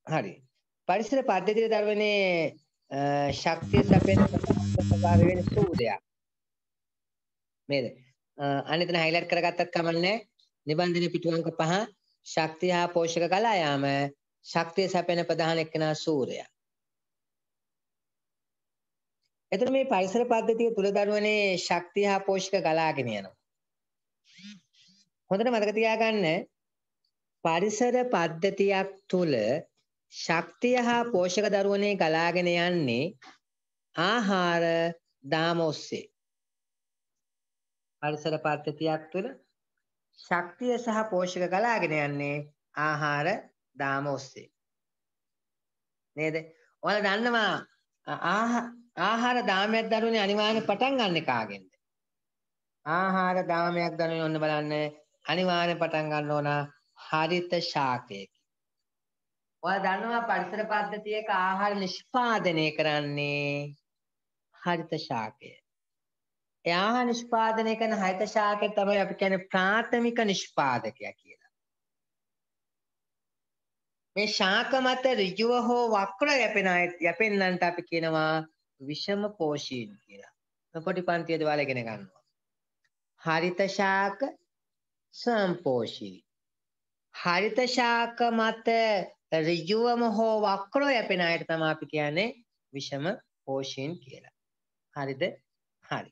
හරි. පරිසර පද්ධතිය දරවනේ ශක්තිය සැපෙන ප්‍රකාර වෙන සූදයක් නේද අනිතන හයිලයිට් කරගත්තත් කමන්නේ නිබන්ධන පිටුවංක පහ ශක්තිය හා පෝෂක කලා යාම ශක්තිය සැපෙන ප්‍රධාන එක්කෙනා සූර්යය එතන මේ පරිසර පද්ධතිය තුල දරවනේ ශක්තිය හා පෝෂක ගලාගෙන යනවා හොඳට මතක තියාගන්න පරිසර පද්ධතියක් තුල ශක්තිය හා පෝෂක දරුවනේ ගලාගෙන යන්නේ ආහාර දාම ඔස්සේ. පරිසර පද්ධතියක් තුළ ශක්තිය සහ පෝෂක ගලාගෙන යන්නේ ආහාර දාම ඔස්සේ. නේද? ඔයාලා දන්නවා ආහාර දාමයක් දරුවනේ අනිවාර්යෙන් පටන් ගන්න කාගෙන්ද? ආහාර දාමයක් දරුවනේ ඔන්න බලන්න අනිවාර්යෙන් පටන් ගන්න ඕන හරිත ශාකයක. ඔයා දන්නවා පරිසර පද්ධතියක ආහාර නිෂ්පාදනය කරන්නේ හරිත ශාකය. ඒ ආහාර නිෂ්පාදනය කරන හරිත ශාකය තමයි අපි කියන්නේ ප්‍රාථමික නිෂ්පාදකය කියලා. මේ ශාක මත ඍජුව හෝ වක්‍ර යැපෙන යැපෙන්නන්ට අපි කියනවා විෂම පෝෂීන් කියලා. පොඩි පන්තියේ දවල් ඉගෙන ගන්නවා. හරිත ශාක සම්පෝෂී. හරිත ශාක මත ඍජුවම හෝ වක්‍රව යැපෙන අයට තමයි අපි කියන්නේ විෂම කෝෂීන් කියලා. හරිද? හරි.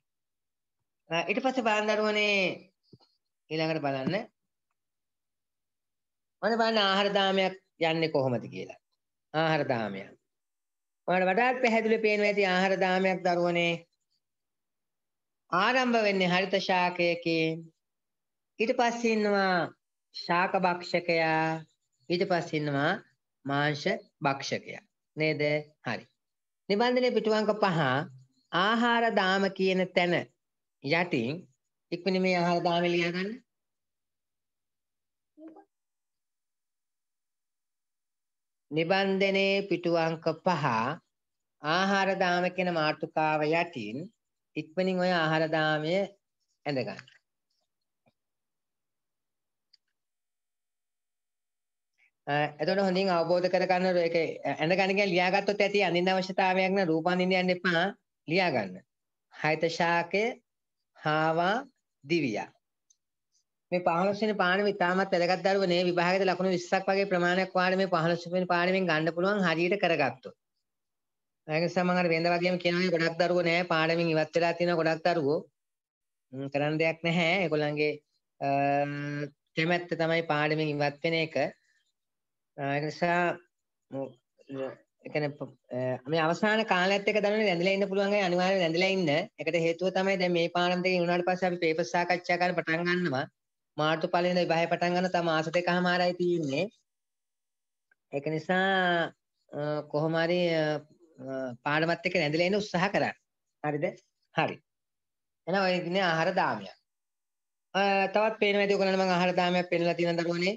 ඊට පස්සේ බලන්න දරුවනේ ඊළඟට බලන්න. මොන බලන්න ආහාර දාමයක් යන්නේ කොහොමද කියලා. ආහාර දාමයක්. ඔයාලට වඩාත් පැහැදිලිව පේනවා ඇති ආහාර දාමයක් දරුවනේ. ආරම්භ වෙන්නේ හරිත ශාකයකින්. ඊට පස්සේ ඉන්නවා ශාක භක්ෂකයා ඊට පස්සේ ඉන්නවා මාංශ භක්ෂකය. නේද? හරි. නිබන්ධනයේ පිටුවංක 5 ආහාර දාම කියන තැන යටින් ඉක්මනින් මේ ආහාර දාම ලියා ගන්න. නිබන්ධනයේ පිටුවංක 5 ආහාර දාම කියන මාතෘකාව යටින් ඉක්මනින් ඔය ආහාර දාමය ඇඳ ගන්න. එතකොට හොඳින් අවබෝධ කරගන්න ඒක ඇඳ ගන්න කියන්නේ ලියාගත්තොත් ඇති අඳින්න අවශ්‍යතාවයක් නෑ රූප අඳින්න යන්න එපා ලියා ගන්න. හයිත ශාකය හාවා දිවියා. මේ 15 වෙනි පාණම ඉතාමත් වැදගත් දරුවනේ විභාගයේ ලකුණු 20ක් වගේ ප්‍රමාණයක් වාඩි මේ 15 වෙනි පාණමෙන් ගන්න පුළුවන් හරියට කරගත්තොත්. ඒක නිසා මම අර වෙනද වගේම කියනවා ගොඩක් දරුවෝ නෑ පාඩමින් ඉවත් වෙලා තියෙනවා ගොඩක් දරුවෝ. කරන්න දෙයක් නැහැ. ඒගොල්ලන්ගේ කැමැත්ත තමයි පාඩමින් ඉවත් වෙන එක. ඒක නිසා කියන්නේ මේ අවසාන කාලයත් එක දැනුනේ දැඳලා ඉන්න පුළුවන් අය අනිවාර්යයෙන් දැඳලා ඉන්න. ඒකට හේතුව තමයි දැන් මේ පාඩම් දෙකේ වුණාට පස්සේ අපි පේපර් සාකච්ඡා කරන්න පටන් ගන්නවා. මාර්තු පළවෙනිද විභාගය පටන් ගන්න තම මාස දෙකමාරයි තියෙන්නේ. ඒක නිසා කොහොම හරි පාඩමත් එක්ක නැඳලා ඉන්න උත්සාහ කරන්න. හරිද? හරි. එහෙනම් ඔය ඉන්නේ ආහාර දාමයක්. තවත් පේන වැඩි ඔයගොල්ලන්ට මම ආහාර දාමයක් පෙන්නලා තියෙන දරුවනේ.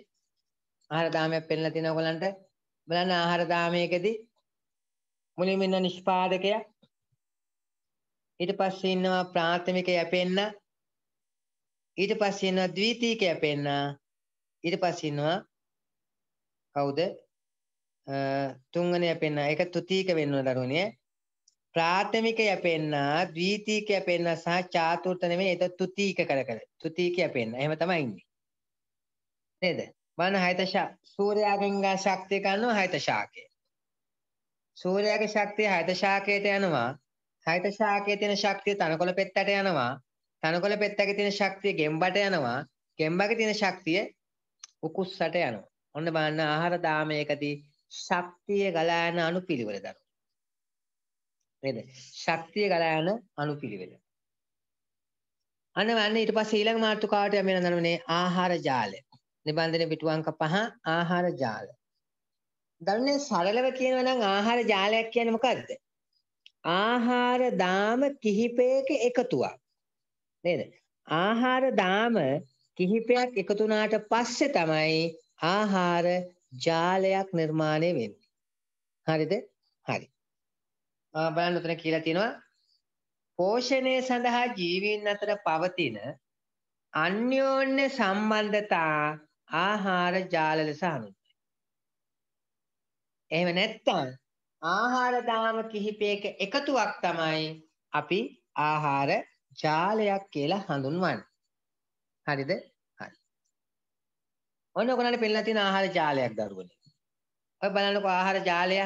ආහාර දාමයක් පෙන්නලා තියෙනවා ඔයගලන්ට. බලන්න ආහාර දාමයකදී මුලින්ම ඉන්න නිෂ්පාදකයා ඊට පස්සේ ඉන්නවා ප්‍රාථමික යැපෙන්න ඊට පස්සේ ඉන්නවා ද්විතීක යැපෙන්න ඊට පස්සේ ඉන්නවා කවුද තුන්වෙනි යැපෙන්න ඒක තුතීක වෙන්න දරුවනේ ප්‍රාථමික යැපෙන්න ද්විතීක යැපෙන්න සහ චාතුර්ථ නෙමෙයි ඒක තුතීක කර කර තුතීක යැපෙන්න එහෙම තමයි ඉන්නේ නේද බලන්න හයත සූර්යාගෙන්ගා ශක්තිය ගන්නවා හයත ශාකය. සූර්යාගේ ශක්තිය හයත ශාකයට යනවා. හයත ශාකයේ තියෙන ශක්තිය තනකොළ පෙත්තට යනවා. තනකොළ පෙත්තගේ තියෙන ශක්තිය ගෙම්බට යනවා. ගෙම්බගේ තියෙන ශක්තිය උකුස්සට යනවා. ඔන්න බලන්න ආහාර දාමයකදී ශක්තිය ගලා යන අනුපිළිවෙල දරනවා. නේද? ශක්තිය ගලා යන අනුපිළිවෙල. අන්න වන්නේ ඊට පස්සේ ඊළඟ මාතෘකාවට යමු නනමනේ ආහාර ජාලය. නිබන්ධන පිටු අංක 5 ආහාර ජාල. දරුණේ සරලව කියනවා නම් ආහාර ජාලයක් කියන්නේ මොකද්ද? ආහාර දාම කිහිපයක එකතුවක්. නේද? ආහාර දාම කිහිපයක් එකතු වුණාට පස්සේ තමයි ආහාර ජාලයක් නිර්මාණය වෙන්නේ. හරිද? හරි. ආ බලන්න උතන කියලා තියෙනවා පෝෂණය සඳහා ජීවීන් අතර පවතින අන්‍යෝන්‍ය සම්බන්ධතා ආහාර ජාල ලෙස හඳුන්වයි. එහෙම නැත්නම් ආහාර දාම කිහිපයක එකතුවක් තමයි අපි ආහාර ජාලයක් කියලා හඳුන්වන්නේ. හරිද? හරි. ඔන්න ඔයගොල්ලන්ට පෙන්නලා තියෙන ආහාර ජාලයක් දරුවනේ. ඔය බලන්නකෝ ආහාර ජාලය.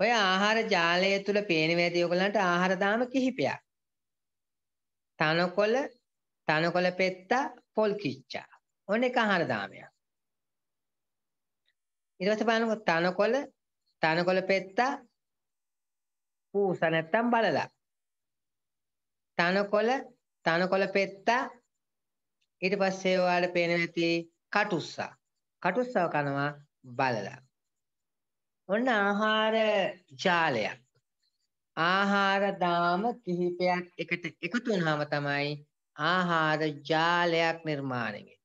ඔය ආහාර ජාලය තුල පේනවා ඇති ඔයගොල්ලන්ට ආහාර දාම කිහිපයක්. තනකොළ, තනකොළ පෙත්ත, පොල් කිච්චා. ඕන එක ආහාර දාමයක්. ඊට පස්සේ බලනකොට තනකොළ තනකොළ පෙත්තා පූස නැත්තම් බලලා. තනකොළ තනකොළ පෙත්තා ඊට පස්සේ ඔයාලට පේන ඇති කටුස්සා. කටුස්සව කනවා බලලා. ඔන්න ආහාර ජාලයක්. ආහාර දාම කිහිපයක් එකට එකතු වුනහම තමයි ආහාර ජාලයක් නිර්මාණය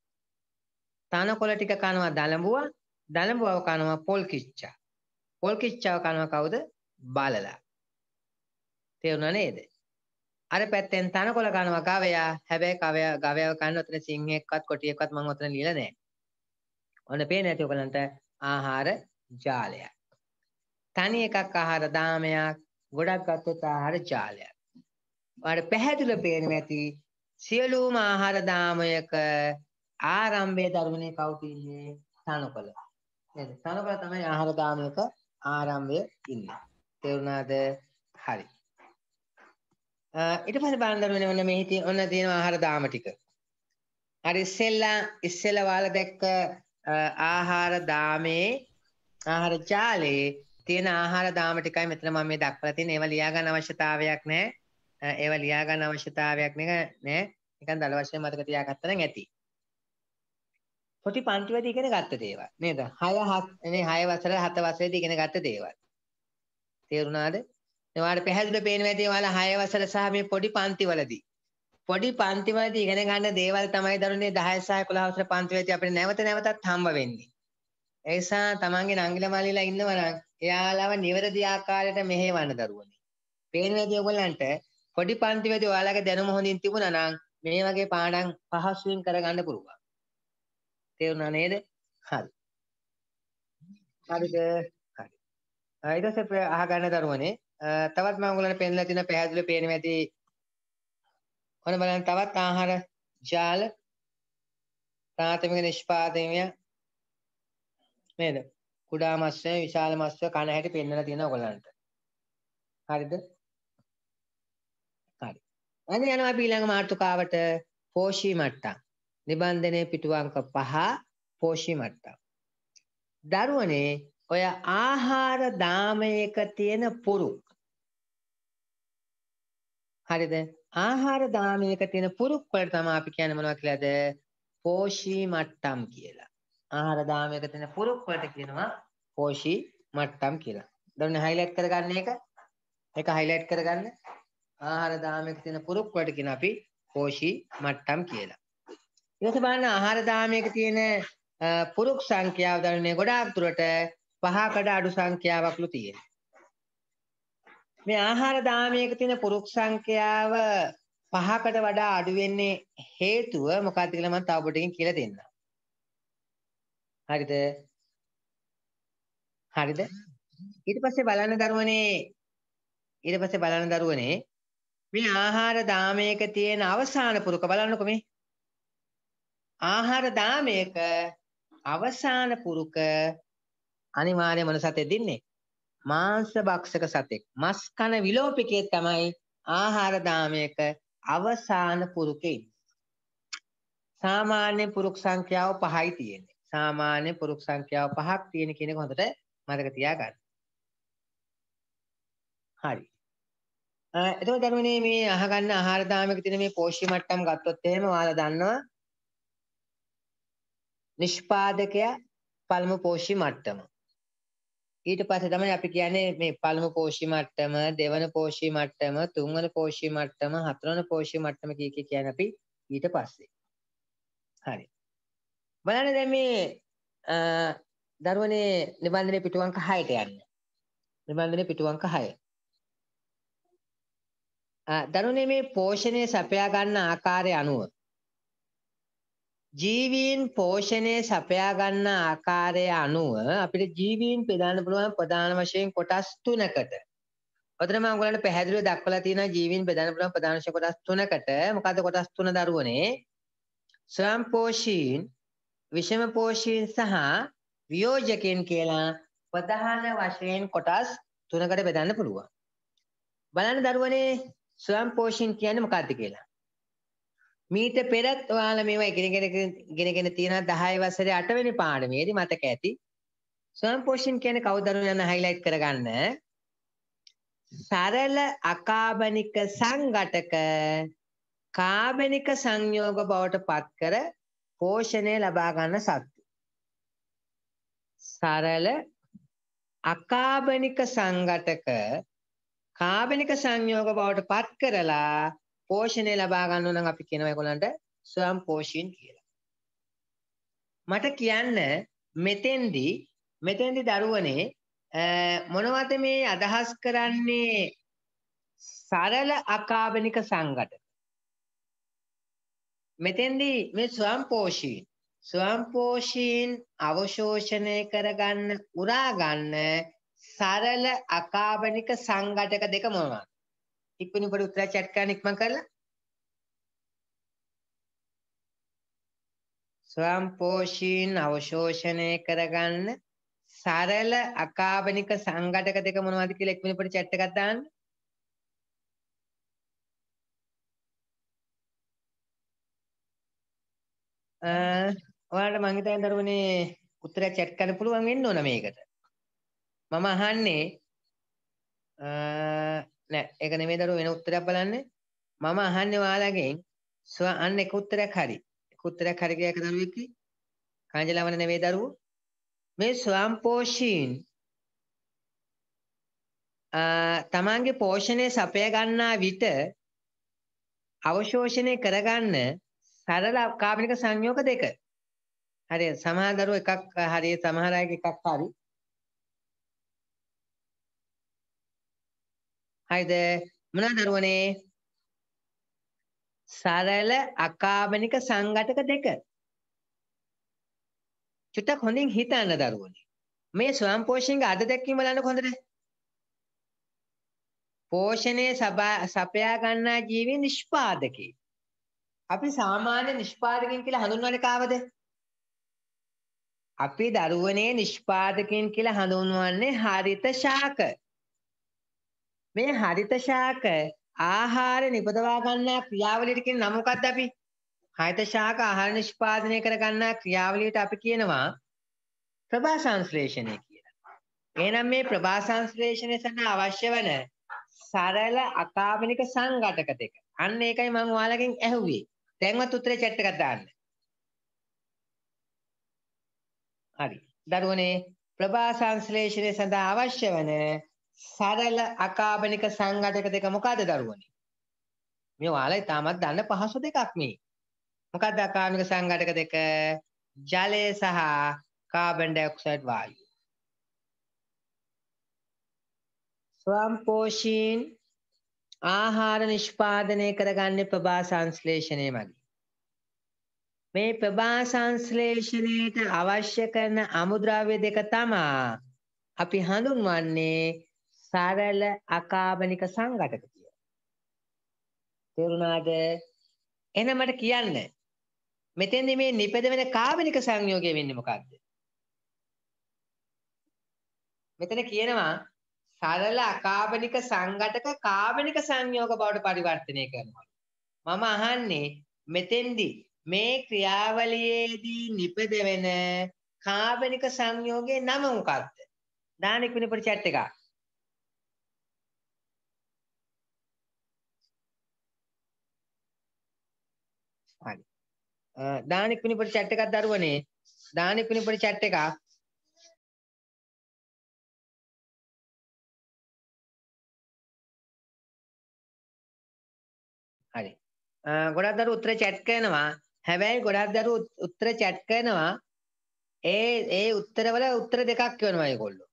තනකොළ ටික කනවා දලඹුවා, දලඹුවව කනවා පොල් කිච්චා. පොල් කිච්චාව කනවා කවුද? බලලා. තේරුණා නේද? අර පැත්තෙන් තනකොළ කනවා ගවයා. හැබැයි ගවයා ගවයාව කන්න උතන සිංහෙක්වත් කොටියෙක්වත් මම උතන ලියලා නැහැ. ඔන්න පේන්නේ නැති ඔයගලන්ට ආහාර ජාලයක්. තනි එකක් ආහාර දාමයක්, ගොඩක් ගත්තොත් ආහාර ජාලයක්. ඔයාලට පැහැදිලිව පේන්නේ නැති සියලුම ආහාර දාමයක ආරම්භයේ ධර්මනේ කවුද ඉන්නේ? තනකොළ. නේද? තනකොළ තමයි ආහාර දාන එක ආරම්භයේ ඉන්නේ. තේරුණාද? හරි. ඊට පස්සේ බලන්න දරුවනේ ඔන්න මේ හිතේ ඔන්න තියෙන ආහාර දාම ටික. හරි ඉස්සෙල්ලා ඉස්සෙල්ලා ඔයාලා දැක්ක ආහාර දාමේ ආහාර ජාලේ තියෙන ආහාර දාම ටිකයි මෙතන මම මේ දක්වලා තියෙන ඒවා ලියා ගන්න අවශ්‍යතාවයක් නැහැ. ඒවා ලියා ගන්න අවශ්‍යතාවයක් නෑ. නිකන් දල වශයෙන් මතක තියාගත්තා නම් ඇති. පොටි පන්තිවලදී ඉගෙන ගත්ත දේවල් නේද? 6 7 මේ 6 වසර 7 වසරේදී ඉගෙන ගත්ත දේවල්. තේරුණාද? ඔයාලට පැහැදිලිව පේනවා ඇති ඔයාලා 6 වසර සහ මේ පොඩි පන්තිවලදී. පොඩි පන්තිවලදී ඉගෙන ගන්න දේවල් තමයි දරුණේ 10 සහ 11 වසර පන්තිවලදී අපිට නැවත නැවතත් හම්බ වෙන්නේ. ඒ නිසා තමන්ගේ නංගිලමලිලා ඉන්නවා නම් එයාලව නිවැරදි ආකාරයට මෙහෙවන්න දරුවනේ. පේනවා ඇති ඔයගොල්ලන්ට පොඩි පන්තිවලදී ඔයාලගේ දැනුම හොඳින් තිබුණා නම් මේ වගේ පාඩම් පහසුවෙන් කරගන්න පුළුවන්. තේරුණා නේද? හරි. හරිද? හරි. ඊට පස්සේ අහගන්න දරුවනේ තවත් මම ඔයගලන්ට පෙන්නලා තියෙන පැහැදිලිව පේනවා ඇති. ඔන්න බලන්න තවත් ආහාර ජාල ප්‍රාථමික නිෂ්පාදනය නේද? කුඩා මත්ස්‍ය විශාල මත්ස්‍ය කන හැටි පෙන්නලා තියෙනවා ඔයගලන්ට. හරිද? හරි. අනේ යනවා අපි ඊළඟ මාතෘකාවට පෝෂී මට්ටම්. නිබන්ධනයේ පිටු අංක 5 පෝෂි මට්ටම්. දරුවනේ ඔය ආහාර දාමයක තියෙන පුරු හරිද ආහාර දාමයක තියෙන පුරුක් වලට තමයි අපි කියන්නේ මොනවා කියලාද පෝෂී මට්ටම් කියලා ආහාර දාමයක තියෙන පුරුක් වලට කියනවා පෝෂී මට්ටම් කියලා දැන් හයිලයිට් කරගන්න එක ඒක හයිලයිට් කරගන්න ආහාර දාමයක තියෙන පුරුක් වලට කියන අපි පෝෂී මට්ටම් කියලා ඒක බලන්න ආහාර දාමයක තියෙන පුරුක් සංඛ්‍යාව දන්නේ ගොඩාක් දුරට පහකට අඩු සංඛ්‍යාවක්ලු තියෙනවා. මේ ආහාර දාමයක තියෙන පුරුක් සංඛ්‍යාව පහකට වඩා අඩු වෙන්නේ හේතුව මොකක්ද කියලා මම තව පොඩකින් කියලා දෙන්නම්. හරිද? හරිද? ඊට පස්සේ බලන්න දරුවනේ ඊට පස්සේ බලන්න දරුවනේ මේ ආහාර දාමයක තියෙන අවසාන පුරුක බලන්නකො මේ ආහාර දාමයක අවසාන පුරුක අනිවාර්යම සතේ දින්නේ මාංශ භක්ෂක සතෙක් මස් කන විලෝපිකේ තමයි ආහාර දාමයක අවසාන පුරුකේ සාමාන්‍ය පුරුක් සංඛ්‍යාව 5යි තියෙන්නේ සාමාන්‍ය පුරුක් සංඛ්‍යාව 5ක් තියෙන කියන එක හොඳට මතක තියාගන්න හරි එතකොට ධර්මනේ මේ අහගන්න ආහාර දාමයක තියෙන මේ පෝෂ්‍ය මට්ටම් ගත්තොත් එහෙම ඔයාලා දන්නවා නිෂ්පාදකයා පළමු පෝෂි මට්ටම. ඊට පස්සේ තමයි අපි කියන්නේ මේ පළමු පෝෂි මට්ටම, දෙවන පෝෂි මට්ටම, තුන්වන පෝෂි මට්ටම, හතරවන පෝෂි මට්ටම කිය කිය කියන්නේ අපි ඊට පස්සේ. හරි. බලන්න දැන් මේ දරුවනේ නිබන්ධනයේ පිටුවංක 6ට යන්න. නිබන්ධනයේ පිටුවංක 6. දරුවනේ මේ පෝෂණය සපයා ගන්න ආකාරය අනුව ජීවීන් පෝෂණය සපයාගන්න ආකාරය අනුව අපිට ජීවීන් පෙදාන්න පුළුවන් ප්‍රධාන වශයෙන් කොටස් තුනකට. ඔතනම අංගලන්ට පැහැදිලිව දක්වලා තියෙනවා ජීවීන් බෙදන්න පුළුවන් ප්‍රධාන වශයෙන් කොටස් තුනකට. මොකද කොටස් තුන දරුවනේ ස්වයංපෝෂීන්, විෂමපෝෂීන් සහ වියෝජකයන් කියලා ප්‍රධාන වශයෙන් කොටස් තුනකට බෙදන්න පුළුවන්. බලන්න දරුවනේ ස්වයංපෝෂීන් කියන්නේ මොකක්ද කියලා. මීට පෙරත් ඔයාලා මේවා ඉගෙනගෙන ඉගෙනගෙන තියෙනවා 10 වසරේ 8 වෙනි පාඩමේදී මතක ඇති. ස්වයංපෝෂණ කියන්නේ කවුද යන highlight කරගන්න. සරල අකාබනික සංඝටක කාබනික සංයෝග බවට පත් කර පෝෂණය ලබා ගන්න සත්තු. සරල අකාබනික සංඝටක කාබනික සංයෝග බවට පත් කරලා පෝෂණය ලබා ගන්න ඕන නම් අපි කියනවා ඒගොල්ලන්ට ස්වයං පෝෂීන් කියලා. මට කියන්න මෙතෙන්දි මෙතෙන්දි දරුවනේ මොනවද මේ අදහස් කරන්නේ සරල අකාබනික සංගත. මෙතෙන්දි මේ ස්වයං පෝෂීන් ස්වයං පෝෂීන් අවශෝෂණය කරගන්න උරා ගන්න සරල අකාබනික සංගතක දෙක මොනවද? ඉක්මනින් පොඩි උත්තර chat කරන්න ඉක්මන් කරලා ස්වයංපෝෂීන් අවශෝෂණය කරගන්න සරල අකාබනික සංඝටක දෙක මොනවද කියලා එක්මිනි පොඩි chat එකක් දාන්න. අ ඔයාලට මම හිතන්නේ දරුවනේ උත්තර chat කරන්න පුළුවන් වෙන්න ඕන මේකට. මම අහන්නේ නෑ ඒක නෙමෙයි දරුවෝ වෙන උත්තරයක් බලන්න මම අහන්නේ ඔයාලගෙන් සුව අන්න එක උත්තරයක් හරි එක උත්තරයක් හරි කියලා එක දරුවෙක් කි කාංජලවන නෙමෙයි දරුවෝ මේ ස්වයංපෝෂීන් තමන්ගේ පෝෂණය සපය ගන්නා විට අවශෝෂණය කරගන්න සරල කාබනික සංයෝග දෙක හරි සමහර දරුවෝ එකක් හරි සමහර අයගේ එකක් හරි හරිද මොනවා දරුවනේ සරල අකාබනික සංඝටක දෙක චුට්ටක් හොඳින් හිතන්න දරුවනේ මේ ස්වයං පෝෂණයේ අද දැක්වීම බලන්න හොඳට පෝෂණය සපයා ගන්නා ජීවී නිෂ්පාදකේ අපි සාමාන්‍ය නිෂ්පාදකින් කියලා හඳුන්වන්නේ කාවද අපි දරුවනේ නිෂ්පාදකින් කියලා හඳුන්වන්නේ හරිත ශාක මේ හරිත ශාක ආහාර නිපදවා ගන්නා ක්‍රියාවලියට කියන නම මොකක්ද අපි? හරිත ශාක ආහාර නිෂ්පාදනය කර ගන්නා ක්‍රියාවලියට අපි කියනවා ප්‍රභා සංශ්ලේෂණය කියලා. එහෙනම් මේ ප්‍රභා සංශ්ලේෂණය සඳහා අවශ්‍ය වන සරල අකාබනික සංඝටක දෙක. අන්න ඒකයි මම ඔයාලගෙන් ඇහුවේ. දැන්වත් උත්තරේ chat එකට දාන්න. හරි. දරුවනේ ප්‍රභා සංශ්ලේෂණය සඳහා අවශ්‍ය වන සරල අකාබනික සංඝටක දෙක මොකද්ද දරුවනි? මේ ඔයාලා තාමත් දන්න පහසු දෙකක් මේ. මොකද්ද අකාබනික සංඝටක දෙක? ජලය සහ කාබන් ඩයොක්සයිඩ් වායුව. ස්වම්පෝෂීන් ආහාර නිෂ්පාදනය කරගන්නේ ප්‍රභා සංශ්ලේෂණය මගින්. මේ ප්‍රභා සංශ්ලේෂණයට අවශ්‍ය කරන අමුද්‍රව්‍ය දෙක තමයි අපි හඳුන්වන්නේ සරල අකාබනික සංඝටක කියලා. තේරුණාද? එහෙනම් මට කියන්න. මෙතෙන්දී මේ නිපදවෙන කාබනික සංයෝගය වෙන්නේ මොකක්ද? මෙතන කියනවා සරල අකාබනික සංඝටක කාබනික සංයෝග බවට පරිවර්තනය කරනවා. මම අහන්නේ මෙතෙන්දී මේ ක්‍රියාවලියේදී නිපදවෙන කාබනික සංයෝගයේ නම මොකක්ද? දානෙකුනේ පොඩි chat එකක්. දාන එක්පිනි පොඩි chat එකක් දරුවනේ. දාන එක්පිනි පොඩි chat එකක්. හරි. ගොඩක් දරුවෝ උත්තර chat කරනවා. හැබැයි ගොඩක් දරුවෝ උත්තර chat කරනවා. ඒ ඒ උත්තරවල උත්තර දෙකක් කියනවා ඒගොල්ලෝ.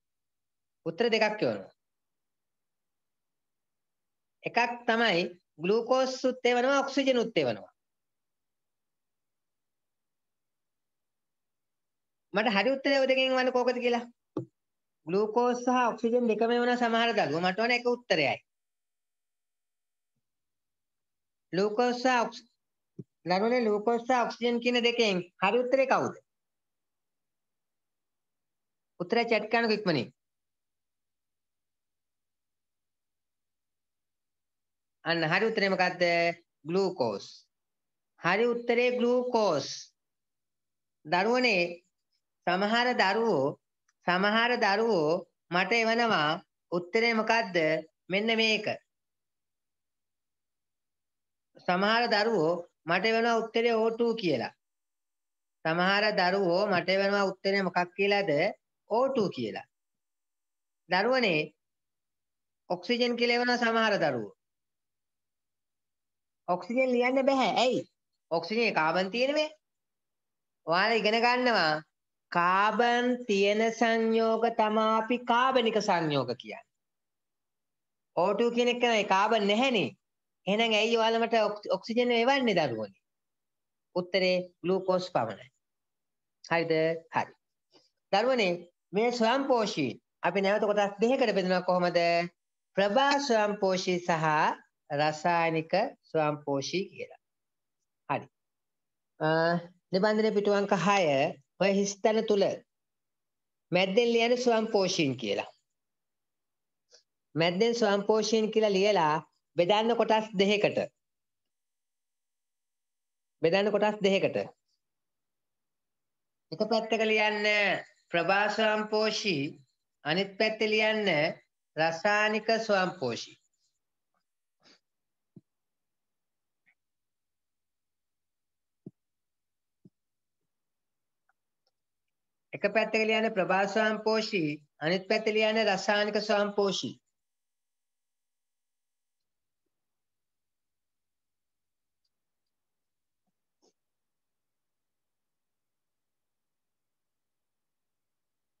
උත්තර දෙකක් කියනවා. එකක් තමයි ග්ලූකෝස් උත් එවනවා ඔක්සිජන් උත් එවනවා. මට හරි උත්තරය ඔය දෙකෙන් වන්න කෝකද කියලා? ග්ලූකෝස් සහ ඔක්සිජන් දෙකම වෙන සමහර දරුවෝ මට ඕන එක උත්තරයයි. ග්ලූකෝස් සහ දරුවනේ ග්ලූකෝස් සහ ඔක්සිජන් කියන දෙකෙන් හරි උත්තරේ කවුද? උත්තරය චැට් කරනකො ඉක්මනින්. අන්න හරි උත්තරේ මොකද්ද? ග්ලූකෝස්. හරි උත්තරේ ග්ලූකෝස්. දරුවනේ සමහර දරුවෝ සමහර දරුවෝ මට එවනවා උත්තරේ මොකද්ද? මෙන්න මේක. සමහර දරුවෝ මට එවනවා උත්තරේ O2 කියලා. සමහර දරුවෝ මට එවනවා උත්තරේ මොකක් කියලාද? O2 කියලා. දරුවනේ ඔක්සිජන් කියලා එවනවා සමහර දරුවෝ. ඔක්සිජන් ලියන්න බෑ. ඇයි? ඔක්සිජනේ කාබන් තියෙන මේ. ඔයාලා ඉගෙන ගන්නවා කාබන් තියෙන සංයෝග තමා අපි කාබනික සංයෝග කියන්නේ. O2 කියන එක නේ කාබන් නැහැනේ. එහෙනම් ඇයි ඔයාලමට ඔක්සිජන් එවන්නේ දරුවනේ? උත්තරේ ග්ලූකෝස් පමණයි. හරිද? හරි. දරුවනේ මේ ස්වයංපෝෂී අපි නැවත කොටස් දෙකකට බෙදනවා කොහොමද? ප්‍රභා ස්වයංපෝෂී සහ රසායනික ස්වයංපෝෂී කියලා. හරි. අ නිබන්ධන පිටු අංක 6 ඔය හිස්තන තුල මැද්දෙන් ලියන ස්වම්පෝෂීන් කියලා. මැද්දෙන් ස්වම්පෝෂීන් කියලා ලියලා බෙදන්න කොටස් දෙකකට. බෙදන්න කොටස් දෙකකට. එක පැත්තක ලියන්න ප්‍රභා ස්වම්පෝෂී අනිත් පැත්තේ ලියන්න රසායනික ස්වම්පෝෂී. එක පැත්තක ලියන්නේ ප්‍රභා ස්වයංපෝෂී අනිත් පැත්තේ ලියන්නේ රසායනික ස්වයංපෝෂී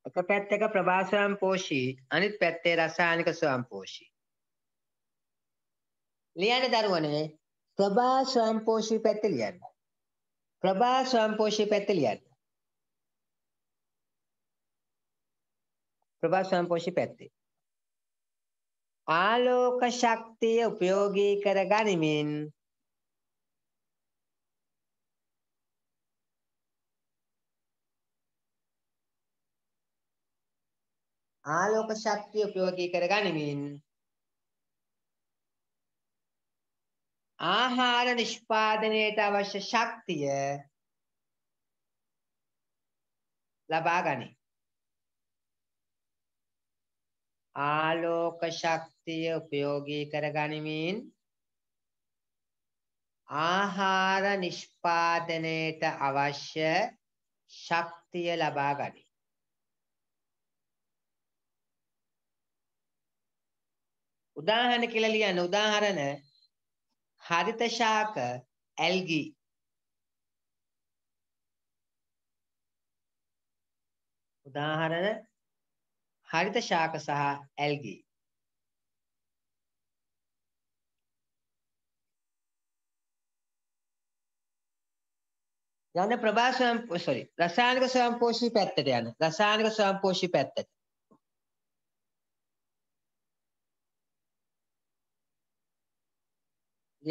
එක පැත්තක ප්‍රභා ස්වයංපෝෂී අනිත් පැත්තේ රසායනික ස්වයංපෝෂී ලියන්නේ දරුවනේ ප්‍රභා ස්වයංපෝෂී පැත්තේ ලියන්න ප්‍රභා ස්වයංපෝෂී පැත්තේ ලියන්න ප්‍රභා සම්පෝෂි පැත්තේ. ආලෝක ශක්තිය උපයෝගී කර ගනිමින් ආලෝක ශක්තිය ප්‍රයෝගී කර ගනිමින් ආහාර නිෂ්පාදනයට අවශ්‍ය ශක්තිය ලබා ගනී. ආලෝක ශක්තිය උපයෝගී කරගනිමින් ආහාර නිෂ්පාදනයට අවශ්‍ය ශක්තිය ලබා ගනී. උදාහරණ කියලා ලියන්න උදාහරණ හරිත ශාක ඇල්ගී උදාහරණ හරිත ශාක සහ ඇල්ගි. යන ප්‍රභා ස්වයං sorry රසායනික ස්වයංපෝෂී පැත්තට යන රසායනික ස්වයංපෝෂී පැත්තට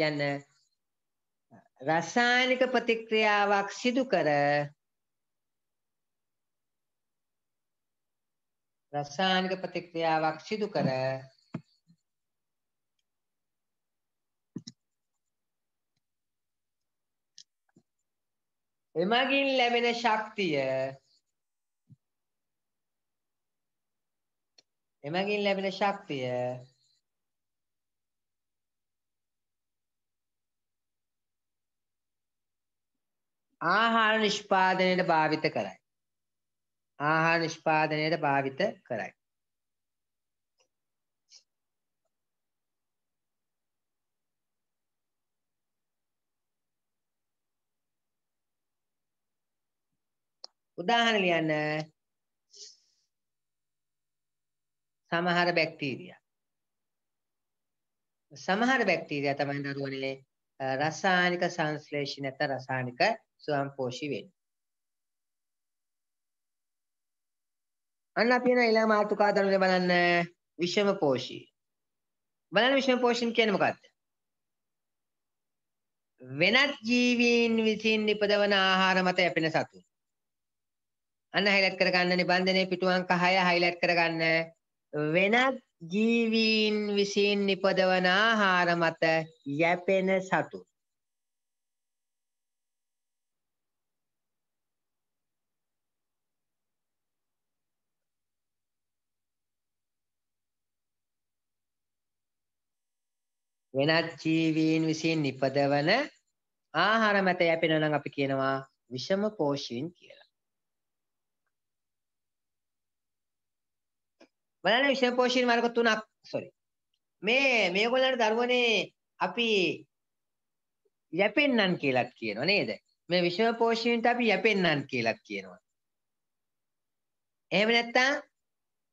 යන රසායනික ප්‍රතික්‍රියාවක් සිදු කර රසායනික ප්‍රතික්‍රියාවක් සිදු කර එමගින් ලැබෙන ශක්තිය එමගින් ලැබෙන ශක්තිය ආහාර නිෂ්පාදනයට භාවිත කරයි ආහාර නිෂ්පාදනයට භාවිත කරයි. උදාහරණ ලියන්න සමහර බැක්ටීරියා සමහර බැක්ටීරියා තමයි දරුවනේ රසායනික සංශ්ලේෂණ නැත්නම් රසායනික ස්වයංපෝෂී වෙන්නේ. අන්න අපි යන ඊළඟ මාතෘකාව දනුනේ බලන්න විෂම පෝෂී. බලන්න විෂම පෝෂීන් කියන්නේ මොකක්ද? වෙනත් ජීවීන් විසින් නිපදවන ආහාර මත යැපෙන සතුන්. අන්න හයිලයිට් කරගන්න නිබන්ධනයේ පිටු අංක 6 හයිලයිට් කරගන්න වෙනත් ජීවීන් විසින් නිපදවන ආහාර මත යැපෙන සතුන්. වෙනත් ජීවීන් විසින් නිපදවන ආහාර මැත යැපෙනවා නම් අපි කියනවා විෂම පෝෂීන් කියලා. බලන්න විෂම පෝෂීන් මාර්ග තුනක් sorry. මේ මේගොල්ලන්ට දරුවනේ අපි යැපෙන්නන් කියලාත් කියනවා නේද? මේ විෂම පෝෂීන්ට අපි යැපෙන්නන් කියලාත් කියනවා. එහෙම නැත්නම්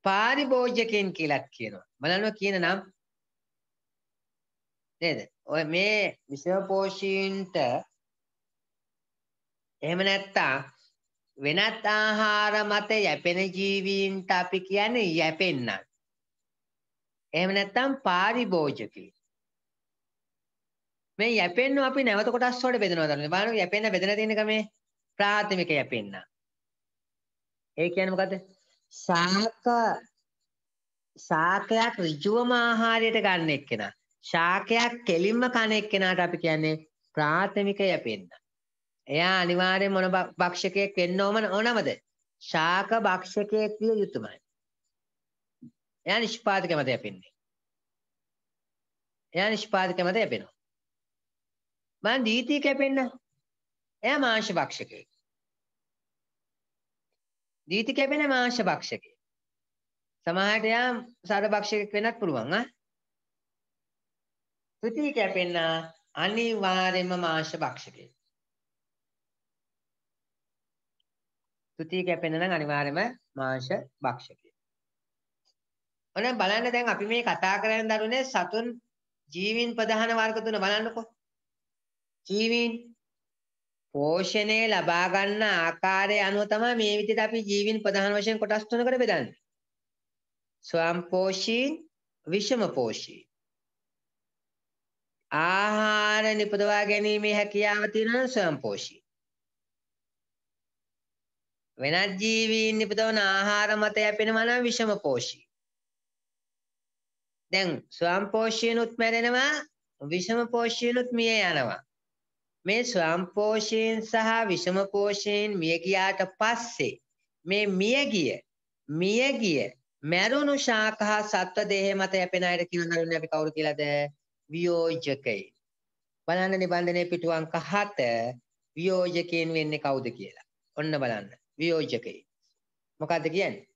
පාරිභෝජකයන් කියලාත් කියනවා. බලන්න කියන නම් නේද? ඔය මේ විෂපෝෂීන්ට එහෙම නැත්තම් වෙනත් ආහාර මත යැපෙන ජීවීන්ට අපි කියන්නේ යැපෙන්නන්. එහෙම නැත්තම් පාරිභෝජකී. මේ යැපෙන්න අපි නැවත කොටස් වලට බෙදනවා දන්නේ. බලන්න යැපෙන්න බෙදලා තියෙන ගමේ ප්‍රාථමික යැපෙන්න. ඒ කියන්නේ මොකද? ශාක ශාකයක් ඍජුවම ආහාරයට ගන්න එක්කෙනා. ශාකයක් කෙලින්ම කන එක්කෙනාට අපි කියන්නේ ප්‍රාථමික යැපෙන්න. එයා අනිවාර්යෙන් මොන භක්ෂකයෙක් වෙන්න ඕම ඕනමද? ශාක භක්ෂකයෙක් විය යුතුමයි. එයා නිෂ්පාදක මත යැපෙන්නේ. එයා නිෂ්පාදක මත යැපෙනවා. මං දීති කැපෙන්න. එයා මාංශ භක්ෂකයෙක්. දීති කැපෙන මාංශ භක්ෂකයෙක්. සමහරට එයා සාර භක්ෂකයෙක් වෙන්නත් පුළුවන් ආ. තුති කැපෙන්නා අනිවාර්යයෙන්ම මාංශ භක්ෂකේ. තුති කැපෙන්න නම් අනිවාර්යයෙන්ම මාංශ භක්ෂකේ. ඔන්න බලන්න දැන් අපි මේ කතා කරන දරුනේ සතුන් ජීවීන් ප්‍රධාන වර්ග තුන බලන්නකෝ. ජීවීන් පෝෂණය ලබා ගන්න ආකාරය අනුව තමයි මේ විදිහට අපි ජීවීන් ප්‍රධාන වශයෙන් කොටස් තුනකට බෙදන්නේ. ස්වයංපෝෂීන්, විෂමපෝෂීන්. ආහාර නිපදවා ගැනීමේ හැකියාව තියෙන සම්පෝෂී. වෙනත් ජීවීන් නිපදවන ආහාර මත යැපෙනවා නම් විෂමපෝෂී. දැන් ස්වම්පෝෂීනුත් මැරෙනවා විෂමපෝෂීනුත් මිය යනවා. මේ ස්වම්පෝෂීන් සහ විෂමපෝෂීන් මිය ගියාට පස්සේ මේ මිය ගිය මිය ගිය මැරුණු ශාකහ සත්ව දේහ මත යැපෙන අයට කියන දරුණු අපි කවුරු කියලාද? වියෝජකයි. බලන්න නිබන්ධනයේ පිටු අංක 7 වියෝජකයෙන් වෙන්නේ කවුද කියලා. ඔන්න බලන්න. වියෝජකයි. මොකද්ද කියන්නේ?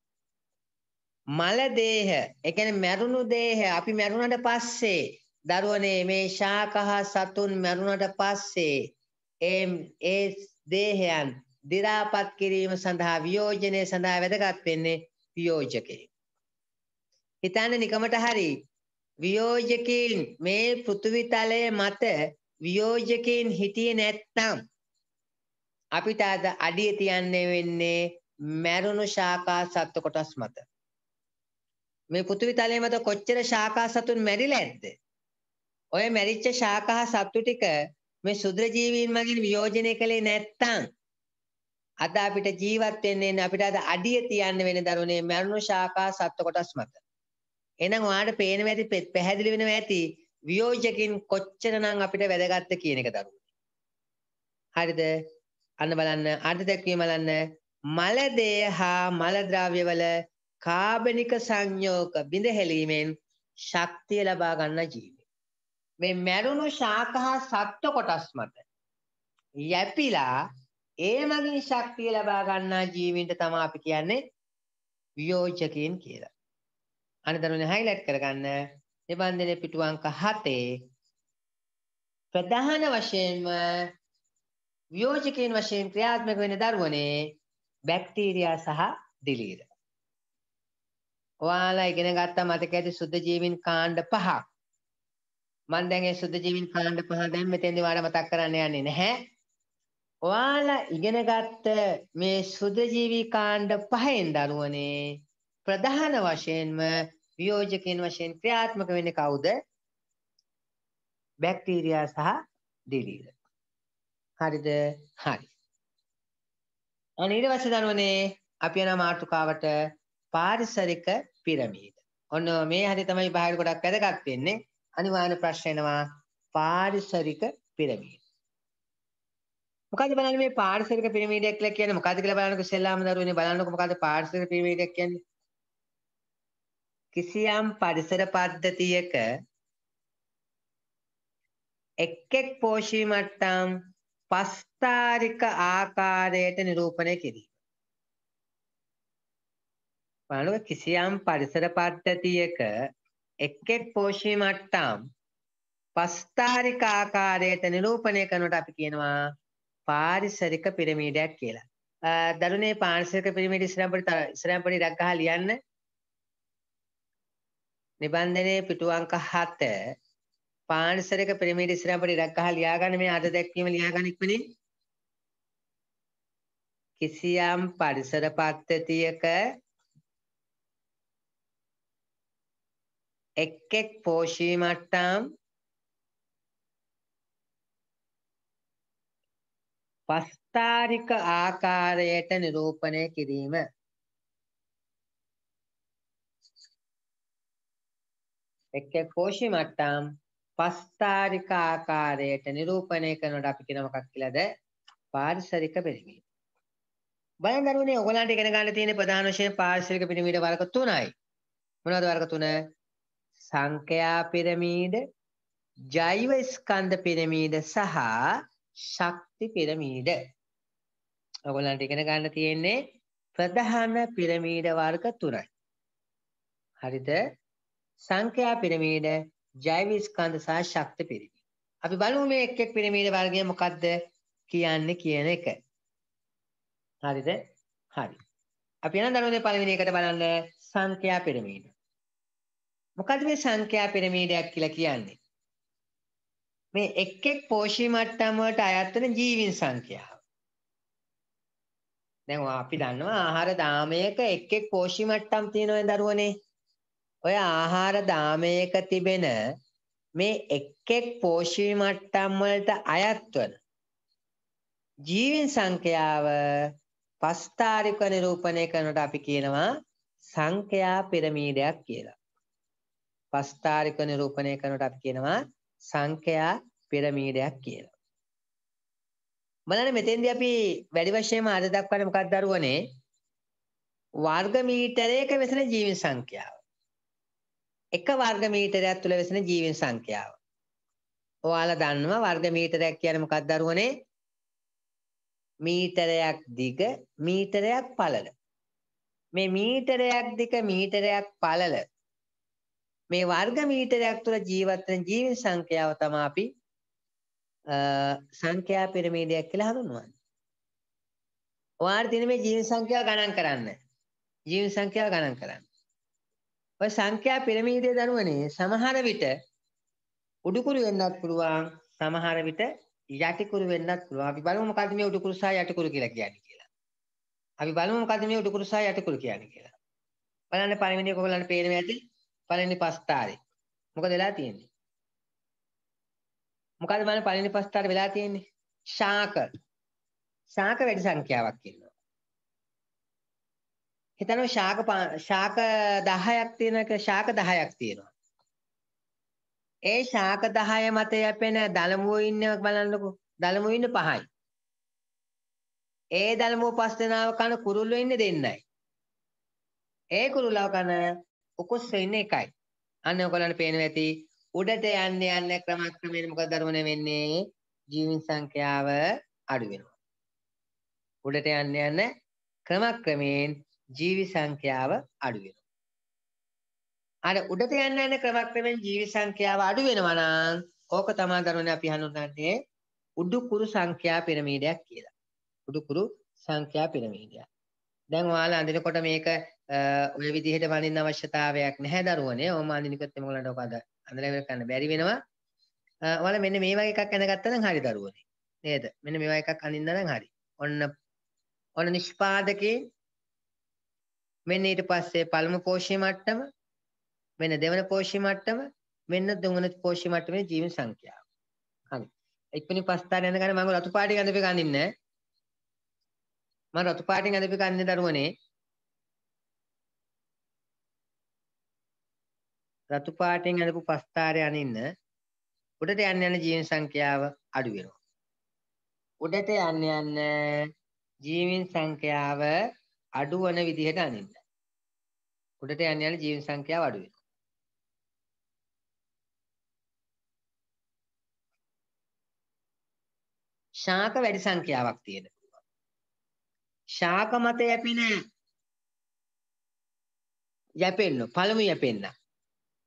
මල දේහ, ඒ කියන්නේ මැරුණු දේහ අපි මැරුණාට පස්සේ දරුවනේ මේ ශාකහ සතුන් මැරුණට පස්සේ ඒ ඒ දේහයන් දි รา පත් කිරීම සඳහා වියෝජනය සඳහා වැදගත් වෙන්නේ වියෝජකේ. හිතන්න නිකමට හරි වියෝජකීන් මේ පෘථිවි තලය මත වියෝජකීන් හිටියේ නැත්නම් අපිට අද අඩිය තියන්නේ වෙන්නේ මැරුණු ශාකා සත්ත්ව කොටස් මත. මේ පෘථිවි තලය මත කොච්චර ශාකා සතුන් මැරිලා ඇද්ද? ඔය මැරිච්ච ශාකා සත්තු ටික මේ සුද්‍ර ජීවීන් මගින් වියෝජනය කළේ නැත්නම් අද අපිට ජීවත් වෙන්නේ අපිට අද අඩිය තියන්න වෙන දරුණේ මරණ ශාකා සත්ව කොටස් මත. එහෙනම් ඔයාලට පේනවා ඇති පැහැදිලි වෙනවා ඇති වියෝජකින් කොච්චරනම් අපිට වැදගත්ද කියන එක දරුවනේ. හරිද? අන්න බලන්න අර්ථ දැක්වීම බලන්න මලදේ හා මල ද්‍රව්‍යවල කාබනික සංයෝග බිඳහැලීමෙන් ශක්තිය ලබා ගන්න ජීවි. මේ මැරුණු ශාක හා සත්ව කොටස් මත යැපිලා ඒ මගින් ශක්තිය ලබා ගන්නා ජීවීන්ට තමයි අපි කියන්නේ වියෝජකයන් කියලා. අනිතරුනේ highlight කරගන්න නිබන්ධනයේ පිටු අංක 7 ප්‍රධාන වශයෙන්ම වියෝජකයන් වශයෙන් ක්‍රියාත්මක වෙන දරුවනේ බැක්ටීරියා සහ දිලීර. ඔයාලා ඉගෙන ගත්ත මතක ඇති සුද්ධ ජීවින් කාණ්ඩ පහක්. මම දැන් ඒ සුද්ධ ජීවින් කාණ්ඩ පහ දැන් මෙතෙන්දී ඔයාලා මතක් කරන්න යන්නේ නැහැ. ඔයාලා ඉගෙන ගත්ත මේ සුද්ධ ජීවී කාණ්ඩ පහෙන් දරුවනේ ප්‍රධාන වශයෙන්ම වියෝජකයන් වශයෙන් ක්‍රියාත්මක වෙන්නේ කවුද? බැක්ටීරියා සහ ඩිලීර. හරිද? හරි. අනේ ඊට පස්සේ දරුවනේ අපි යන මාතෘකාවට පාරිසරික පිරමීඩ. ඔන්න මේ හරි තමයි බාහිර ගොඩක් වැදගත් වෙන්නේ. අනිවාර්ය ප්‍රශ්න එනවා පාරිසරික පිරමීඩ. මොකද බලන්න මේ පාරිසරික පිරමීඩයක් කියලා කියන්නේ මොකද්ද කියලා බලන්නකො සෙල්ලාම දරුවනේ බලන්නකො මොකද්ද පාරිසරික පිරමීඩයක් කියන්නේ? කිසියම් පරිසර පද්ධතියක එක් එක් පෝෂී මට්ටම් පස්තාරික ආකාරයට නිරූපණය කිරීම. බලන්න කිසියම් පරිසර පද්ධතියක එක් එක් පෝෂී මට්ටම් පස්තාරික ආකාරයට නිරූපණය කරනට අපි කියනවා පාරිසරික පිරමීඩයක් කියලා. දරුණේ පාරිසරික පිරමීඩ ඉස්සරහට ඉස්සරහට ඉඩක් ගහලා ලියන්න නිබන්ධනයේ පිටු අංක 7 පාණිසරක පිරමීඩ ඉස්සරහට ඉඩක් අහලා ලියාගන්න මේ අද දැක්වීම ලියාගන්න ඉක්මනින් කිසියම් පරිසර පද්ධතියක එක් එක් පෝෂී මට්ටම් පස්තාරික ආකාරයට නිරූපණය කිරීම එක්ක කෝෂි මට්ටම් පස්තාරික ආකාරයට නිරූපණය කරනකොට අපි කියන මොකක් කියලාද? පාරිසරික පිරිමි. බලන්න දරුවනේ ඔයගලන්ට ඉගෙන ගන්න තියෙන ප්‍රධාන වශයෙන් පාරිසරික පිරමීඩ වර්ග තුනයි. මොනවද වර්ග තුන? සංඛ්‍යා පිරමීඩ, ජෛව ස්කන්ධ පිරමීඩ සහ ශක්ති පිරමීඩ. ඔයගලන්ට ඉගෙන ගන්න තියෙන්නේ ප්‍රධාන පිරමීඩ වර්ග තුනයි. හරිද? සංඛ්‍යා පිරමීඩ ජෛව ස්කන්ධ සහ ශක්ති පිරමීඩ. අපි බලමු මේ එක් එක් පිරමීඩ වර්ගය මොකද්ද කියන්නේ කියන එක. හරිද? හරි. අපි යන දරුවනේ පළවෙනි එකට බලන්න සංඛ්‍යා පිරමීඩ. මොකද්ද මේ සංඛ්‍යා පිරමීඩයක් කියලා කියන්නේ? මේ එක් එක් පෝෂී මට්ටම් වලට අයත් වෙන ජීවීන් සංඛ්‍යාව. දැන් අපි දන්නවා ආහාර දාමයක එක් එක් පෝෂී මට්ටම් තියෙනවා දරුවනේ. ඔය ආහාර දාමයක තිබෙන මේ එක් එක් පෝෂ්‍ය මට්ටම් වලට අයත් වන ජීවීන් සංඛ්‍යාව පස්තාරික නිරූපණය කරනට අපි කියනවා සංඛ්‍යා පිරමීඩයක් කියලා. පස්තාරික නිරූපණය කරනට අපි කියනවා සංඛ්‍යා පිරමීඩයක් කියලා. බලන්න මෙතෙන්දී අපි වැඩි වශයෙන්ම අද දක්වන්නේ මොකක්ද දරුවනේ වර්ග මීටරයක මෙතන ජීවීන් සංඛ්‍යාව. එක වර්ග මීටරයක් තුල වෙසෙන ජීවීන් සංඛ්‍යාව. ඔයාලා දන්නවා වර්ග මීටරයක් කියන්නේ මොකක්ද දරුවනේ? මීටරයක් දිග මීටරයක් පළල. මේ මීටරයක් දිග මීටරයක් පළල මේ වර්ග මීටරයක් තුල ජීවත් වෙන ජීවීන් සංඛ්‍යාව තමයි අපි සංඛ්‍යා පිරමීඩයක් කියලා හඳුන්වන්නේ. ඔයාලා තියෙන මේ ජීවීන් සංඛ්‍යාව ගණන් කරන්න. ජීවීන් සංඛ්‍යාව ගණන් කරන්න. ඔය සංඛ්‍යා පිරමීඩය දරුවනේ සමහර විට උඩුකුරු වෙන්නත් පුළුවන් සමහර විට යටිකුරු වෙන්නත් පුළුවන් අපි බලමු මොකද්ද මේ උඩුකුරු සහ යටිකුරු කියලා කියන්නේ කියලා අපි බලමු මොකද්ද මේ උඩුකුරු සහ යටිකුරු කියන්නේ කියලා බලන්න පළවෙනි එක ඔයගලන්ට පේනවා ඇති පළවෙනි පස්තාරේ මොකද වෙලා තියෙන්නේ මොකද මම පළවෙනි පස්තර වෙලා තියෙන්නේ ශාක ශාක වැඩි සංඛ්‍යාවක් ඉන්නවා හිතනවා ශාක ශාක 10ක් තියෙනක ශාක 10ක් තියෙනවා. ඒ ශාක 10 මත යැපෙන දලමුව ඉන්නේ බලන්නකෝ. දලමුව ඉන්නේ පහයි. ඒ දලමුව පස් දෙනාව කන කුරුල්ලෝ ඉන්නේ දෙන්නයි. ඒ කුරුල්ලව කන උකුස්සෝ ඉන්නේ එකයි. අන්න ඔයගොල්ලන්ට පේනවා ඇති උඩට යන්න යන්න ක්‍රමක්‍රමයෙන් මොකද ධර්මනේ වෙන්නේ? ජීවීන් සංඛ්‍යාව අඩු වෙනවා. උඩට යන්න යන්න ක්‍රමක්‍රමයෙන් ජීවි සංඛ්‍යාව අඩු වෙනවා. අර උඩට යන්න යන ක්‍රමක්‍රමෙන් ජීවි සංඛ්‍යාව අඩු වෙනවා නම් ඕක තමයි දරුවනේ අපි හඳුන්වන්නේ උඩුකුරු සංඛ්‍යා පිරමීඩයක් කියලා. උඩුකුරු සංඛ්‍යා පිරමීඩයක්. දැන් ඔයාලා අඳිනකොට මේක ඔය විදිහට වඳින්න අවශ්‍යතාවයක් නැහැ දරුවනේ. ඕම අඳිනකොත් මොකලට ඔකද අඳලා ඉවර කරන්න බැරි වෙනවා. ඔයාලා මෙන්න මේ වගේ එකක් අඳගත්තා නම් හරි දරුවනේ. නේද? මෙන්න මේවා එකක් අඳින්න නම් හරි. ඔන්න ඔන්න නිෂ්පාදකේ මෙන්න ඊට පස්සේ පළමු පෝෂ්‍ය මට්ටම මෙන්න දෙවන පෝෂ්‍ය මට්ටම මෙන්න තුන්වන පෝෂ්‍ය මට්ටමේ ජීව සංඛ්‍යාව. හරි. එක්වෙනි පස්තාර යන ගමන් මම රතු පාටි ගඳපේ ගන්නින්නේ නැහැ. මම රතු පාටි ගඳපේ ගන්නේ දරුවනේ. රතු පාටෙන් අඳපු පස්තාරය අනින්න උඩට යන්න යන ජීවීන් සංඛ්‍යාව අඩු වෙනවා. උඩට යන්න යන ජීවීන් සංඛ්‍යාව අඩු වන විදිහට අනින්න. උඩට යන යන ජීවීන් සංඛ්‍යාව අඩු වෙනවා. ශාක වැඩි සංඛ්‍යාවක් තියෙන පුළුවන්. ශාක මත යැපෙන යැපෙන්න පළමු යැපෙන්න.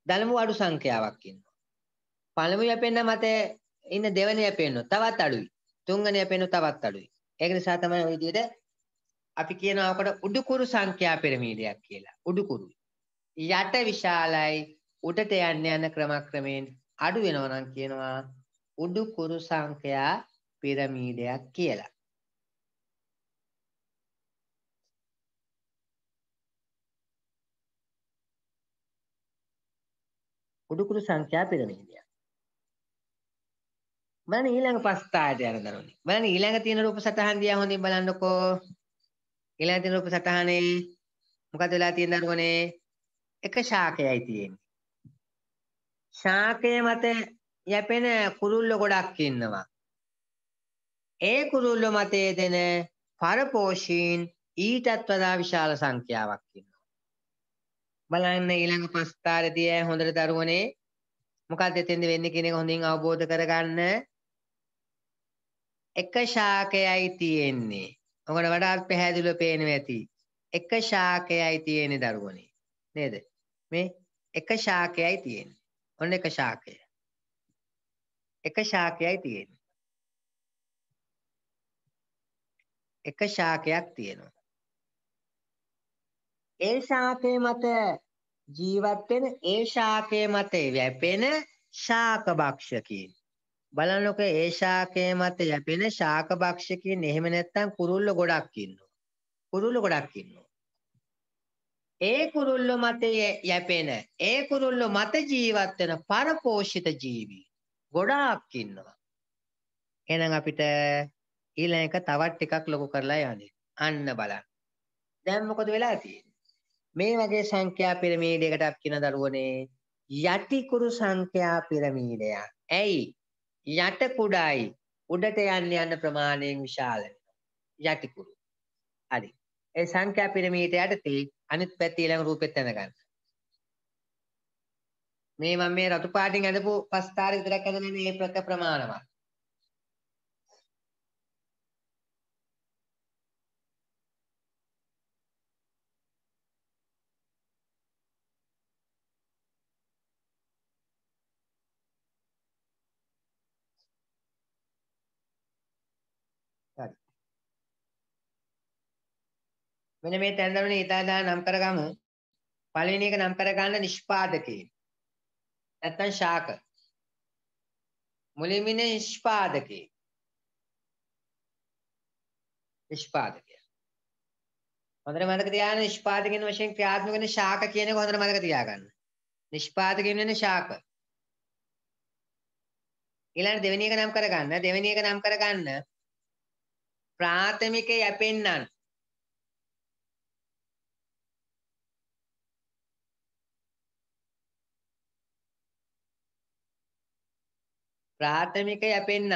දළමු අඩු සංඛ්‍යාවක් ඉන්නවා. පළමු යැපෙන්න මත ඉන්න දෙවෙනි යැපෙන්න තවත් අඩුයි. තුන්වෙනි යැපෙන්න තවත් අඩුයි. ඒක නිසා තමයි ওই විදිහට අපි කියනවාකට උඩුකුරු සංඛ්‍යා පිරමීඩයක් කියලා. උඩුකුරු. යට විශාලයි උඩට යන්න යන ක්‍රමක්‍රමයෙන් අඩු වෙනවා නම් කියනවා උඩුකුරු සංඛ්‍යා පිරමීඩයක් කියලා. උඩුකුරු සංඛ්‍යා පිරමීඩය. බලන්න ඊළඟ පස්තායට යන දරුවනේ. බලන්න ඊළඟ තියෙන රූප සටහන් දිහා හොඳින් බලන්නකෝ. ඊළඟ තියෙන රූප සටහනේ මොකද වෙලා තියෙන දරුවනේ එක ශාකයයි තියෙන්නේ. ශාකය මත යැපෙන කුරුල්ල ගොඩක් ඉන්නවා. ඒ කුරුල්ල මතේ දෙන පරපෝෂීන් ඊටත් වඩා විශාල සංඛ්‍යාවක් ඉන්නවා. බලන්න ඊළඟ පස්තාරදී හොඳට දරුවනේ මොකක්ද එතෙන්ද වෙන්නේ කියන එක හොඳින් අවබෝධ කරගන්න එක ශාකයයි තියෙන්නේ ඔකට වඩාත් පැහැදිලිව පේනවා ඇති. එක ශාකයයි තියෙන්නේ දරුවනේ. නේද? මේ එක ශාකයයි තියෙන්නේ. ඔන්න එක ශාකය. එක ශාකයයි තියෙන්නේ. එක ශාකයක් තියෙනවා. ඒ ශාකයේ මත ජීවත් වෙන ඒ ශාකයේ මත වැපෙන ශාක භක්ෂ කියන්නේ. බලන්නකො ඒ ශාකයේ මත යැපෙන ශාකභක්ෂකින් එහෙම නැත්නම් කුරුල්ල ගොඩක් ඉන්නවා. කුරුල්ල ගොඩක් ඉන්නවා. ඒ කුරුල්ල මත යැපෙන ඒ කුරුල්ල මත ජීවත් වෙන පරපෝෂිත ජීවි ගොඩාක් ඉන්නවා. එහෙනම් අපිට ඊළඟ එක තවත් ටිකක් ලොකු කරලා යන්නේ. අන්න බලන්න. දැන් මොකද වෙලා තියෙන්නේ? මේ වගේ සංඛ්‍යා පිරමීඩයකට කියන දරුවනේ යටි කුරු සංඛ්‍යා පිරමීඩය. ඇයි? යට කුඩායි උඩට යන්න යන ප්‍රමාණයෙන් විශාල වෙනවා යටි කුඩු හරි ඒ සංඛ්‍යා පිරමීඩයට යටතේ අනිත් පැත්තේ ඊළඟ රූපෙත් දැනගන්න මේ මම මේ රතු පාටින් ඇඳපු පස්තර විතරක් ඇඳලා මේ ප්‍රක ප්‍රමාණවත් මෙන්න මේ තැන් දමනේ ඊතාදා නම් කරගම පළවෙනි එක නම් කරගන්න නිෂ්පාදකේ නැත්තම් ශාක මුලින්ම නිෂ්පාදකේ නිෂ්පාදකය හොඳට මතක තියාගන්න නිෂ්පාදකෙන් වශයෙන් ක්‍රියාත්මක වෙන ශාක කියන එක හොඳට මතක තියාගන්න නිෂ්පාදකෙන් වෙන ශාක ඊළඟ දෙවෙනි එක නම් කරගන්න දෙවෙනි එක නම් කරගන්න ප්‍රාථමික යැපෙන්නන් ප්‍රාථමික යැපෙන්නන්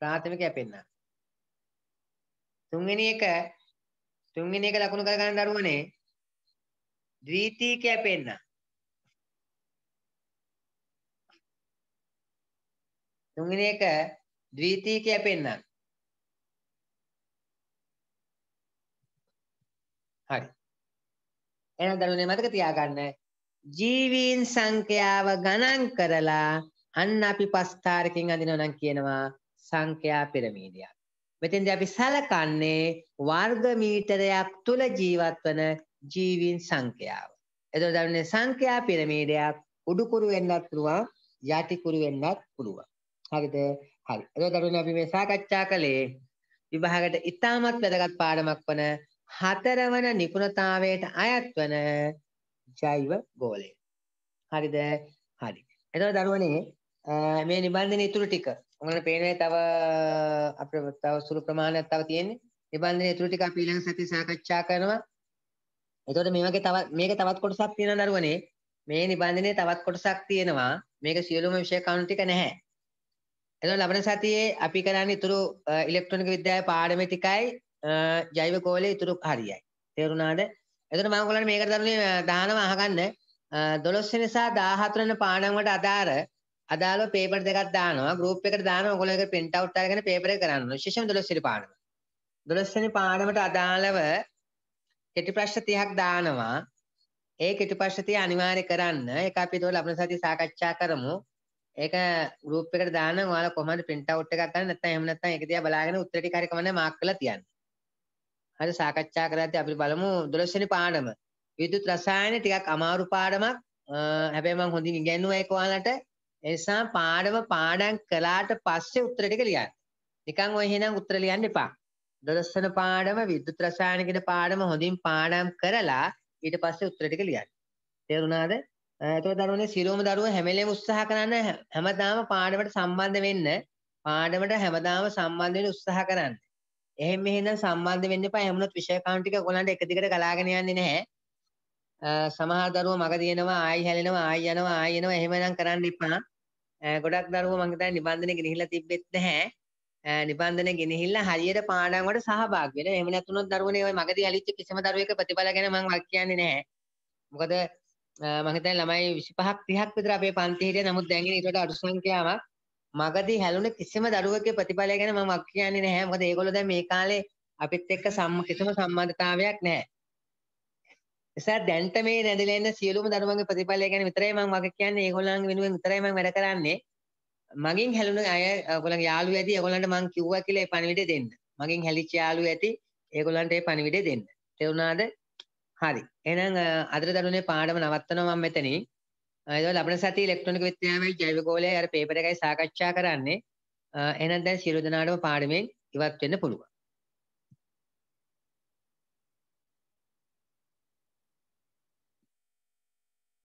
ප්‍රාථමික යැපෙන්නන් තුන්වෙනි එක තුන්වෙනි එක ලකුණු කරගන්න දරුවනේ ද්විතීක යැපෙන්න තුන්වෙනි එක ද්විතීක යැපෙන්න හරි එහෙනම් දරුවනේ මතක තියාගන්න ජීවීන් සංඛ්‍යාව ගණන් කරලා අන්න අපි පස්තරකින් අඳිනවා නම් කියනවා සංඛ්‍යා පිරමීඩයක්. මෙතෙන්දී අපි සලකන්නේ වර්ග මීටරයක් තුල ජීවත් වන ජීවීන් සංඛ්‍යාව. එතකොට දරුවනේ සංඛ්‍යා පිරමීඩයක් උඩුකුරු වෙන්නත් පුළුවන් යටිකුරු වෙන්නත් පුළුවන්. හරිද? හරි. එතකොට දරුවනේ අපි මේ සාකච්ඡා කළේ විභාගයට ඉතාමත් වැදගත් පාඩමක් වන හතරවන නිපුණතාවයට අයත් වන ජෛව ගෝලය. හරිද? හරි. එතකොට දරුවනේ මේ නිබන්ධන ඉතුරු ටික මම පේන්නේ තව අපේ තව සුළු ප්‍රමාණයක් තව තියෙන්නේ. නිබන්ධන ඉතුරු ටික අපි ඊළඟ සතියේ සාකච්ඡා කරනවා. එතකොට මේ වගේ තවත් මේක තවත් කොටසක් තියෙනවා දරුවනේ. මේ නිබන්ධනයේ තවත් කොටසක් තියෙනවා. මේක සියලුම විෂය කණු ටික නැහැ. එතකොට ලබන සතියේ අපි කරන්නේ ඉතුරු ඉලෙක්ට්‍රොනික විද්‍යාවේ පාඩම ටිකයි ජෛව කෝලේ ඉතුරු හරියයි. තේරුණාද? එතකොට මම ඔයගලන්ට මේකට දරුණේ දානවා අහගන්න 12 වෙනිසා 14 වෙනි පාඩම් වලට අදාළ අදාළව පේපර් දෙකක් දානවා. ගෲප් එකට දානවා. ඔයගොල්ලෝ ඒක print out අරගෙන පේපර් එක කරන්න. විශේෂම 12 වෙනි පාඩම. 12 වෙනි පාඩමට අදාළව කෙටි ප්‍රශ්න 30ක් දානවා. ඒ කෙටි ප්‍රශ්න 30 අනිවාර්ය කරන්න. ඒක අපි ඒක ලබන සතියේ සාකච්ඡා කරමු. ඒක ගෲප් එකට දාන්න ඔයාලා කොහමද print out එකක් ගන්න නැත්නම් එහෙම නැත්නම් ඒක දිහා බලාගෙන උත්තර ටික හරි කමන්නේ මාක් කරලා තියන්න. හරි සාකච්ඡා කරද්දී අපි බලමු 12 වෙනි පාඩම. විදුලි රසායන ටිකක් අමාරු පාඩමක්. හැබැයි මම හොඳින් ඉගෙනුවා ඒක ඔයාලට. ඒ නිසා පාඩම පාඩම් කළාට පස්සේ උත්තර ටික ලියන්න. නිකන් ඔය එහෙනම් උත්තර ලියන්න එපා. 12 වෙනි පාඩම විදුලි රසායන කියන පාඩම හොඳින් පාඩම් කරලා ඊට පස්සේ උත්තර ටික ලියන්න. තේරුණාද? එතකොට දරුවනේ සියලුම දරුවෝ හැම වෙලේම උත්සාහ කරන්න හැමදාම පාඩමට සම්බන්ධ වෙන්න පාඩමට හැමදාම සම්බන්ධ වෙන්න උත්සාහ කරන්න. එහෙම එහෙනම් සම්බන්ධ වෙන්න එපා. එහෙම වුණොත් විෂය කාණු ටික ඔයගලන්ට එක දිගට ගලාගෙන යන්නේ නැහැ. සමහර දරුවෝ මග දිනනවා ආයි හැලෙනවා ආයි යනවා ආයි එනවා එහෙමනම් කරන්න එපා. ගොඩක් දරුවෝ මං හිතන්නේ නිබන්ධනේ ගෙනහිලා තිබ්බෙත් නැහැ. නිබන්ධනේ ගෙනහිලා හරියට පාඩම් වලට සහභාගී වෙන. එහෙම නැතුනොත් දරුවනේ ওই මගදී ඇලිච්ච කිසිම දරුවෙක ප්‍රතිඵල ගැන මං වක් කියන්නේ නැහැ. මොකද මං හිතන්නේ ළමයි 25ක් 30ක් විතර අපේ පන්ති හිටිය. නමුත් දැන් ඉතින් ඊට අඩු සංඛ්‍යාවක් මගදී හැලුනේ කිසිම දරුවෙකුගේ ප්‍රතිඵලය ගැන මම කියන්නේ නැහැ. මොකද ඒගොල්ලෝ දැන් මේ කාලේ අපිත් එක්ක කිසිම සම්බන්ධතාවයක් නැහැ. නිසා දැන්ට මේ නැදලා ඉන්න සියලුම දරුවන්ගේ ප්‍රතිඵලය ගැන විතරයි මම වගේ කියන්නේ. ඒගොල්ලන්ගේ වෙනුවෙන් විතරයි මම වැඩ කරන්නේ. මගෙන් හැලුණ අය ඔයගොල්ලන්ගේ යාළුවෝ ඇති ඒගොල්ලන්ට මම කිව්වා කියලා ඒ පණිවිඩය දෙන්න. මගෙන් හැලිච්ච යාළුවෝ ඇති ඒගොල්ලන්ට ඒ පණිවිඩය දෙන්න. තේරුණාද? හරි. එහෙනම් අදට දරුණේ පාඩම නවත්තනවා මම මෙතනින්. ඒදවල ලබන සති ඉලෙක්ට්‍රොනික විද්‍යාවයි ජෛවකෝලයේ අර පේපර් එකයි සාකච්ඡා කරන්නේ. එහෙනම් දැන් සියලු දෙනාටම පාඩමෙන් ඉවත් වෙන්න පුළුවන්.